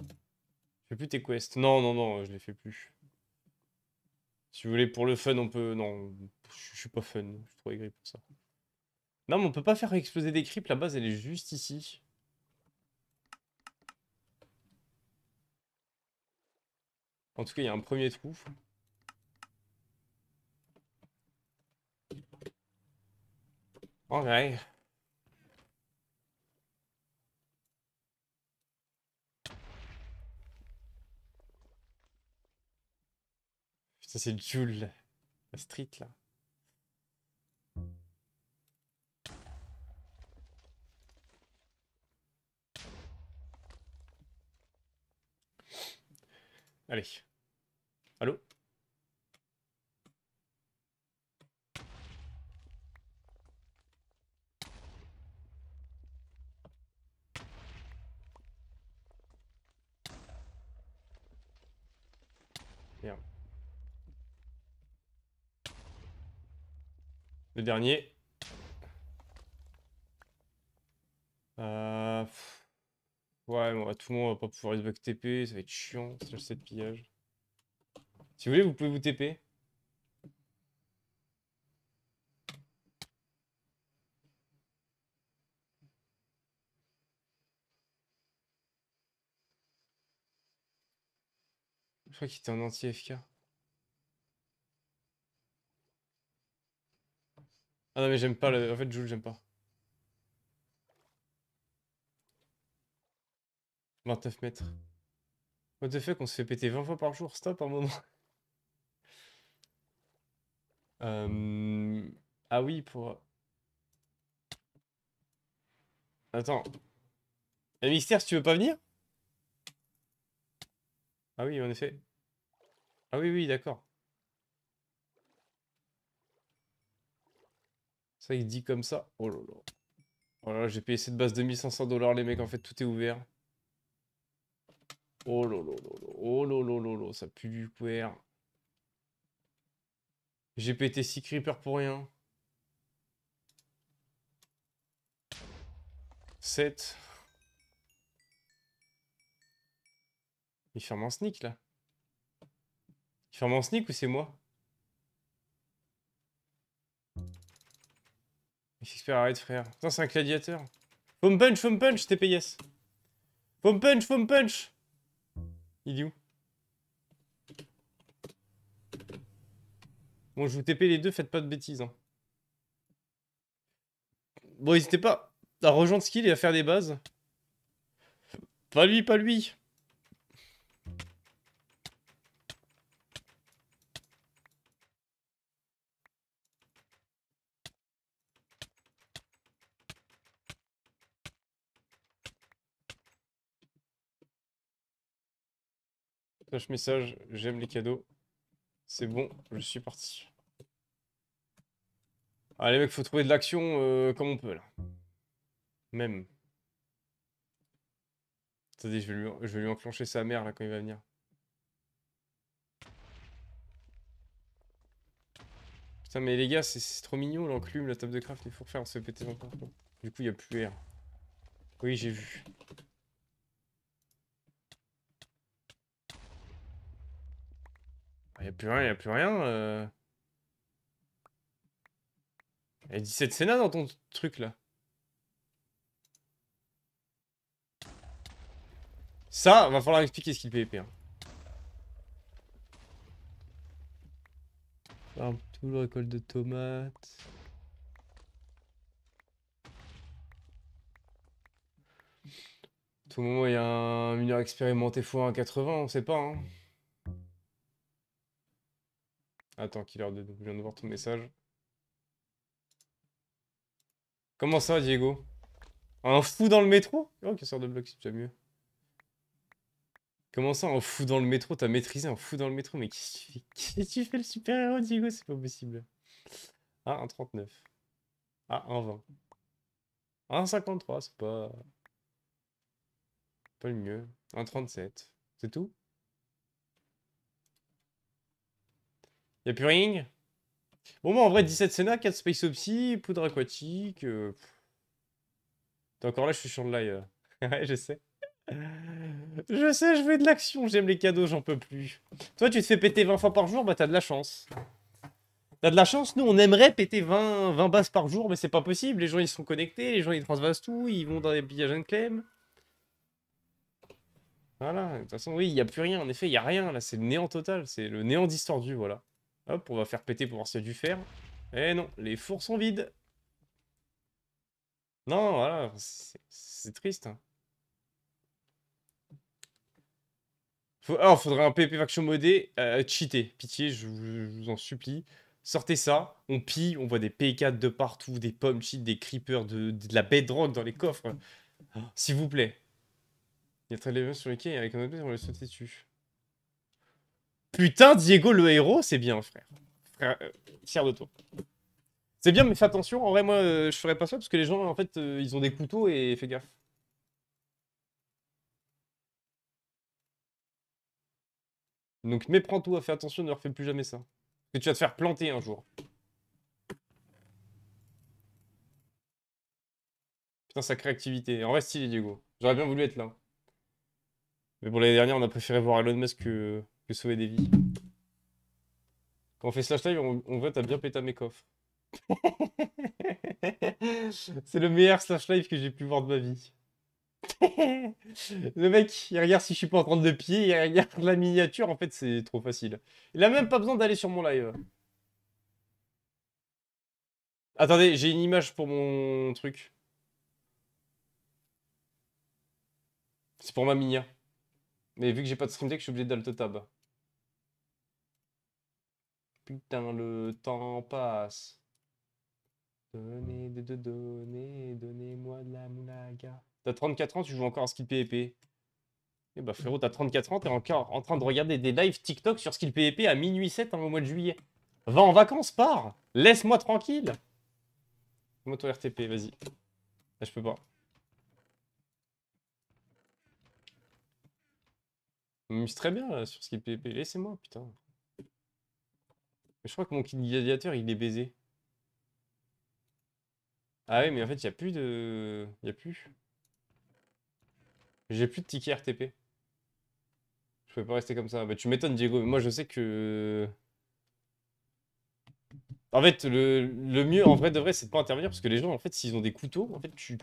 fais plus tes quests. Non, non, non, je les fais plus. Si vous voulez, pour le fun, on peut... Non, je suis pas fun. Je suis trop aigri pour ça. Non, mais on peut pas faire exploser des creeps. La base, elle est juste ici. En tout cas, il y a un premier trou. Ok. Ça, c'est Jules. La street, là. Allez. Allô Le dernier. Euh, ouais, on tout le monde va pas pouvoir se back TP, ça va être chiant, sur cette pillage. Si vous voulez, vous pouvez vous TP. Je crois qu'il était en anti-FK. Ah non mais j'aime pas, le... en fait Jules j'aime pas. 29 mètres. What the fuck, on se fait péter 20 fois par jour, stop un moment. (laughs) Euh, ah oui, pour... Attends. le eh, Mystère, tu veux pas venir Ah oui, en effet. Ah oui, oui, d'accord. Ça, il dit comme ça. Oh là là. Oh j'ai payé cette base de 1500 dollars, les mecs. En fait, tout est ouvert. Oh là là là Oh là là Ça pue du couvert. J'ai pété 6 creepers pour rien. 7. Il ferme un sneak là. Il ferme en sneak ou c'est moi J'espère arrête frère. Putain, c'est un gladiateur. Faut punch, faut punch, TPS. Faut punch, faut punch. Il est où Bon, je vous TP les deux, faites pas de bêtises. Hein. Bon, n'hésitez pas à rejoindre Skill et à faire des bases. Pas lui, pas lui. Flash message, j'aime les cadeaux. C'est bon, je suis parti. allez ah, mec faut trouver de l'action euh, comme on peut là. Même. Attendez, je vais, lui, je vais lui enclencher sa mère là quand il va venir. Putain mais les gars, c'est trop mignon l'enclume, la table de craft, il faut on se fait péter encore. Du coup, il n'y a plus air. Oui, j'ai vu. Il n'y a plus rien, il n'y a plus rien. Euh... Il y a 17 Sénat dans ton truc là. Ça, va falloir expliquer ce qu'il PVP. Hein. Tout le récolte de tomates. Tout le moment, il y a un mineur expérimenté x 1,80, 80, on sait pas. Hein. Attends, Killer de je de voir ton message. Comment ça, Diego Un fou dans le métro Oh, sort de bloc, tu as mieux. Comment ça, un fou dans le métro T'as maîtrisé un fou dans le métro Mais qu'est-ce que tu fais Qu'est-ce que tu fais le super-héros, Diego C'est pas possible. Ah, un 39. Ah, un 20. Un 53, c'est pas... Pas le mieux. Un 37. C'est tout Y'a plus rien Bon, moi, en vrai, 17 Senna, 4 Space Opsy, Poudre Aquatique... Euh, T'es encore là, je suis sur le live. (laughs) ouais, je sais. je sais, je veux de l'action, j'aime les cadeaux, j'en peux plus. Toi, tu te fais péter 20 fois par jour, bah t'as de la chance. T'as de la chance, nous on aimerait péter 20, 20 basses par jour, mais c'est pas possible. Les gens ils sont connectés, les gens ils transvasent tout, ils vont dans les pillages and claim. Voilà, de toute façon, oui, il a plus rien, en effet, il a rien là, c'est le néant total, c'est le néant distordu, voilà. Hop, on va faire péter pour voir s'il y a du fer. Eh non, les fours sont vides. Non, voilà, c'est triste. alors, ah, faudrait un PP faction modé, euh, Pitié, je, vous en supplie. Sortez ça, on pille, on voit des P4 de partout, des pommes cheat, des creepers, de, de, la bedrock dans les coffres. Ah, s'il vous plaît. Il y a très bien sur les quais avec un autre. on va le sauter dessus. Putain, Diego le héros, c'est bien, frère. Frère, euh, de toi. C'est bien, mais fais attention. En vrai, moi, euh, je ferais pas ça parce que les gens, en fait, euh, ils ont des couteaux et fais gaffe. Donc méprends-toi, fais attention, ne refais plus jamais ça. Parce que tu vas te faire planter un jour. Putain, sa créativité. En vrai, stylé, Diego. J'aurais bien voulu être là. Mais pour l'année dernière, on a préféré voir Elon Musk que que sauver des vies. Quand on fait slash live, on, vote à bien pété mes coffres. (laughs) c'est le meilleur slash live que j'ai pu voir de ma vie. (laughs) le mec, il regarde si je suis pas en train de pied, il regarde la miniature, en fait c'est trop facile. Il a même pas besoin d'aller sur mon live. Attendez, j'ai une image pour mon truc. C'est pour ma minia. Mais vu que j'ai pas de stream deck, je suis obligé d'alt tab. Putain, le temps passe. Donnez, de, de, donnez, donnez-moi de la moulaga. T'as 34 ans, tu joues encore à Skill PVP. Eh bah frérot, t'as 34 ans, t'es encore en train de regarder des lives TikTok sur Skill à minuit 7 hein, au mois de juillet. Va en vacances, pars Laisse-moi tranquille Moto RTP, vas-y. Là, je peux pas. Je très bien euh, sur Skill PVP. Laissez-moi, putain je crois que mon gladiateur, il est baisé. Ah oui, mais en fait, il n'y a plus de... Il n'y a plus. J'ai plus de tickets RTP. Je peux pas rester comme ça. Bah, tu m'étonnes, Diego. moi, je sais que... En fait, le, mieux, en vrai de vrai, c'est de pas intervenir parce que les gens, en fait, s'ils ont des couteaux, en fait, tu,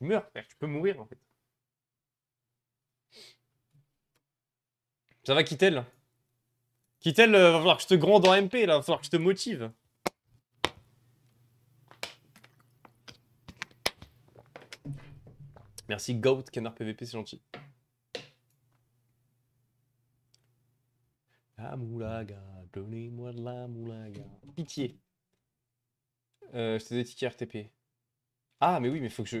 meurs, Tu peux mourir, en fait. Ça va, quitter, là Quittelle, euh, va falloir que je te gronde en MP, là, va falloir que je te motive. Merci Goat, Canard PVP, c'est gentil. La moulaga, donnez-moi de la moulaga. Pitié. Euh, je te des RTP. Ah, mais oui, mais faut que je...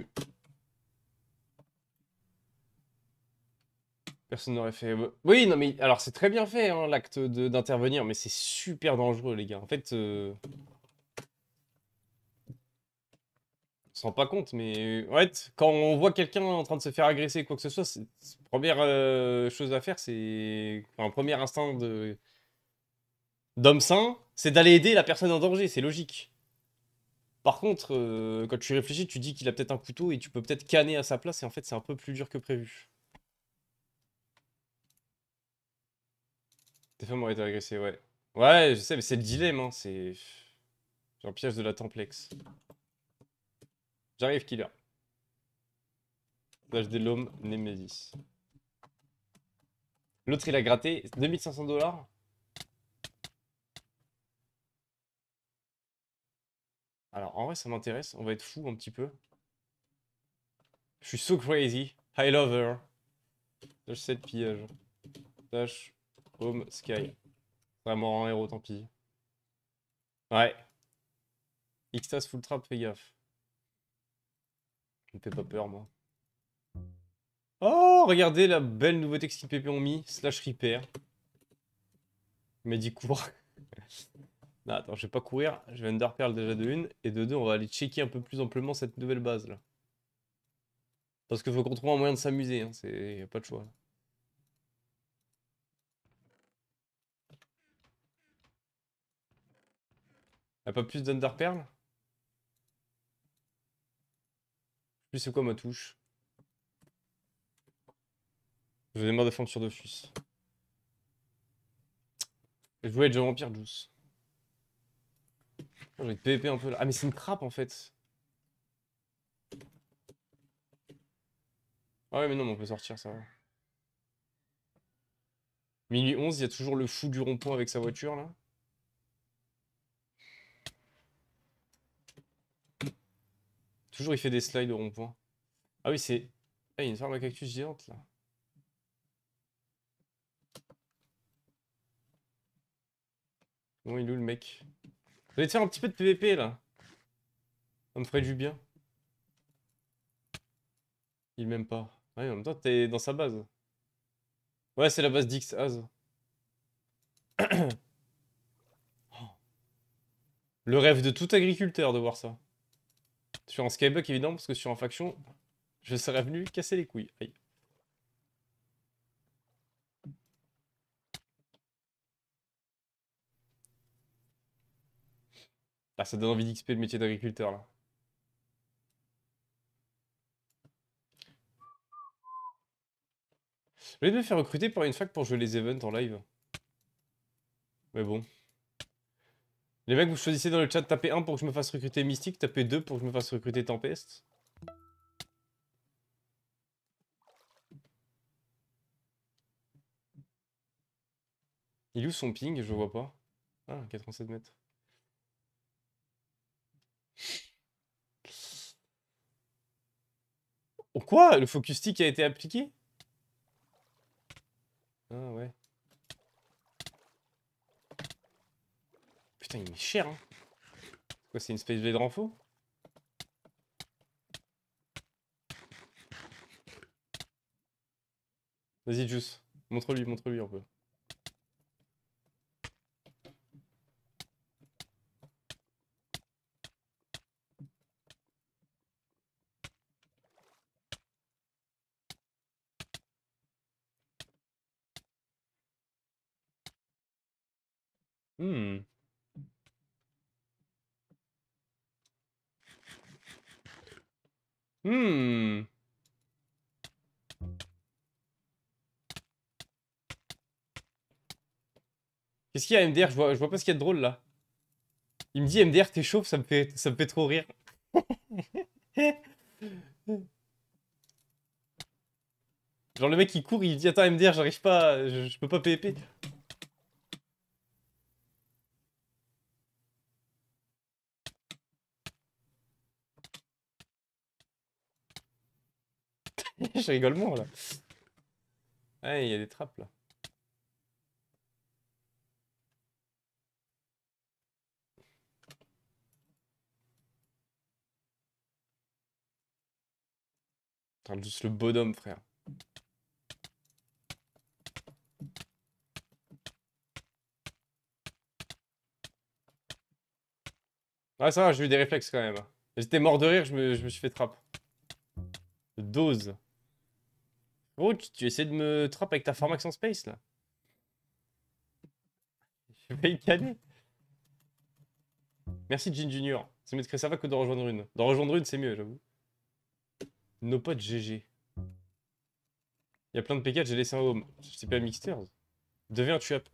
Personne n'aurait fait. Euh, oui, non, mais alors c'est très bien fait hein, l'acte d'intervenir, mais c'est super dangereux, les gars. En fait, euh... on se rend pas compte, mais en fait, quand on voit quelqu'un en train de se faire agresser, quoi que ce soit, première euh, chose à faire, c'est un premier instinct de d'homme sain, c'est d'aller aider la personne en danger, c'est logique. Par contre, euh, quand tu réfléchis, tu dis qu'il a peut-être un couteau et tu peux peut-être canner à sa place, et en fait, c'est un peu plus dur que prévu. Tes femmes ont été agressées, ouais. Ouais, je sais, mais c'est le dilemme, hein, C'est. J'ai un piège de la templex. J'arrive, killer. Dash des l'homme, Nemesis. L'autre, il a gratté 2500 dollars. Alors, en vrai, ça m'intéresse. On va être fou un petit peu. Je suis so crazy. I love her. Tâche 7 pillage. Tâche Sky. Vraiment un héros, tant pis. Ouais. Xtas full trap, fais gaffe. me pas peur, moi. Oh, regardez la belle nouveauté que pépé ont mis. Slash repair. Il dit cours. (laughs) non, attends, je vais pas courir. Je vais underperl déjà de une. Et de deux, on va aller checker un peu plus amplement cette nouvelle base, là. Parce que faut qu'on trouve un moyen de s'amuser. Hein. C'est... pas de choix, Y'a pas plus d'Underpearl Plus c'est quoi ma touche Je vais démarrer de forme sur Dofus. Je voulais être vampire Juice. Je vais te PVP un peu là. Ah mais c'est une crappe en fait. Ah ouais mais non mais on peut sortir ça. Minuit 11, il y a toujours le fou du rond-point avec sa voiture là. Toujours, il fait des slides au rond-point. Ah oui, c'est... Ah, il y a une forme à cactus géante, là. Bon, il est où, le mec Vous allez faire un petit peu de PVP, là. Ça me ferait du bien. Il m'aime pas. Ouais, en même temps, t'es dans sa base. Ouais, c'est la base dx (clears throat) oh. Le rêve de tout agriculteur de voir ça. Sur un skybuck, évidemment, parce que sur un faction, je serais venu casser les couilles. Aïe. Ah, ça donne envie d'XP le métier d'agriculteur, là. Je vais me faire recruter pour une fac pour jouer les events en live. Mais bon. Les mecs, vous choisissez dans le chat, taper 1 pour que je me fasse recruter Mystique, taper 2 pour que je me fasse recruter Tempest. Il est où son ping Je vois pas. Ah, 87 mètres. Oh quoi Le focus stick a été appliqué Ah ouais. Putain, il cher, C'est hein. quoi, c'est une Space Blade renfo Vas-y, Juice. Montre-lui, montre-lui un peu. Hmm. Hmm. Qu'est-ce qu'il y a MDR je vois, je vois pas ce qu'il y a de drôle là. Il me dit MDR t'es chaud, ça me fait, ça me fait trop rire. (laughs) Genre le mec il court, il dit attends MDR j'arrive pas, je, peux pas pépé. je rigole moins là. Ah, il y a des trappes là. juste le bonhomme, frère. Ouais, ah, ça va, j'ai eu des réflexes quand même. J'étais mort de rire, je me, je me suis fait trappe. Dose. Oh, tu, essaies de me trap avec ta Formax en space là. (laughs) Je vais y Merci Jin Junior. C'est mieux de créer ça va que de rejoindre une. De rejoindre une, c'est mieux, j'avoue. Nos potes GG. Il y a plein de PK, j'ai laissé un home. C'est pas Mixters. Deviens un tu-up.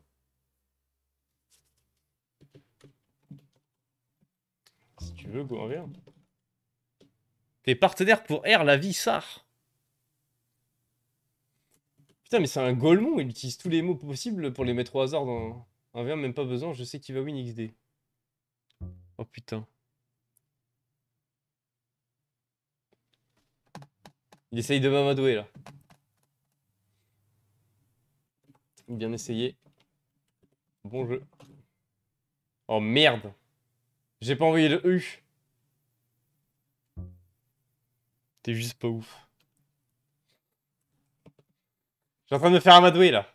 Si tu veux, go en Tes partenaires pour R, la vie, sar. Putain, mais c'est un golemon, il utilise tous les mots possibles pour les mettre au hasard dans un verre, même pas besoin, je sais qu'il va win XD. Oh putain. Il essaye de m'amadouer là. Bien essayé. Bon jeu. Oh merde J'ai pas envoyé le U. T'es juste pas ouf suis en train de me faire amadouer, là.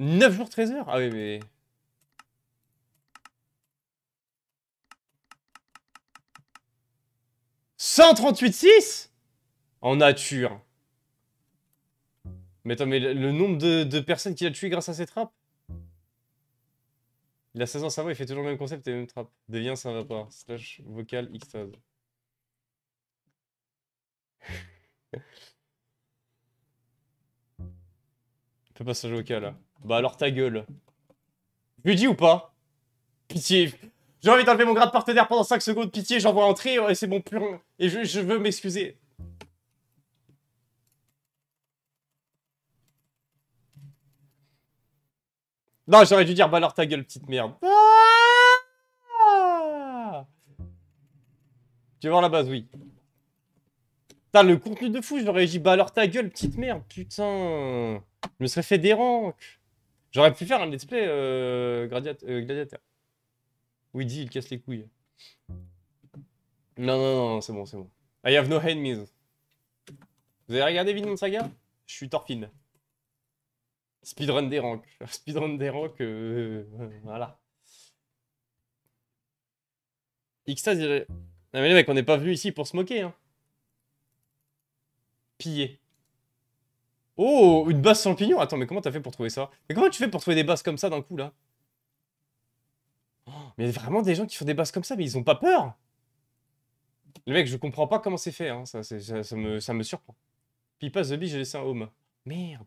9 jours, 13 heures Ah oui, mais... « 138,6 » En nature. Mais attends, mais le, nombre de, personnes qu'il a tuées grâce à ses trappes Il a 16 ans, ça va, il fait toujours le même concept et les mêmes trappes. Deviens ça va pas. Slash vocal x (laughs) Fais pas ça là. Bah alors ta gueule. Je lui dis ou pas Pitié. J'ai envie d'enlever mon grade partenaire pendant 5 secondes. Pitié, j'envoie entrer et c'est bon pur. Et je, veux m'excuser. Non, j'aurais dû dire bah alors ta gueule, petite merde. Ah tu veux voir la base, oui. Putain, le contenu de fou, j'aurais dit, bah alors ta gueule, petite merde, putain. Je me serais fait des ranks. J'aurais pu faire un let's play euh, euh Oui gladiateur. il casse les couilles. Non, non, non, c'est bon, c'est bon. I have no enemies. Vous avez regardé Vin Saga Je suis torfine. Speedrun des ranks. (laughs) Speedrun des ranks, euh, euh, voilà. Xtase, dirait... Ah, non mais les mecs, on n'est pas venu ici pour se moquer, hein. Oh, une base sans pignon Attends, mais comment t'as fait pour trouver ça Mais comment tu fais pour trouver des bases comme ça d'un coup, là oh, Mais il y a vraiment des gens qui font des bases comme ça, mais ils ont pas peur Le mec, je comprends pas comment c'est fait, hein. ça, ça, me, ça me surprend. Puis passe The Bee, j'ai laissé un home. Merde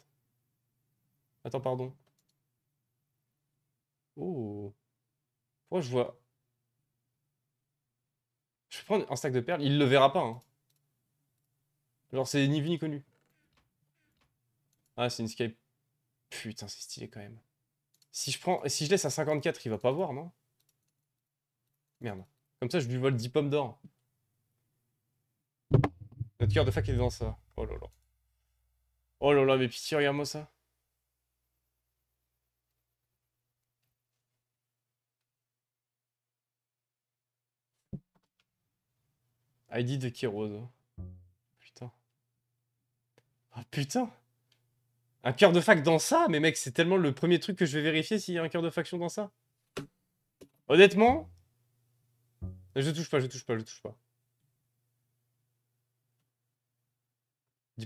Attends, pardon. Oh Pourquoi je vois... Je vais prendre un sac de perles, il le verra pas, hein. Genre, c'est ni vu ni connu. Ah, c'est une Skype. Putain, c'est stylé quand même. Si je prends, si je laisse à 54, il va pas voir, non Merde. Comme ça, je lui vole 10 pommes d'or. Notre cœur de fac est dans ça. Oh là là. Oh là là, mais pitié, regarde-moi ça. ID de rose Putain. Un cœur de fac dans ça Mais mec, c'est tellement le premier truc que je vais vérifier s'il y a un cœur de faction dans ça. Honnêtement, je touche pas, je touche pas, je touche pas.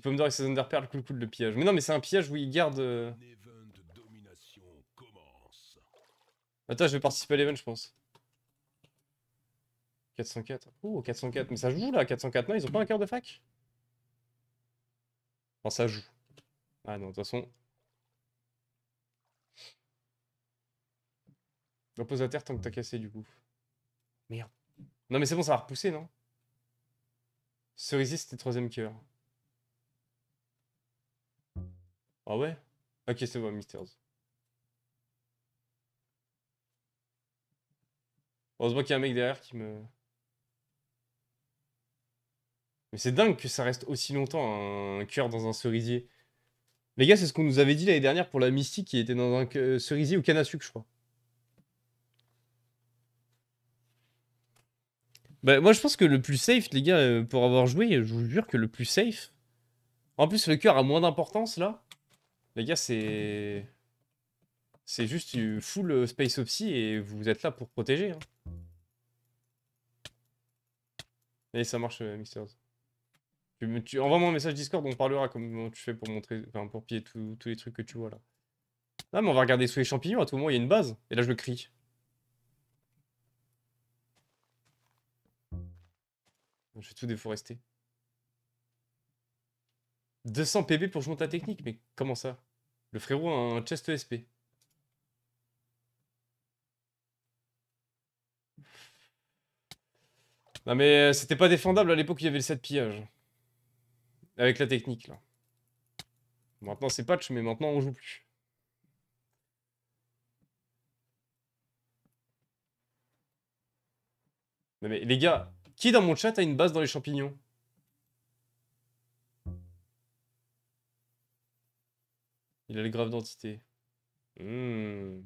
pomme d'or et ses underperles, cool cool le pillage. Mais non, mais c'est un pillage où ils gardent... Euh, Attends, je vais participer à l'event, je pense. 404. Oh, 404. Mais ça joue, là, 404. Non, ils ont pas un cœur de fac ça joue. Ah non, de toute façon. Repose à terre tant que t'as cassé, du coup. Merde. Non, mais c'est bon, ça va repousser, non Cerisier, c'était troisième cœur. Ah ouais Ok, c'est bon, Mysters. Heureusement qu'il y a un mec derrière qui me... Mais c'est dingue que ça reste aussi longtemps un cœur dans un cerisier. Les gars, c'est ce qu'on nous avait dit l'année dernière pour la mystique qui était dans un euh, cerisier ou canne à sucre, je crois. Bah, moi, je pense que le plus safe, les gars, euh, pour avoir joué, je vous jure que le plus safe. En plus, le cœur a moins d'importance là. Les gars, c'est. C'est juste full euh, space Opsy et vous êtes là pour protéger. Hein. Et ça marche, Mixers envoie moi un message Discord, on parlera comment tu fais pour montrer, pour piller tous les trucs que tu vois là. Là, mais on va regarder sous les champignons, à tout moment il y a une base. Et là je le crie. Je vais tout déforester. 200 PB pour jouer ta technique, mais comment ça Le frérot a un chest ESP. Non mais euh, c'était pas défendable à l'époque où il y avait le 7 pillage. Avec la technique, là. Maintenant, c'est patch, mais maintenant, on joue plus. mais les gars, qui dans mon chat a une base dans les champignons Il a le grave d'entité. Hmm.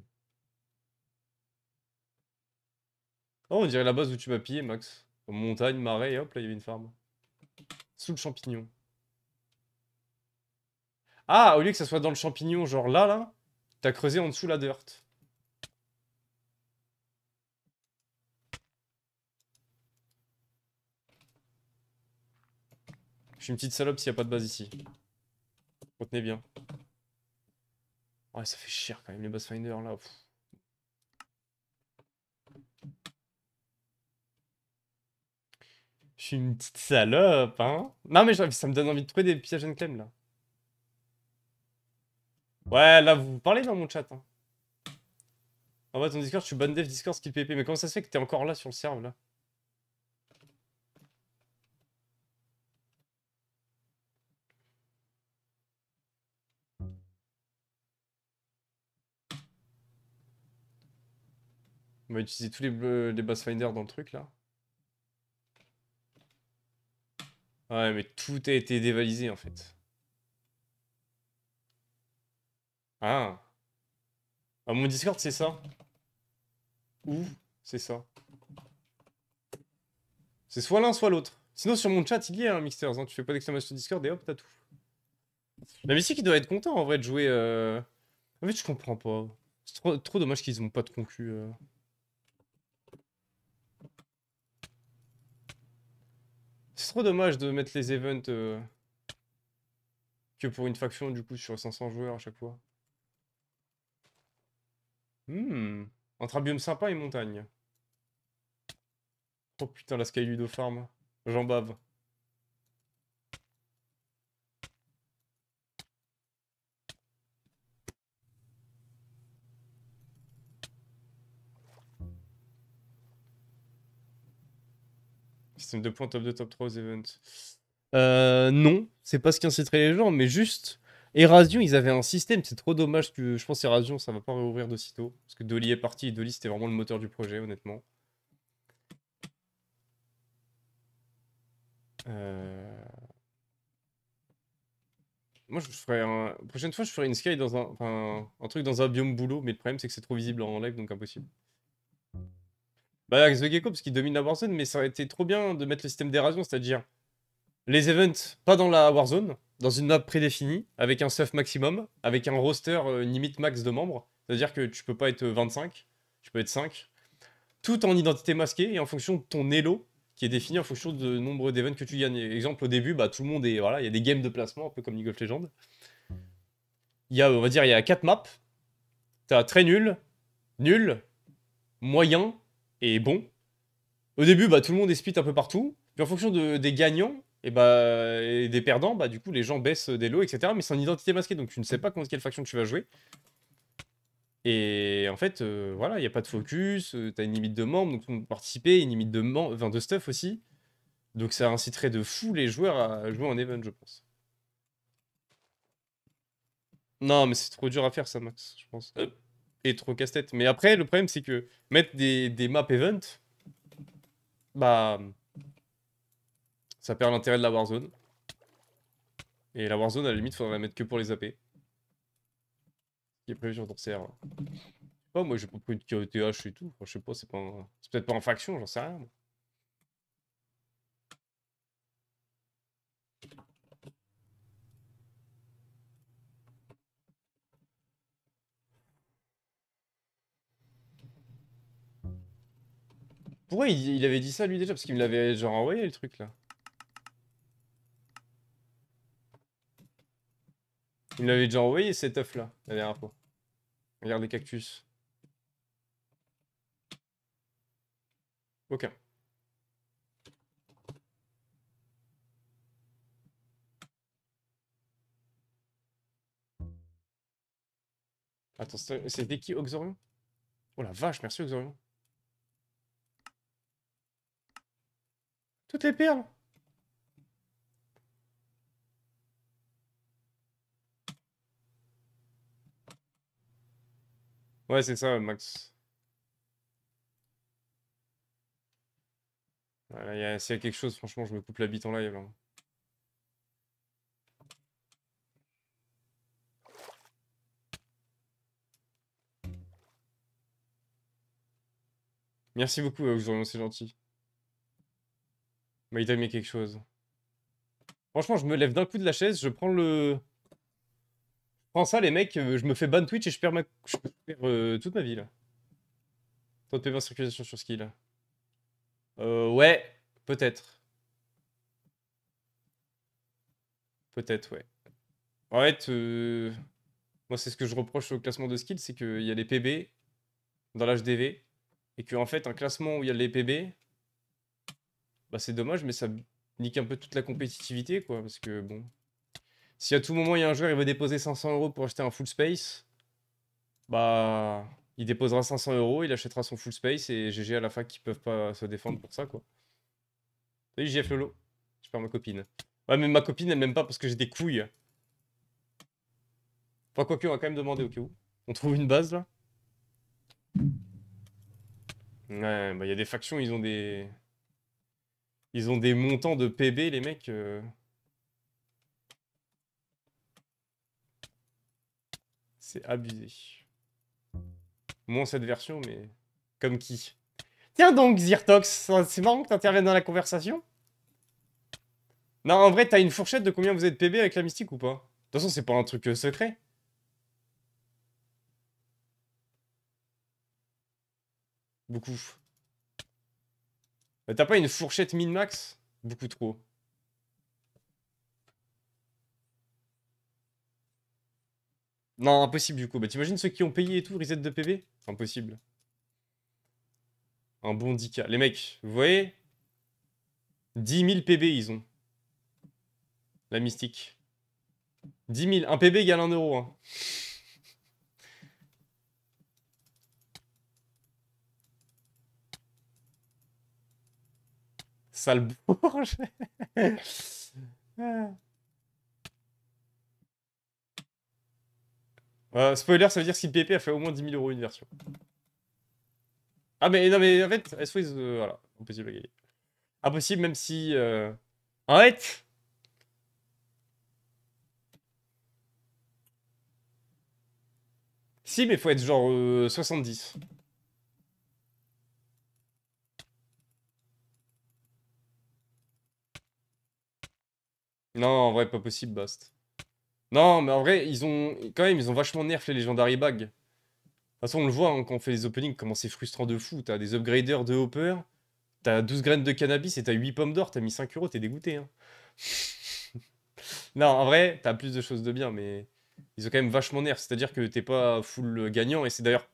Oh, on dirait la base où tu m'as pillé, Max. montagne, marais, hop, là, il y avait une farm. Sous le champignon. Ah, au lieu que ça soit dans le champignon, genre là, là, t'as creusé en dessous la dirt. Je suis une petite salope s'il n'y a pas de base ici. Retenez bien. Ouais, ça fait cher, quand même les boss finders là. Je suis une petite salope, hein. Non, mais ça me donne envie de trouver des pièges en là. Ouais, là, vous parlez dans mon chat. Hein. En bas ton Discord, je suis bonne Discord skill PP. Mais comment ça se fait que t'es encore là sur le serve, là On va utiliser tous les, bleus, les finders dans le truc, là. Ouais, mais tout a été dévalisé, en fait. Ah. ah. mon Discord, c'est ça. Ou c'est ça. C'est soit l'un, soit l'autre. Sinon, sur mon chat, il y a un hein, Tu fais pas d'exclamation Discord et hop, t'as tout. Mais Messi qui doit être content en vrai de jouer. Euh... En fait, je comprends pas. C'est trop, dommage qu'ils n'ont pas de concu. Euh. C'est trop dommage de mettre les events euh, que pour une faction du coup sur 500 joueurs à chaque fois. Hmm. Entre un biome sympa et montagne. Oh putain, la Sky Ludo Farm. J'en bave. Système de points top de top 3 aux events. Euh, non, c'est pas ce qui inciterait les gens, mais juste Erasion, ils avaient un système, c'est trop dommage que je pense Erasion, ça va pas réouvrir de Parce que Dolly est parti, et Dolly c'était vraiment le moteur du projet, honnêtement. Euh, moi, je ferai La prochaine fois, je ferai une sky dans un... Enfin, un truc dans un biome boulot, mais le problème, c'est que c'est trop visible en live, donc impossible. Bah, avec The Gecko, parce qu'il domine la warzone, mais ça aurait été trop bien de mettre le système d'Erasion, c'est-à-dire les events pas dans la Warzone, dans une map prédéfinie, avec un stuff maximum, avec un roster euh, limite max de membres. C'est-à-dire que tu peux pas être 25, euh, tu peux être 5. Tout en identité masquée et en fonction de ton elo, qui est défini en fonction du nombre d'events que tu gagnes. Exemple, au début, bah, tout le monde est. Voilà, il y a des games de placement, un peu comme League of Legends. Il y a, on va dire, il y a 4 maps. T'as très nul, nul, moyen et bon. Au début, bah, tout le monde est split un peu partout. Puis en fonction des gagnants, et bah des perdants, bah du coup les gens baissent des lots, etc. Mais c'est en identité masquée, donc tu ne sais pas contre quelle faction tu vas jouer. Et en fait, euh, voilà, il n'y a pas de focus, tu euh, t'as une limite de membres, donc tout participer, une limite de, enfin, de stuff aussi. Donc ça inciterait de fou les joueurs à jouer en event, je pense. Non, mais c'est trop dur à faire ça, Max, je pense. Euh. Et trop casse-tête. Mais après, le problème, c'est que mettre des, des maps event, bah, ça perd l'intérêt de la Warzone. Et la Warzone, à la limite, faudrait la mettre que pour les AP. Ce qui est prévu sur ton Oh, moi, j'ai pas pris de TH et tout. je sais pas, c'est pas C'est peut-être pas en faction, j'en sais rien. Pourquoi il, il, avait dit ça lui déjà Parce qu'il me l'avait genre envoyé le truc là. Il l'avait déjà envoyé cet œuf là, la dernière fois. Regarde les cactus. Aucun. Attends, c'était qui Oxorion Oh la vache, merci Oxorion. Tout est perles Ouais, c'est ça, Max. S'il y a quelque chose, franchement, je me coupe la bite en live. Hein. Merci beaucoup, vous euh, Xorion, c'est gentil. Mais bah, il t'a mis quelque chose. Franchement, je me lève d'un coup de la chaise, je prends le... Prends ça, les mecs, euh, je me fais ban Twitch et je perds, euh, toute ma vie, là. Toi, de en circulation sur skill. Euh, ouais, peut-être. Peut-être, ouais. En fait, moi, c'est ce que je reproche au classement de skill, c'est qu'il y a les PB dans l'HDV, et qu'en fait, un classement où il y a les PB, bah, c'est dommage, mais ça nique un peu toute la compétitivité, quoi, parce que, bon... Si à tout moment, il y a un joueur, il veut déposer 500 euros pour acheter un full space, bah, il déposera 500 euros, il achètera son full space et GG à la fac qui peuvent pas se défendre pour ça, quoi. Salut JF Lolo, je perds ma copine. Ouais, mais ma copine, elle m'aime pas parce que j'ai des couilles. Enfin, que, on va quand même demander au où. On trouve une base, là Ouais, bah, il y a des factions, ils ont des. Ils ont des montants de PB, les mecs. Euh. C'est abusé. Moins cette version, mais comme qui Tiens donc, Zirtox, c'est marrant que t'interviennes dans la conversation. Non, en vrai, t'as une fourchette de combien vous êtes PB avec la mystique ou pas De toute façon, c'est pas un truc euh, secret. Beaucoup. T'as pas une fourchette min-max Beaucoup trop. Non, impossible du coup. Bah t'imagines ceux qui ont payé et tout, reset de PV Impossible. Un bon 10K. Les mecs, vous voyez 10 000 PB ils ont. La mystique. 10 000. Un PB égale 1 euro. Hein. Sale bourge (laughs) ah. Euh, spoiler, ça veut dire si PP a fait au moins 10 000 euros une version. Ah, mais non, mais en fait, SOS, euh, voilà, impossible à gagner. Impossible, même si. Euh... Si, mais faut être genre 70. Euh, non, en vrai, pas possible, Bast. Non, mais en vrai, ils ont quand même, ils ont vachement nerf les Legendary Bags. De toute façon, on le voit hein, quand on fait les openings, comment c'est frustrant de fou. T'as des upgraders de hopper, t'as 12 graines de cannabis et t'as 8 pommes d'or, t'as mis 5 euros, t'es dégoûté. Hein. (laughs) non, en vrai, t'as plus de choses de bien, mais ils ont quand même vachement nerf. C'est-à-dire que t'es pas full gagnant, et c'est d'ailleurs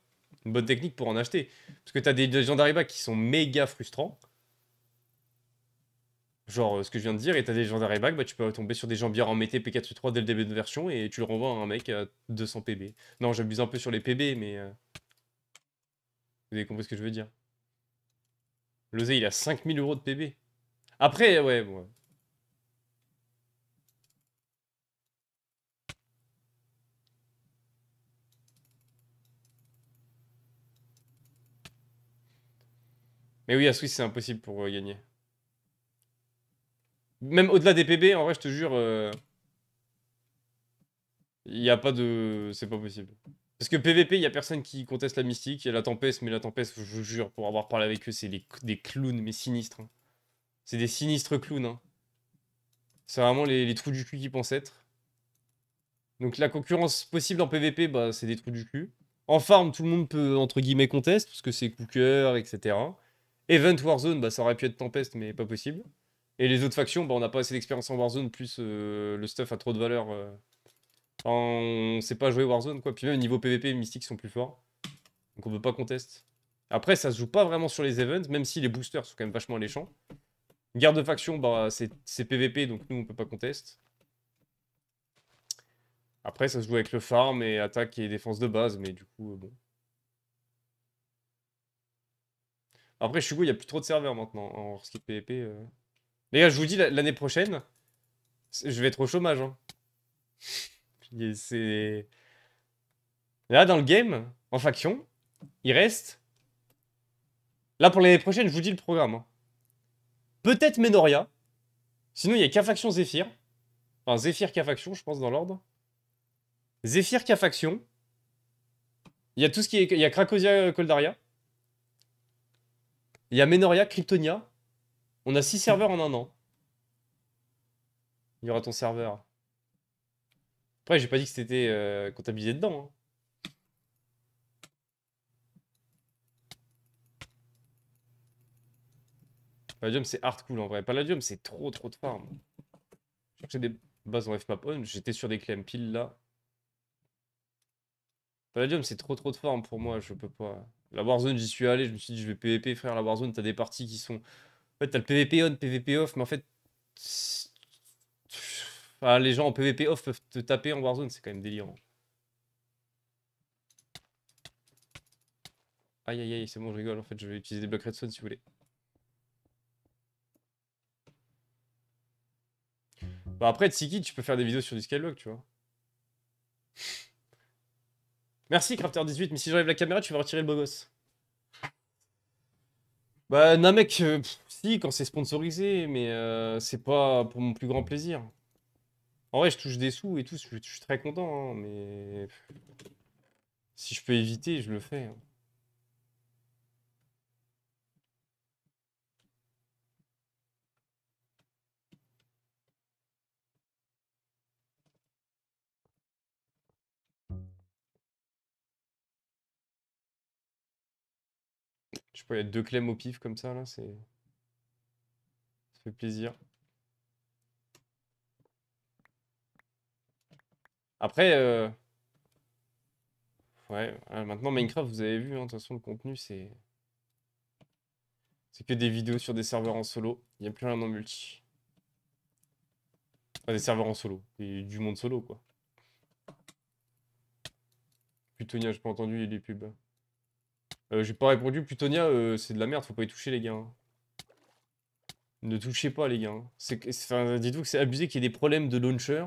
une bonne technique pour en acheter. Parce que t'as des Legendary Bags qui sont méga frustrants. Genre, euh, ce que je viens de dire, et t'as des gens et back, bah, tu peux tomber sur des gens bien en P4-3 dès le début de version et tu le renvoies à un mec à 200 PB. Non, j'abuse un peu sur les PB, mais. Euh, vous avez compris ce que je veux dire. L'osé, il a 5000 euros de PB. Après, ouais, bon. Mais oui, à Swiss, c'est impossible pour euh, gagner. Même au-delà des PB, en vrai, je te jure. Euh, il n'y a pas de. C'est pas possible. Parce que PVP, il n'y a personne qui conteste la mystique. Il y a la tempête, mais la tempête, je vous jure, pour avoir parlé avec eux, c'est des clowns, mais sinistres. Hein. C'est des sinistres clowns. Hein. C'est vraiment les, trous du cul qui pensent être. Donc la concurrence possible en PVP, bah, c'est des trous du cul. En farm, tout le monde peut, entre guillemets, conteste, parce que c'est Cooker, etc. Event Warzone, bah, ça aurait pu être tempête, mais pas possible. Et les autres factions, bah, on n'a pas assez d'expérience en Warzone, plus euh, le stuff a trop de valeur. Euh. On ne sait pas jouer Warzone, quoi. Puis même niveau PvP, Mystique sont plus forts. Donc on peut pas contester. Après, ça se joue pas vraiment sur les events, même si les boosters sont quand même vachement alléchants. Guerre de faction, bah, c'est PvP, donc nous, on peut pas contester. Après, ça se joue avec le farm et attaque et défense de base, mais du coup, euh, bon. Après, je suis il n'y a plus trop de serveurs maintenant en skip PvP. Les gars, je vous dis, l'année prochaine, je vais être au chômage. Hein. C'est... Là, dans le game, en faction, il reste... Là, pour l'année prochaine, je vous dis le programme. Hein. Peut-être Menoria. Sinon, il y a K-Faction Zephyr. Enfin, Zephyr K-Faction, je pense, dans l'ordre. Zephyr K-Faction. Il y a tout ce qui est... Il y a Krakosia Coldaria. Il y a Menoria, Kryptonia. On a 6 serveurs en un an. Il y aura ton serveur. Après, j'ai pas dit que c'était euh, comptabilisé dedans. Hein. Palladium, c'est hard cool en vrai. Palladium, c'est trop trop de farm. Je des bases en FMAP j'étais sur des clés pile là. Palladium, c'est trop trop de farm pour moi, je peux pas. La Warzone, j'y suis allé, je me suis dit, je vais PVP, frère. La Warzone, t'as des parties qui sont en fait, t'as le PVP on, PVP off, mais en fait. Ah, les gens en PVP off peuvent te taper en Warzone, c'est quand même délirant. Aïe aïe aïe, c'est bon, je rigole. En fait, je vais utiliser des blocs redstone si vous voulez. Bah après, Tsiki, tu peux faire des vidéos sur du skyblock, tu vois. Merci, Crafter18, mais si j'arrive la caméra, tu vas retirer le beau gosse. Bah, non mec... Euh, si, quand c'est sponsorisé, mais euh, c'est pas pour mon plus grand plaisir. En vrai, je touche des sous et tout, je, suis très content, hein, mais si je peux éviter, je le fais. Hein. Je peux être deux clèmes au pif comme ça, là, c'est plaisir. Après, euh, ouais, euh, maintenant Minecraft, vous avez vu, hein, de toute façon, le contenu, c'est. C'est que des vidéos sur des serveurs en solo. Il n'y a plus rien en multi. des serveurs en solo. Et du monde solo, quoi. Plutonia, j'ai pas entendu les pubs. Euh, j'ai pas répondu. Plutonia, c'est de la merde, faut pas y toucher, les gars. Hein. Ne touchez pas, les gars. Enfin, Dites-vous que c'est abusé qu'il y ait des problèmes de launcher,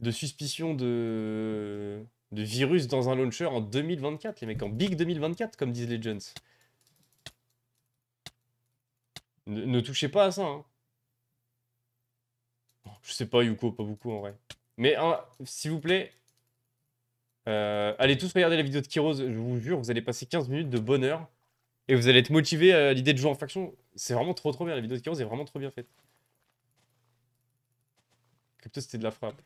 de suspicion de... de virus dans un launcher en 2024, les mecs, en big 2024, comme disent les gens. Ne, touchez pas à ça. Hein. Je sais pas, Yuko, pas beaucoup en vrai. Mais hein, s'il vous plaît, euh, allez tous regarder la vidéo de Kiroz, je vous jure, vous allez passer 15 minutes de bonheur et vous allez être motivé à l'idée de jouer en faction. C'est vraiment trop trop bien, la vidéo de Kairos est vraiment trop bien faite. Crypto, c'était de la frappe.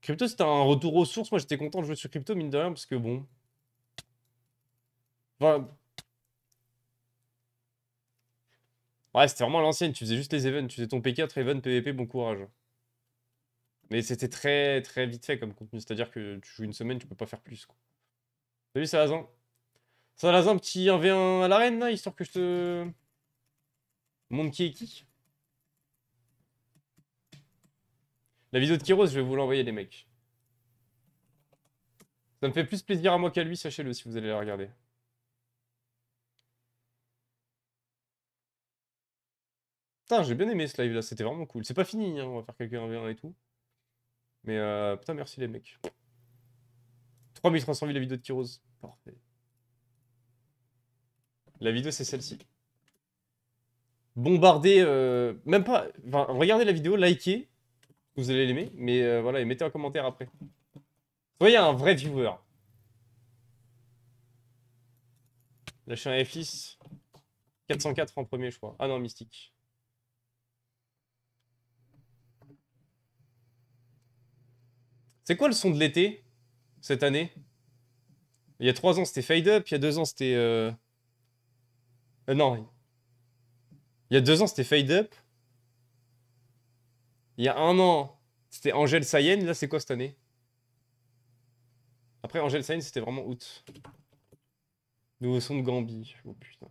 Crypto, c'était un retour aux sources. Moi, j'étais content de jouer sur Crypto, mine de rien, parce que bon... Enfin... Ouais, c'était vraiment l'ancienne. Tu faisais juste les events. Tu faisais ton P4, event, PVP, bon courage. Mais c'était très très vite fait comme contenu. C'est-à-dire que tu joues une semaine, tu peux pas faire plus. Salut Salazan. Salazan, petit 1v1 à l'arène, là, histoire que je te... Monde qui est qui La vidéo de Kiros, je vais vous l'envoyer, les mecs. Ça me fait plus plaisir à moi qu'à lui, sachez-le si vous allez la regarder. Putain, j'ai bien aimé ce live là, c'était vraiment cool. C'est pas fini, hein, on va faire quelques 1v1 et tout. Mais euh, putain, merci les mecs. 3300 vues la vidéo de Kiros. Parfait. La vidéo, c'est celle-ci. Bombarder... Euh, même pas, regardez la vidéo, likez, vous allez l'aimer, mais euh, voilà, et mettez un commentaire après. Soyez un vrai viewer. Lâchez un f 404 en premier, je crois. Ah non, Mystique. C'est quoi le son de l'été cette année Il y a trois ans, c'était Fade Up. Il y a deux ans, c'était. Euh, euh non, il y a deux ans, c'était Fade Up. Il y a un an, c'était Angel Sayen. Là, c'est quoi cette année Après, Angel Sayen, c'était vraiment août. Nouveau son de Gambie. Oh putain.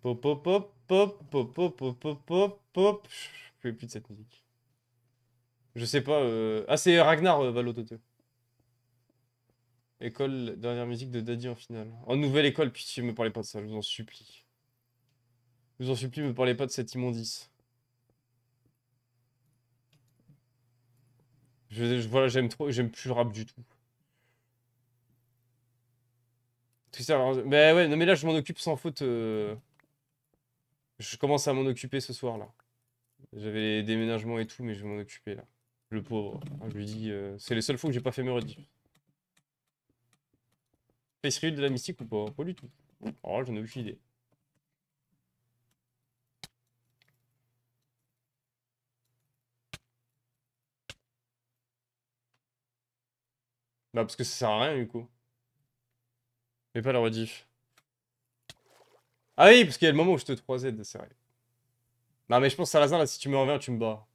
Pop, pop, pop, pop, pop, pop, pop, pop, pop. Je ne plus de cette musique. Je sais pas. Euh, ah, c'est Ragnar euh, École, dernière musique de Daddy en finale. En nouvelle école, ne me parlais pas de ça, je vous en supplie. Je vous en supplie, ne me parlez pas de cette immondice. Je, voilà, j'aime trop, j'aime plus le rap du tout. Tout mais ouais, non, mais là, je m'en occupe sans faute. Euh. Je commence à m'en occuper ce soir là. J'avais les déménagements et tout, mais je vais m'en occuper là. Le pauvre. je lui dis, euh, c'est les seules fois que j'ai pas fait mes rediffs. Face de la mystique ou pas Pas du tout. Oh, j'en ai aucune idée. Bah parce que ça sert à rien du coup. Mais pas le rediff. Ah oui, parce qu'il y a le moment où je te 3Z, c'est Non mais je pense la là, si tu me reviens, tu me bats.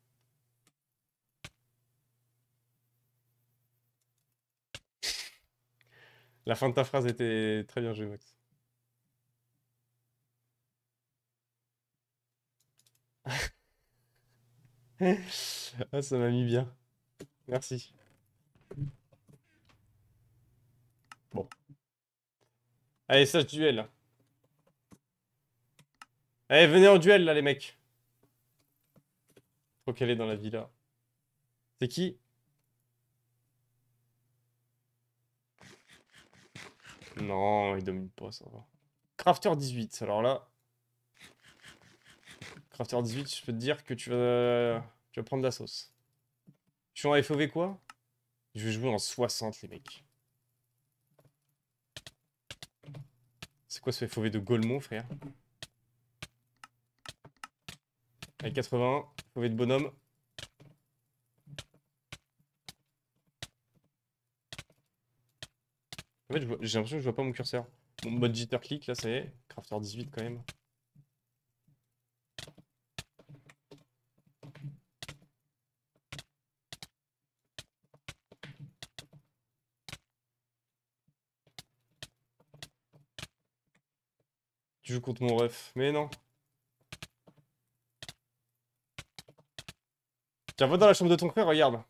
La fin de ta phrase était très bien jouée, Max. (laughs) ah, ça m'a mis bien. Merci. Bon. Allez, sage duel. Hein. Allez, venez en duel, là, les mecs. Faut qu'elle est dans la villa. C'est qui Non, il domine pas, ça va. Crafter 18, alors là... Crafter 18, je peux te dire que tu vas, tu vas prendre la sauce. Tu suis en FOV quoi Je vais jouer en 60, les mecs. C'est quoi ce fauvet de Gaulmont, frère Avec 80, fauvet de bonhomme. En fait, j'ai l'impression que je vois pas mon curseur. Mon mode jitter click, là, ça est. Crafter 18 quand même. Tu joues contre mon ref. Mais non. Tiens, va dans la chambre de ton frère, regarde.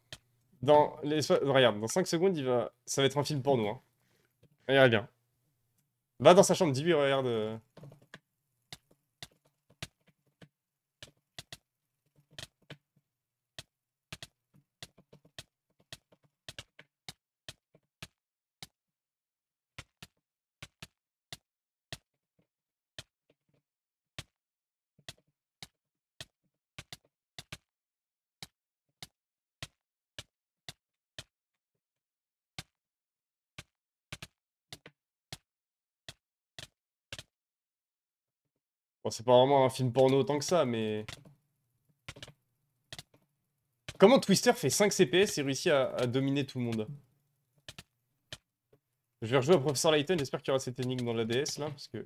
Dans les... Regarde, dans 5 secondes, il va... ça va être un film pour nous. Hein. Regarde bien. Va dans sa chambre, dis-lui, regarde. Euh. c'est pas vraiment un film porno autant que ça, mais... Comment Twister fait 5 CPS et réussit à, dominer tout le monde Je vais rejouer au professeur Layton, j'espère qu'il y aura cette techniques dans la DS là, parce que...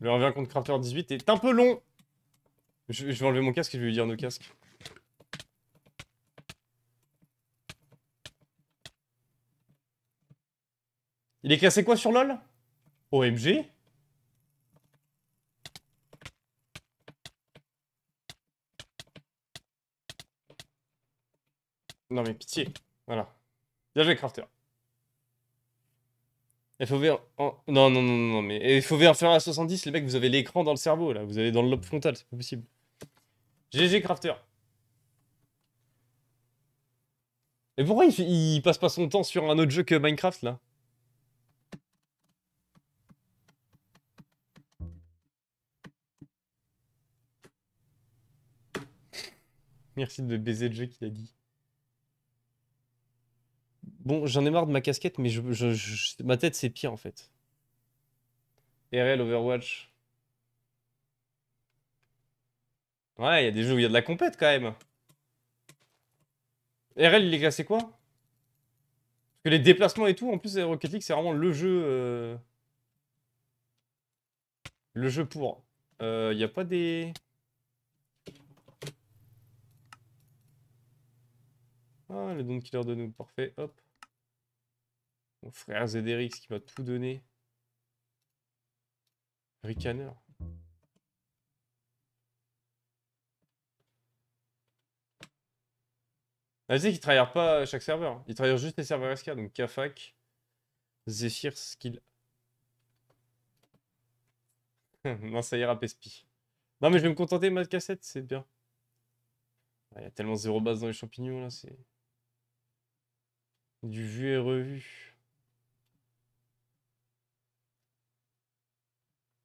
Le 1 contre Crafter 18 est un peu long je, je vais enlever mon casque et je vais lui dire nos casques. Il est classé quoi sur LoL OMG Non mais pitié. Voilà. Bien joué, Crafter. faut En... Non, non, non, non, mais FOV inférieur à 70, les mecs, vous avez l'écran dans le cerveau, là. Vous avez dans le lobe frontal, c'est pas possible. GG, Crafter. Et pourquoi il passe pas son temps sur un autre jeu que Minecraft, là Merci de baiser le jeu qu'il a dit. Bon, j'en ai marre de ma casquette, mais je, ma tête, c'est pire en fait. RL Overwatch. Ouais, il y a des jeux où il y a de la compète quand même. RL, il est classé quoi Parce que les déplacements et tout, en plus, Rocket League, c'est vraiment le jeu. Euh, le jeu pour. Il euh, n'y a pas des. Ah, le don killer de nous, parfait, hop. Mon frère Zederix qui m'a tout donné. Ricaner. Ah, je pas chaque serveur. Ils travaille juste les serveurs SK, donc Kafak, Zephyr, Skill. (laughs) non, ça ira, Pespi. Non, mais je vais me contenter de ma cassette, c'est bien. Ah, il y a tellement zéro base dans les champignons, là, c'est... Du vu et revu.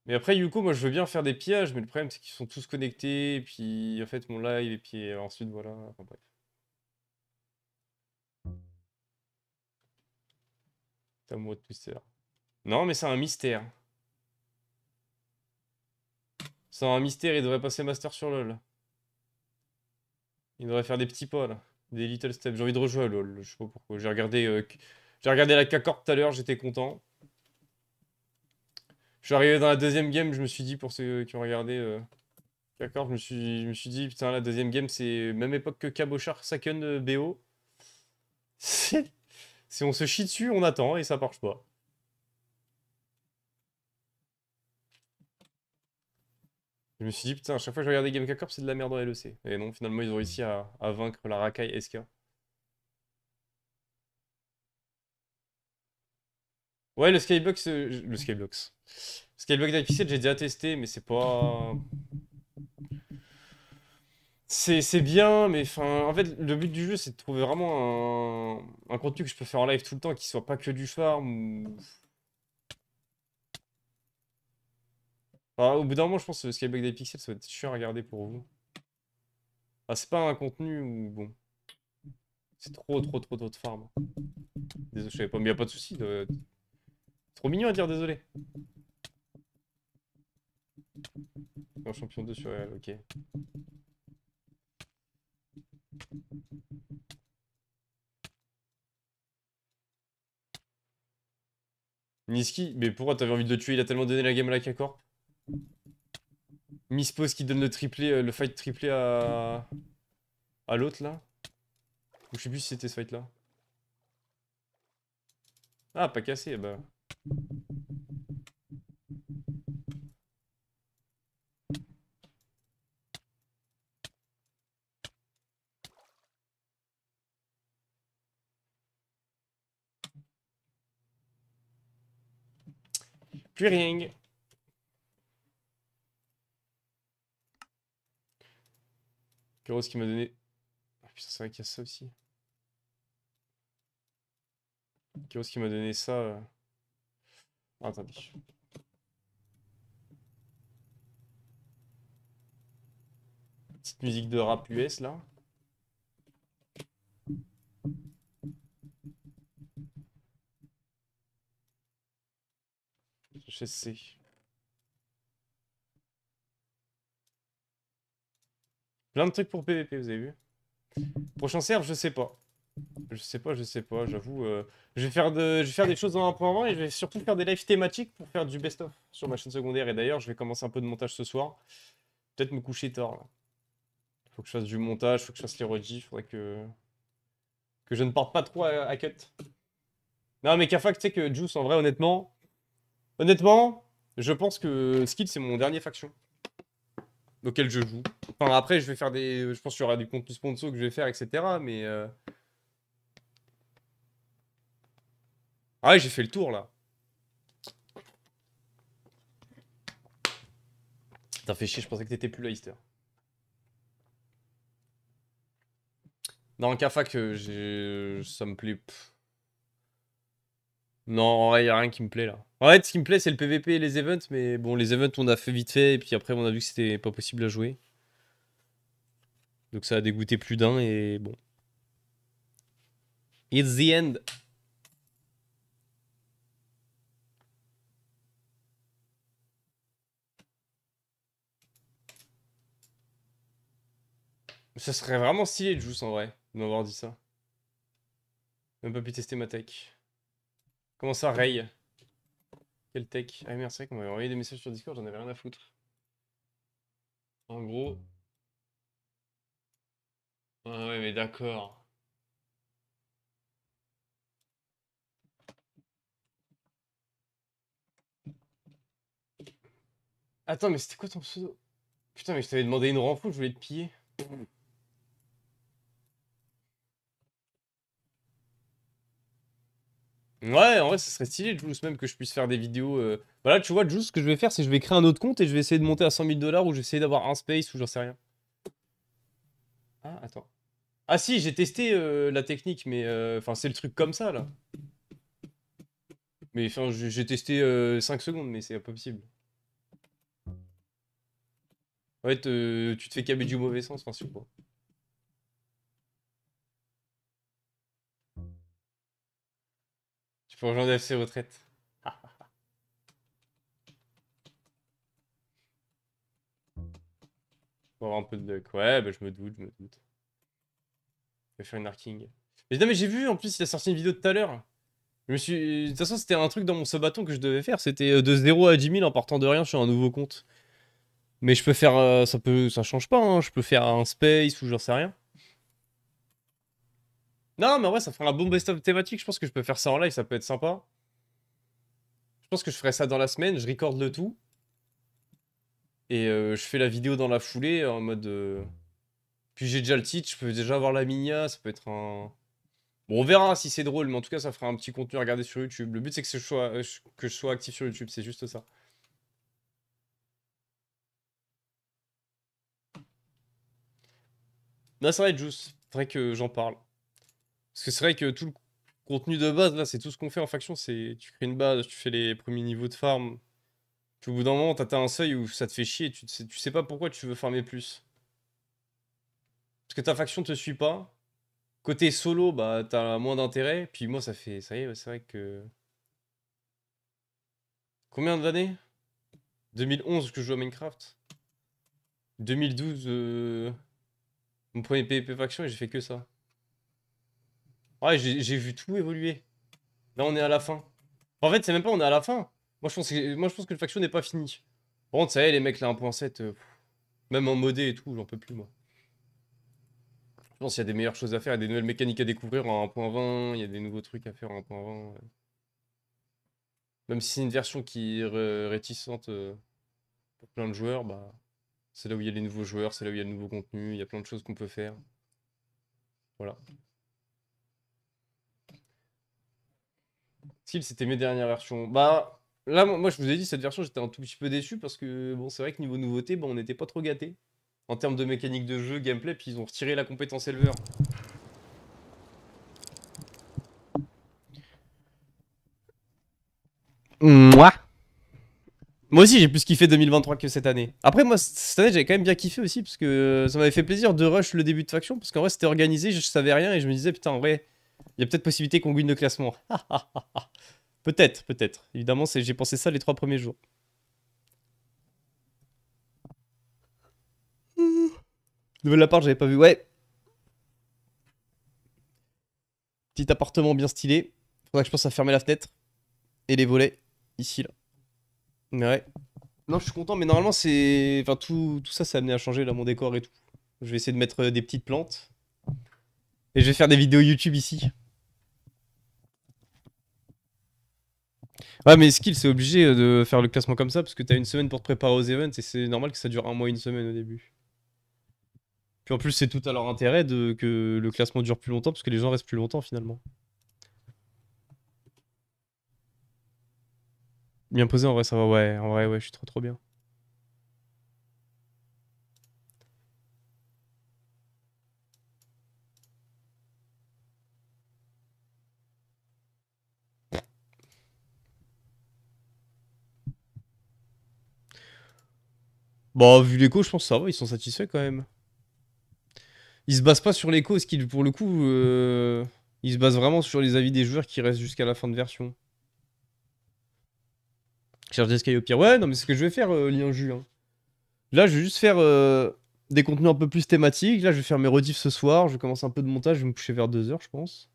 Mais après, Yuko, moi, je veux bien faire des pillages, mais le problème, c'est qu'ils sont tous connectés, et puis, en fait, mon live, et puis, euh, ensuite, voilà, enfin, bref. T'as moi de twister. Non, mais c'est un mystère. C'est un mystère, il devrait passer master sur LoL. Il devrait faire des petits pas, là. Des Little Steps. J'ai envie de rejouer à LoL. Je sais pas pourquoi. J'ai regardé, euh, j'ai regardé la k tout à l'heure, j'étais content. Je suis arrivé dans la deuxième game, je me suis dit, pour ceux qui ont regardé euh, je me, suis, me suis dit, putain, la deuxième game, c'est même époque que Cabochard, Saken, euh, BO. (laughs) si on se chie dessus, on attend et ça marche pas. Je me suis dit, putain, à chaque fois que je regardais Gamecock Corp, c'est de la merde dans LEC. Et non, finalement, ils ont réussi à, vaincre la racaille SK. Ouais, le Skybox. Euh, le Skybox. Skybox dip j'ai déjà testé, mais c'est pas. C'est bien, mais enfin en fait, le but du jeu, c'est de trouver vraiment un, un, contenu que je peux faire en live tout le temps, qui soit pas que du farm ou, au bout d'un moment, je pense que le Skyback des pixels, ça va être chiant à regarder pour vous. Ah, c'est pas un contenu où, bon, c'est trop, trop, trop, trop de farm. Désolé, je savais pas, mais y a pas de soucis. De... Trop mignon à dire désolé. Un champion de sur ok. Niski, mais pourquoi t'avais envie de le tuer Il a tellement donné la game à la k Mispose qui donne le triplé, euh, le fight triplé à, à l'autre là. je sais plus si c'était ce fight là. Ah, pas cassé, bah. Plus rien. Kéros qui m'a donné. Ah putain, c'est vrai qu'il y a ça aussi. qui m'a donné ça. Euh. Ah, attendez. Petite musique de rap US là. Je sais. de trucs pour PVP, vous avez vu. Prochain serve, je sais pas. Je sais pas, je sais pas, j'avoue. Euh, je, vais faire de, je vais faire des choses dans un point avant et je vais surtout faire des lives thématiques pour faire du best-of sur ma chaîne secondaire. Et d'ailleurs, je vais commencer un peu de montage ce soir. Peut-être me coucher tard. Faut que je fasse du montage, faut que je fasse les redis. Faudrait que. Que je ne parte pas trop à, à cut. Non, mais Kafak, tu sais que Juice, en vrai, honnêtement. Honnêtement, je pense que Skill, c'est mon dernier faction auquel je joue. Enfin, après, je vais faire des. Je pense qu'il y aura du contenu sponsor que je vais faire, etc. Mais. Euh. Ah ouais, j'ai fait le tour là. T'as fait chier, je pensais que t'étais plus là, Easter. Dans le CAFAC, ça me plaît. Non, il n'y a rien qui me plaît là. En fait, ce qui me plaît, c'est le PVP et les events, mais bon, les events, on a fait vite fait, et puis après, on a vu que c'était pas possible à jouer. Donc ça a dégoûté plus d'un, et bon. It's the end. Ça serait vraiment stylé, de jouer sans vrai, de m'avoir dit ça. Même pas pu tester ma tech. Comment ça, Ray Quel tech Ah merci, qu'on m'avait envoyé des messages sur Discord, j'en avais rien à foutre. En gros... Ah ouais, mais d'accord. Attends, mais c'était quoi ton pseudo Putain, mais je t'avais demandé une renfou, je voulais te piller. Ouais, en vrai, ça serait stylé, Jules, même que je puisse faire des vidéos. Voilà, euh. bah tu vois, Jules, ce que je vais faire, c'est je vais créer un autre compte et je vais essayer de monter à 100 000 dollars ou j'essaie d'avoir un space ou j'en sais rien. Ah, attends. Ah, si, j'ai testé euh, la technique, mais euh, enfin, c'est le truc comme ça, là. Mais enfin, j'ai testé 5 secondes, mais c'est pas possible. En tu te fais caber du mauvais sens, enfin, sur peux rejoindre FC Retraite. (laughs) Pour avoir un peu de luck. Ouais, bah, je me doute, je me doute. Je vais faire une arcing Mais non, mais j'ai vu, en plus, il a sorti une vidéo tout à l'heure. Je me suis... Euh, de toute façon, c'était un truc dans mon sabaton que je devais faire. C'était euh, de 0 à 10 000 en partant de rien sur un nouveau compte. Mais je peux faire... Euh, ça peut, ça change pas, hein. Je peux faire un space ou j'en sais rien. Non, mais ouais, ça fera un bon best-of thématique. Je pense que je peux faire ça en live, ça peut être sympa. Je pense que je ferai ça dans la semaine, je recorde le tout. Et euh, je fais la vidéo dans la foulée en mode. Euh, puis j'ai déjà le titre, je peux déjà avoir la minia, ça peut être un. Bon, on verra si c'est drôle, mais en tout cas, ça fera un petit contenu à regarder sur YouTube. Le but, c'est que, je sois, euh, que je sois actif sur YouTube, c'est juste ça. Non, ça va être juste. vrai que j'en parle. Parce que c'est vrai que tout le contenu de base, là, c'est tout ce qu'on fait en faction. C'est tu crées une base, tu fais les premiers niveaux de farm. Puis au bout d'un moment, t'as un seuil où ça te fait chier. Tu, tu sais pas pourquoi tu veux farmer plus. Parce que ta faction te suit pas. Côté solo, bah t'as moins d'intérêt. Puis moi, ça fait. Ça y est, c'est vrai que. Combien d'années 2011 que je joue à Minecraft. 2012, euh, mon premier PvP faction et j'ai fait que ça. Ouais, j'ai vu tout évoluer. Là, on est à la fin. En fait, c'est même pas on est à la fin. Moi, je pense que, moi, je pense que le faction n'est pas fini. Bon, ça y les mecs, là, 1.7, euh, même en modé et tout, j'en peux plus, moi. Je pense qu'il y a des meilleures choses à faire, il y a des nouvelles mécaniques à découvrir en 1.20, il y a des nouveaux trucs à faire en 1.20. Même si c'est une version qui est réticente euh, pour plein de joueurs, bah, c'est là où il y a les nouveaux joueurs, c'est là où il y a le nouveau contenu, il y a plein de choses qu'on peut faire. Voilà. c'était mes dernières versions. Bah, là, moi, je vous ai dit, cette version, j'étais un tout petit peu déçu parce que, bon, c'est vrai que niveau nouveauté, bon, on n'était pas trop gâté En termes de mécanique de jeu, gameplay, puis ils ont retiré la compétence éleveur. Moi Moi aussi, j'ai plus kiffé 2023 que cette année. Après, moi, cette année, j'avais quand même bien kiffé aussi parce que ça m'avait fait plaisir de rush le début de faction parce qu'en vrai, c'était organisé, je savais rien et je me disais, putain, en vrai il y a peut-être possibilité qu'on gagne de classement. (laughs) peut-être, peut-être. Évidemment, j'ai pensé ça les trois premiers jours. Nouvelle appart, j'avais pas vu. Ouais. Petit appartement bien stylé. Faudrait que je pense à fermer la fenêtre. Et les volets. Ici, là. ouais. Non, je suis content, mais normalement, c'est. Enfin, tout, tout ça, c'est amené à changer, là, mon décor et tout. Je vais essayer de mettre euh, des petites plantes. Et je vais faire des vidéos YouTube ici. Ouais, mais Skill, c'est obligé euh, de faire le classement comme ça parce que t'as une semaine pour te préparer aux events et c'est normal que ça dure un mois, une semaine au début. Puis en plus, c'est tout à leur intérêt de, que le classement dure plus longtemps parce que les gens restent plus longtemps finalement. Bien posé en vrai, ça va. Ouais, en vrai, ouais, je suis trop trop bien. Bon, bah, vu l'écho, je pense que ça va, ils sont satisfaits quand même. Ils se basent pas sur l'écho, ce qui, pour le coup, euh, ils se basent vraiment sur les avis des joueurs qui restent jusqu'à la fin de version. Cherche des au pire. Ouais, non, mais c'est ce que je vais faire, euh, lien jus. Hein. Là, je vais juste faire euh, des contenus un peu plus thématiques. Là, je vais faire mes rediffs ce soir. Je commence un peu de montage. Je vais me coucher vers 2h, je pense.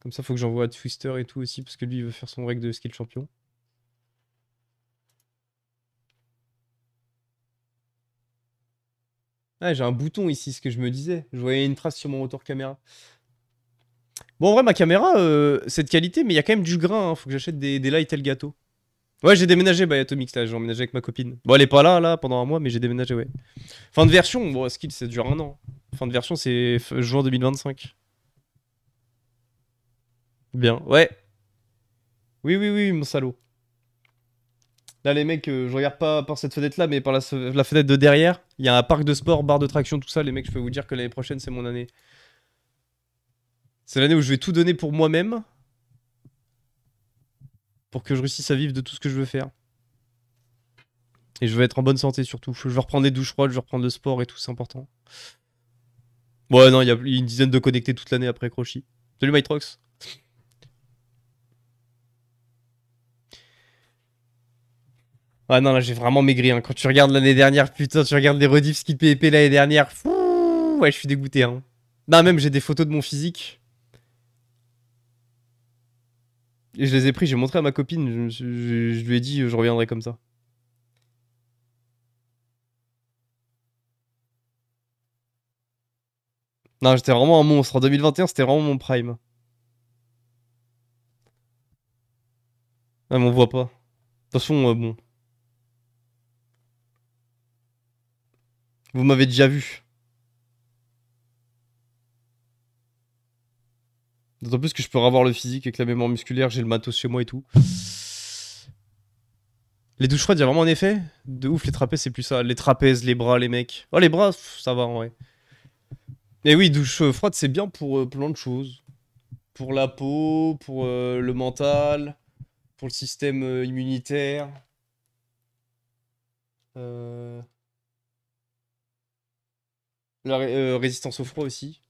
Comme ça, faut que j'envoie à Twister et tout aussi, parce que lui, il veut faire son règle de skill champion. j'ai un bouton ici, ce que je me disais. Je voyais une trace sur mon retour caméra. Bon, en vrai, ma caméra, euh, c'est de qualité, mais il y a quand même du grain. Hein. Faut que j'achète des, des lights gâteau. Ouais, j'ai déménagé, bah, Atomix, là, j'ai emménagé avec ma copine. Bon, elle est pas là, là, pendant un mois, mais j'ai déménagé, ouais. Fin de version, bon, Skill, ça dure un an. Fin de version, c'est juin 2025. Bien, ouais. Oui, oui, oui, mon salaud. Là, les mecs, euh, je regarde pas par cette fenêtre-là, mais par la, fenêtre de derrière. Il y a un parc de sport, barre de traction, tout ça. Les mecs, je peux vous dire que l'année prochaine, c'est mon année. C'est l'année où je vais tout donner pour moi-même. Pour que je réussisse à vivre de tout ce que je veux faire. Et je veux être en bonne santé surtout. Je vais reprendre des douches froides, je vais reprendre le sport et tout, c'est important. Ouais, non, il y a une dizaine de connectés toute l'année après Crochy. Salut Mytrox. Ouais, ah non, là j'ai vraiment maigri. Hein. Quand tu regardes l'année dernière, putain, tu regardes les rediffs te pépaient l'année dernière. ouais, je suis dégoûté. Hein. Non, même j'ai des photos de mon physique. Et je les ai pris, j'ai montré à ma copine. Je, lui ai dit, je reviendrai comme ça. Non, j'étais vraiment un monstre. En 2021, c'était vraiment mon prime. Ouais, ah, mais on voit pas. De toute façon, euh, bon. Vous m'avez déjà vu. D'autant plus que je peux avoir le physique avec la mémoire musculaire, j'ai le matos chez moi et tout. Les douches froides, il y a vraiment un effet De ouf, les trapèzes, c'est plus ça. Les trapèzes, les bras, les mecs. Oh, les bras, ça va en vrai. Mais oui, douche euh, froide, c'est bien pour euh, plein de choses. Pour la peau, pour euh, le mental, pour le système immunitaire. Euh. La euh, résistance au froid aussi.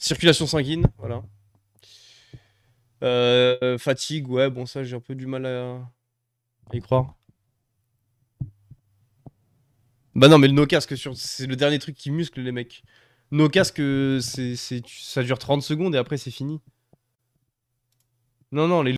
Circulation sanguine, voilà. Euh, fatigue, ouais, bon ça j'ai un peu du mal à, y croire. Bah non, mais le no casque, sur... c'est le dernier truc qui muscle les mecs. No casque, euh, c'est, ça dure 30 secondes et après c'est fini. Non, non, les